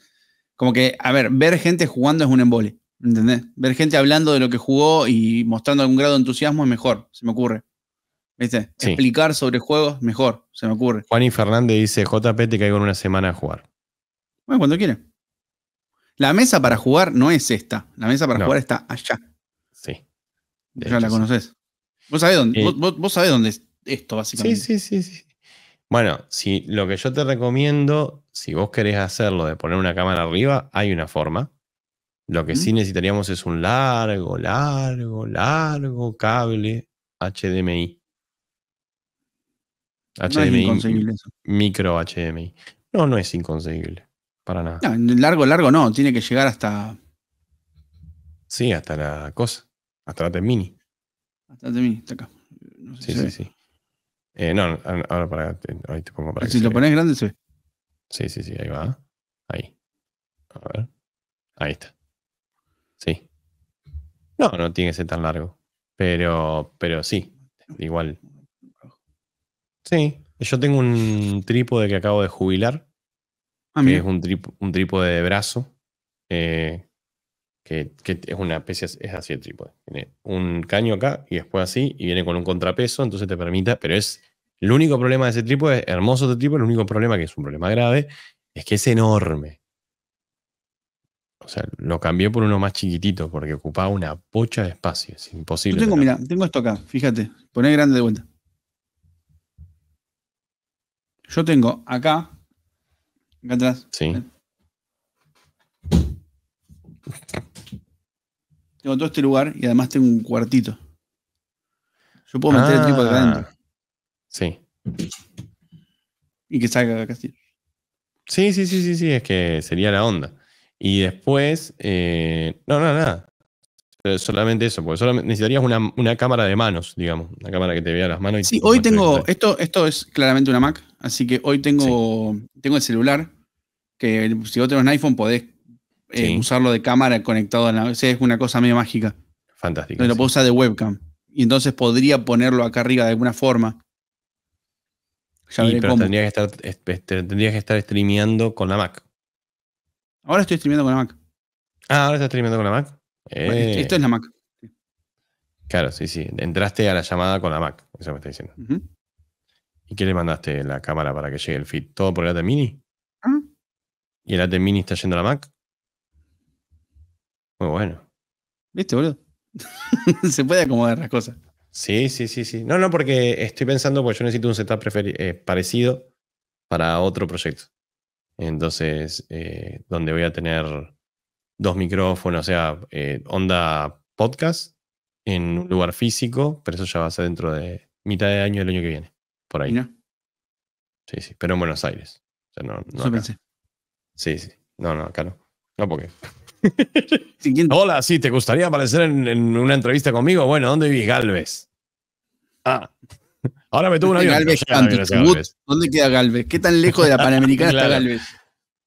Como que, a ver, ver gente jugando es un embole, ¿entendés? Ver gente hablando de lo que jugó y mostrando algún grado de entusiasmo es mejor, se me ocurre. ¿Viste? Explicar sobre juegos mejor, se me ocurre. Juan y Fernández dice, JP te caigo en una semana a jugar. Bueno, cuando quiere. La mesa para jugar no es esta. La mesa para jugar está allá. Sí. ya la conoces. Vos sabés dónde, eh. vos, vos sabés dónde es esto, básicamente. Sí, sí, sí, sí. Bueno, si lo que yo te recomiendo, si vos querés hacerlo de poner una cámara arriba, hay una forma. Lo que sí necesitaríamos es un largo, largo, largo cable HDMI. HDMI. micro HDMI. No, no es inconseguible. Para nada. largo, largo no. Tiene que llegar hasta. Sí, hasta la cosa. Hasta la T-Mini. Hasta la mini está acá. sí, sí, sí. Eh, no, ahora para. Ahí te pongo para. Si lo pones grande, sí. Sí, sí, sí, ahí va. Ahí. A ver. Ahí está. Sí. No, no tiene que ser tan largo. Pero, pero sí. Igual. Sí. Yo tengo un trípode que acabo de jubilar. Ah, que es un, trípode de brazo. Eh, que, es una especie, es así el trípode. Tiene un caño acá y después así, y viene con un contrapeso, entonces te permita pero es el único problema de ese trípode, es hermoso este trípode, el único problema que es un problema grave, es que es enorme. O sea, lo cambié por uno más chiquitito porque ocupaba una pocha de espacio, es imposible. Yo tengo, mira, tengo esto acá, fíjate, poné grande de vuelta. Yo tengo acá, acá atrás. Sí. Tengo todo este lugar y además tengo un cuartito. Yo puedo meter el tipo adentro. Ah. Sí. Y que salga de Castillo. Sí, sí, sí, sí, sí, es que sería la onda. Y después, eh, no, no, nada. Solamente eso, porque solamente necesitarías una, cámara de manos, digamos, una cámara que te vea las manos. Y sí, hoy tengo, esto, esto es claramente una Mac, así que hoy tengo, tengo el celular, que si vos tenés un iPhone podés eh, usarlo de cámara conectado a la. es una cosa medio mágica. Fantástico. Lo puedo usar de webcam. Y entonces podría ponerlo acá arriba de alguna forma. Ya pero tendría que, estar, tendría que estar streameando con la Mac. Ahora estoy streameando con la Mac. Ah, ahora estás streameando con la Mac. Esto es la Mac. Claro, sí, sí. Entraste a la llamada con la Mac, eso me está diciendo. ¿Y qué le mandaste la cámara para que llegue el feed? ¿Todo por el AT Mini? Ah. ¿Y el AT Mini está yendo a la Mac? Muy bueno. ¿Viste, boludo? Se puede acomodar las cosas. Sí, sí, sí, sí. No, no, porque estoy pensando, pues yo necesito un setup eh, parecido para otro proyecto. Entonces, eh, donde voy a tener dos micrófonos, o sea, eh, onda podcast en un lugar físico, pero eso ya va a ser dentro de mitad de año del año que viene, por ahí. No. Sí, sí, pero en Buenos Aires. O sea, no, no acá. Sí, sí. No, no, acá no. No, porque Hola, sí, ¿te gustaría aparecer en, una entrevista conmigo? Bueno, ¿dónde vivís, Galvez? Ah, ahora me tuvo una este idea ¿Dónde queda Galvez? ¿Qué tan lejos de la Panamericana está Galvez?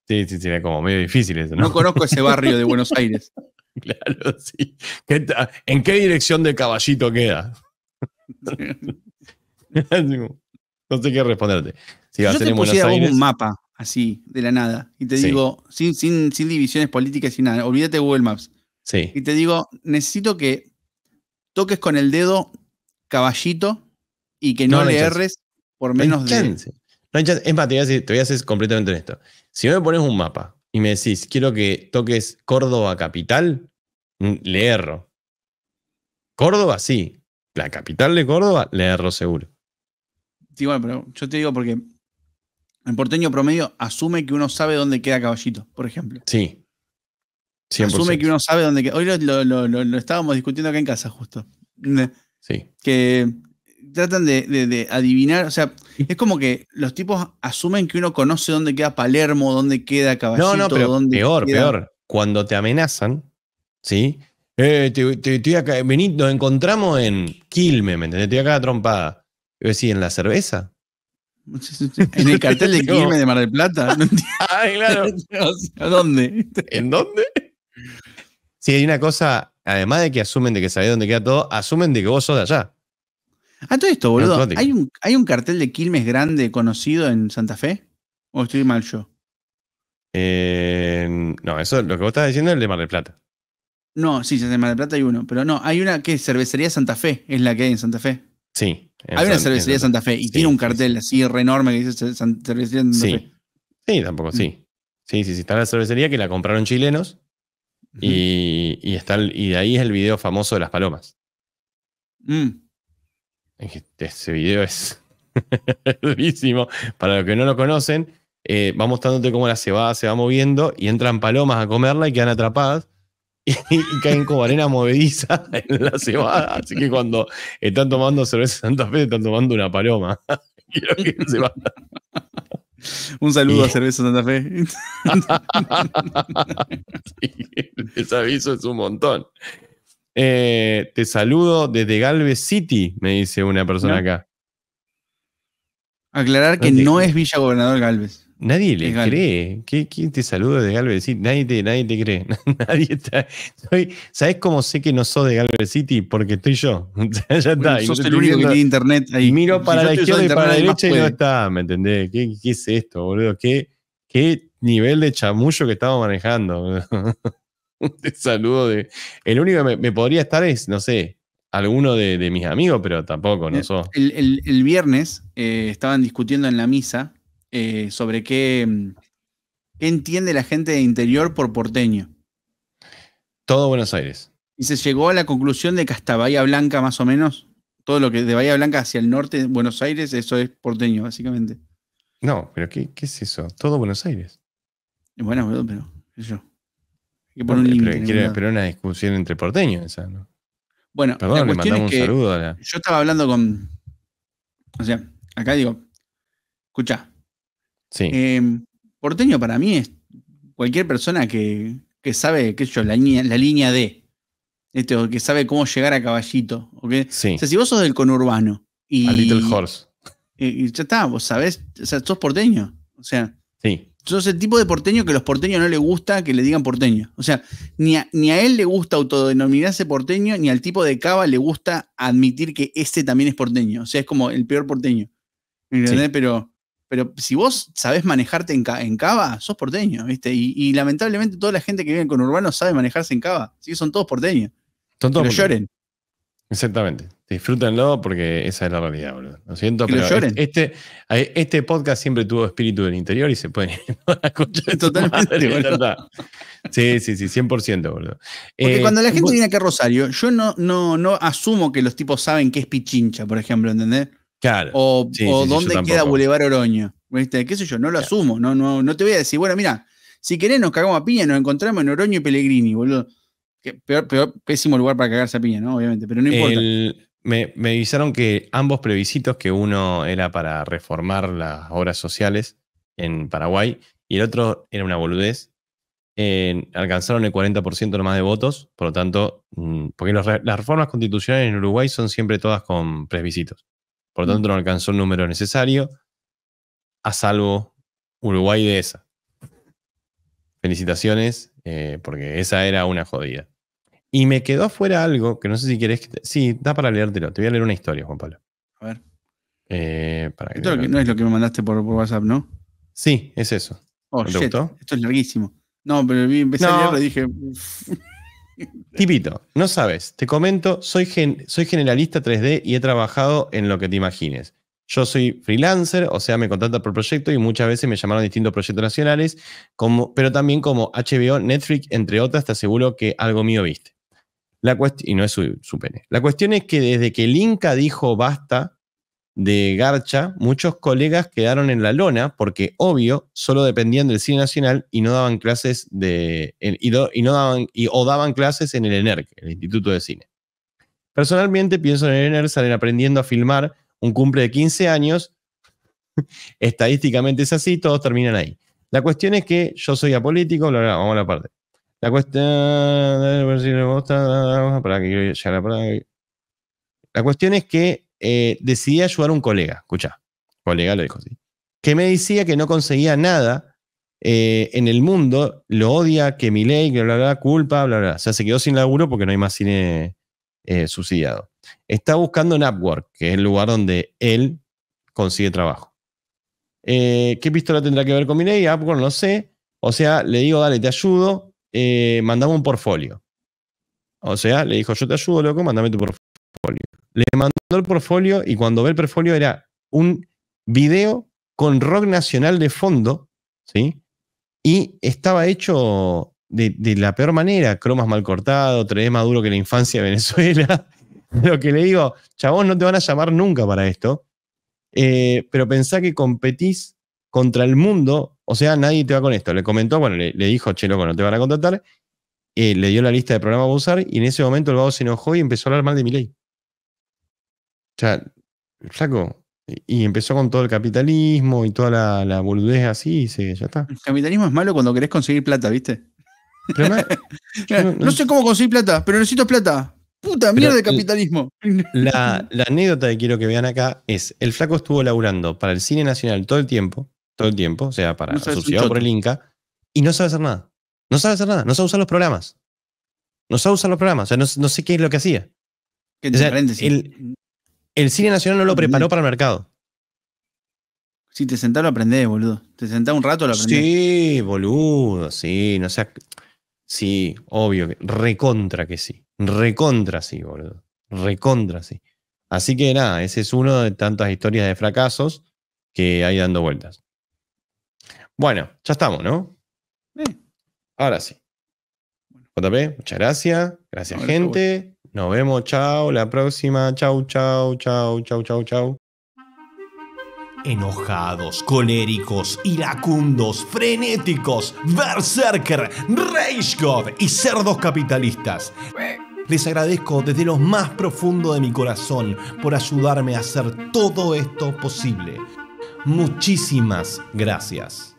Sí, sí, sí, como medio difícil ¿no? conozco ese barrio de Buenos Aires. claro, sí. ¿En qué dirección de caballito queda? no sé qué responderte. Si Yo te un mapa así, de la nada, y te digo, sin, sin, sin divisiones políticas, y nada, olvídate de Google Maps. Sí. Y te digo, necesito que toques con el dedo caballito y que no, le erres por menos de. Es más, te voy, a hacer completamente honesto. Si me pones un mapa y me decís, quiero que toques Córdoba capital, mm, le erro. Córdoba, sí. La capital de Córdoba, le erro seguro. Sí, bueno, pero yo te digo porque en porteño promedio asume que uno sabe dónde queda Caballito, por ejemplo. Sí. Asume que uno sabe dónde queda. Hoy lo, estábamos discutiendo acá en casa, justo. Sí. Que tratan de, adivinar, o sea, es como que los tipos asumen que uno conoce dónde queda Palermo, dónde queda Caballito. No, no, pero dónde peor, peor. Cuando te amenazan, ¿sí? Eh, nos encontramos en Quilme, ¿me entendés? Estoy acá trompada. Yo ¿en la cerveza? En el cartel de Quilmes de Mar del Plata. claro. ¿A dónde? ¿En dónde? Sí, hay una cosa, además de que asumen de que sabés dónde queda todo, asumen de que vos sos de allá. Ah, todo esto, boludo. ¿Hay un, cartel de Quilmes grande conocido en Santa Fe? ¿O estoy mal yo? Eh, no, eso lo que vos estás diciendo es el de Mar del Plata. No, sí, de Mar del Plata hay uno, pero no, hay una que es Cervecería Santa Fe, es la que hay en Santa Fe. Sí. Hay una cervecería de Santa Fe y tiene un cartel así re enorme que dice cervecería de Santa Fe. Sí, tampoco, sí. Sí, sí, sí. Está la cervecería que la compraron chilenos y, está, y de ahí es el video famoso de las palomas. Mm. Ese video es durísimo. Para los que no lo conocen, eh, va mostrándote cómo la cebada se va moviendo y entran palomas a comerla y quedan atrapadas y, caen como arena movediza en la cebada. Así que cuando están tomando cerveza Santa Fe, están tomando una paloma. Un saludo a Cerveza Santa Fe. el les aviso, es un montón. Eh, te saludo desde Galvez City, me dice una persona acá. Aclarar que no es Villa Gobernador Galvez. Nadie le cree. ¿Qué, ¿Quién te saluda de Galvez City? Nadie te, nadie te cree. nadie está. ¿Sabes cómo sé que no sos de Galvez City? Porque estoy yo. ya está. sos el único que tiene internet ahí. Miro para la izquierda y para la derecha y no está. ¿Me entendés? ¿Qué, qué es esto, boludo? ¿Qué, ¿Qué nivel de chamullo que estamos manejando? un saludo de. El único que me, podría estar es, no sé, alguno de, de mis amigos, pero tampoco, no eh, sos. El, el, viernes eh, estaban discutiendo en la misa eh, sobre qué, mm, qué entiende la gente de interior por porteño. Todo Buenos Aires. Y se llegó a la conclusión de que hasta Bahía Blanca, más o menos, todo lo que de Bahía Blanca hacia el norte, Buenos Aires, eso es porteño, básicamente. No, pero ¿qué, es eso? Todo Buenos Aires. Bueno, pero, pero yo. Hay que poner un pero, pero una discusión entre porteños, esa, ¿no? Bueno, Yo estaba hablando con. O sea, acá digo, escucha, Sí. Em, porteño para mí es cualquier persona que, sabe, qué yo, la, línea D, este, que sabe cómo llegar a caballito. O sea, si vos sos del conurbano y. A Little Horse. Y, ya está, vos sabés, o sea, sos porteño. O sea. Sos el tipo de porteño que a los porteños no le gusta que le digan porteño. O sea, ni a, él le gusta autodenominarse porteño, ni al tipo de cava le gusta admitir que este también es porteño. O sea, es como el peor porteño. ¿Entendés? Pero pero si vos sabés manejarte en, Cava, sos porteño, ¿viste? Y, lamentablemente toda la gente que vive con Urbano sabe manejarse en Cava. Sí, son todos porteños. Son todos. porteños. lo lloren. Exactamente. Disfrútenlo porque esa es la realidad, boludo. Lo siento, pero este, eh, este podcast siempre tuvo espíritu del interior y se puede Totalmente. sí, sí, sí, 100%, boludo. Porque eh, cuando la gente viene acá a Rosario, yo no, no, no asumo que los tipos saben qué es Pichincha, por ejemplo, ¿entendés? O, dónde queda Boulevard Oroño. ¿Viste? ¿Qué sé yo? No lo asumo. No, no, no te voy a decir, bueno, mira, si querés nos cagamos a piña, nos encontramos en Oroño y Pellegrini, boludo. peor, pésimo lugar para cagarse a piña, ¿no? Obviamente, pero no importa. me, avisaron que ambos plebiscitos, que uno era para reformar las obras sociales en Paraguay y el otro era una boludez, alcanzaron el 40% nomás de votos, por lo tanto, mm, porque las reformas constitucionales en Uruguay son siempre todas con plebiscitos. Por lo tanto, no alcanzó el número necesario, a salvo Uruguay de esa. Felicitaciones, eh, porque esa era una jodida. Y me quedó fuera algo que no sé si querés. Que Sí, da para leértelo. Te voy a leer una historia, Juan Pablo. A ver. Eh, no es lo que me mandaste por, WhatsApp, ¿no? Sí, es eso. Oh, Esto es larguísimo. No, pero empecé a leerlo y dije. Tipito, no sabes, te comento, soy, soy generalista 3D y he trabajado en lo que te imagines. Yo soy freelancer, o sea, me contratan por proyecto y muchas veces me llamaron distintos proyectos nacionales, como, pero también como HBO, Netflix, entre otras, te aseguro que algo mío viste. La y no es su, su pene. La cuestión es que desde que el dijo basta, de Garcha, muchos colegas quedaron en la lona porque, obvio, solo dependían del cine nacional y no daban clases de. y no daban, y, o daban clases en el ENERC, el Instituto de Cine. Personalmente pienso en el ENERC salen aprendiendo a filmar un cumple de 15 años. Estadísticamente es así, todos terminan ahí. La cuestión es que yo soy apolítico, vamos a la parte. La cuestión. la cuestión es que eh, decidí ayudar a un colega, escucha, colega le dijo así, que me decía que no conseguía nada eh, en el mundo, lo odia, que mi ley, que bla, bla, culpa, bla, bla. O sea, se quedó sin laburo porque no hay más cine eh, subsidiado. Está buscando en Upwork, que es el lugar donde él consigue trabajo. ¿Qué pistola tendrá que ver con mi ley? Upwork no sé. O sea, le digo, dale, te ayudo, mandame un portfolio. O sea, le dijo, yo te ayudo, loco, mandame tu portfolio. Le mandó el portfolio y cuando ve el portfolio era un video con rock nacional de fondo, ¿sí? Y estaba hecho de, la peor manera, cromas mal cortado, 3D más duro que la infancia de Venezuela. Lo que le digo, chavos no te van a llamar nunca para esto. Eh, pero pensá que competís contra el mundo, o sea, nadie te va con esto. Le comentó, bueno, le, dijo, che, loco, no te van a contactar, eh, le dio la lista de programas a usar y en ese momento el vago se enojó y empezó a hablar mal de mi ley. O sea, flaco. Y empezó con todo el capitalismo y toda la, la boludez así y se, ya está. El capitalismo es malo cuando querés conseguir plata, ¿viste? no, sé cómo conseguir plata, pero necesito plata. Puta mierda de capitalismo. La, anécdota que quiero que vean acá es: el flaco estuvo laburando para el cine nacional todo el tiempo, todo el tiempo, o sea, para su por el Inca, y no sabe hacer nada. No sabe hacer nada, no sabe usar los programas. No sabe usar los programas, o sea, no, sé qué es lo que hacía. Que sea, el, el cine nacional no lo preparó para el mercado. Si te sentás lo aprendés, boludo. Te sentás un rato lo aprendés. Sí, boludo, sí, no sé. Sí, obvio, recontra que sí. Recontra sí, boludo. Recontra sí. Así que nada, ese es uno de tantas historias de fracasos que hay dando vueltas. Bueno, ya estamos, ¿no? Eh. Ahora sí. JP, muchas gracias. Gracias, gente. Nos vemos, chao, la próxima, chao, chao, chao, chao, chao, chao. Enojados, coléricos, iracundos, frenéticos, berserker, rage y cerdos capitalistas. Les agradezco desde lo más profundo de mi corazón por ayudarme a hacer todo esto posible. Muchísimas gracias.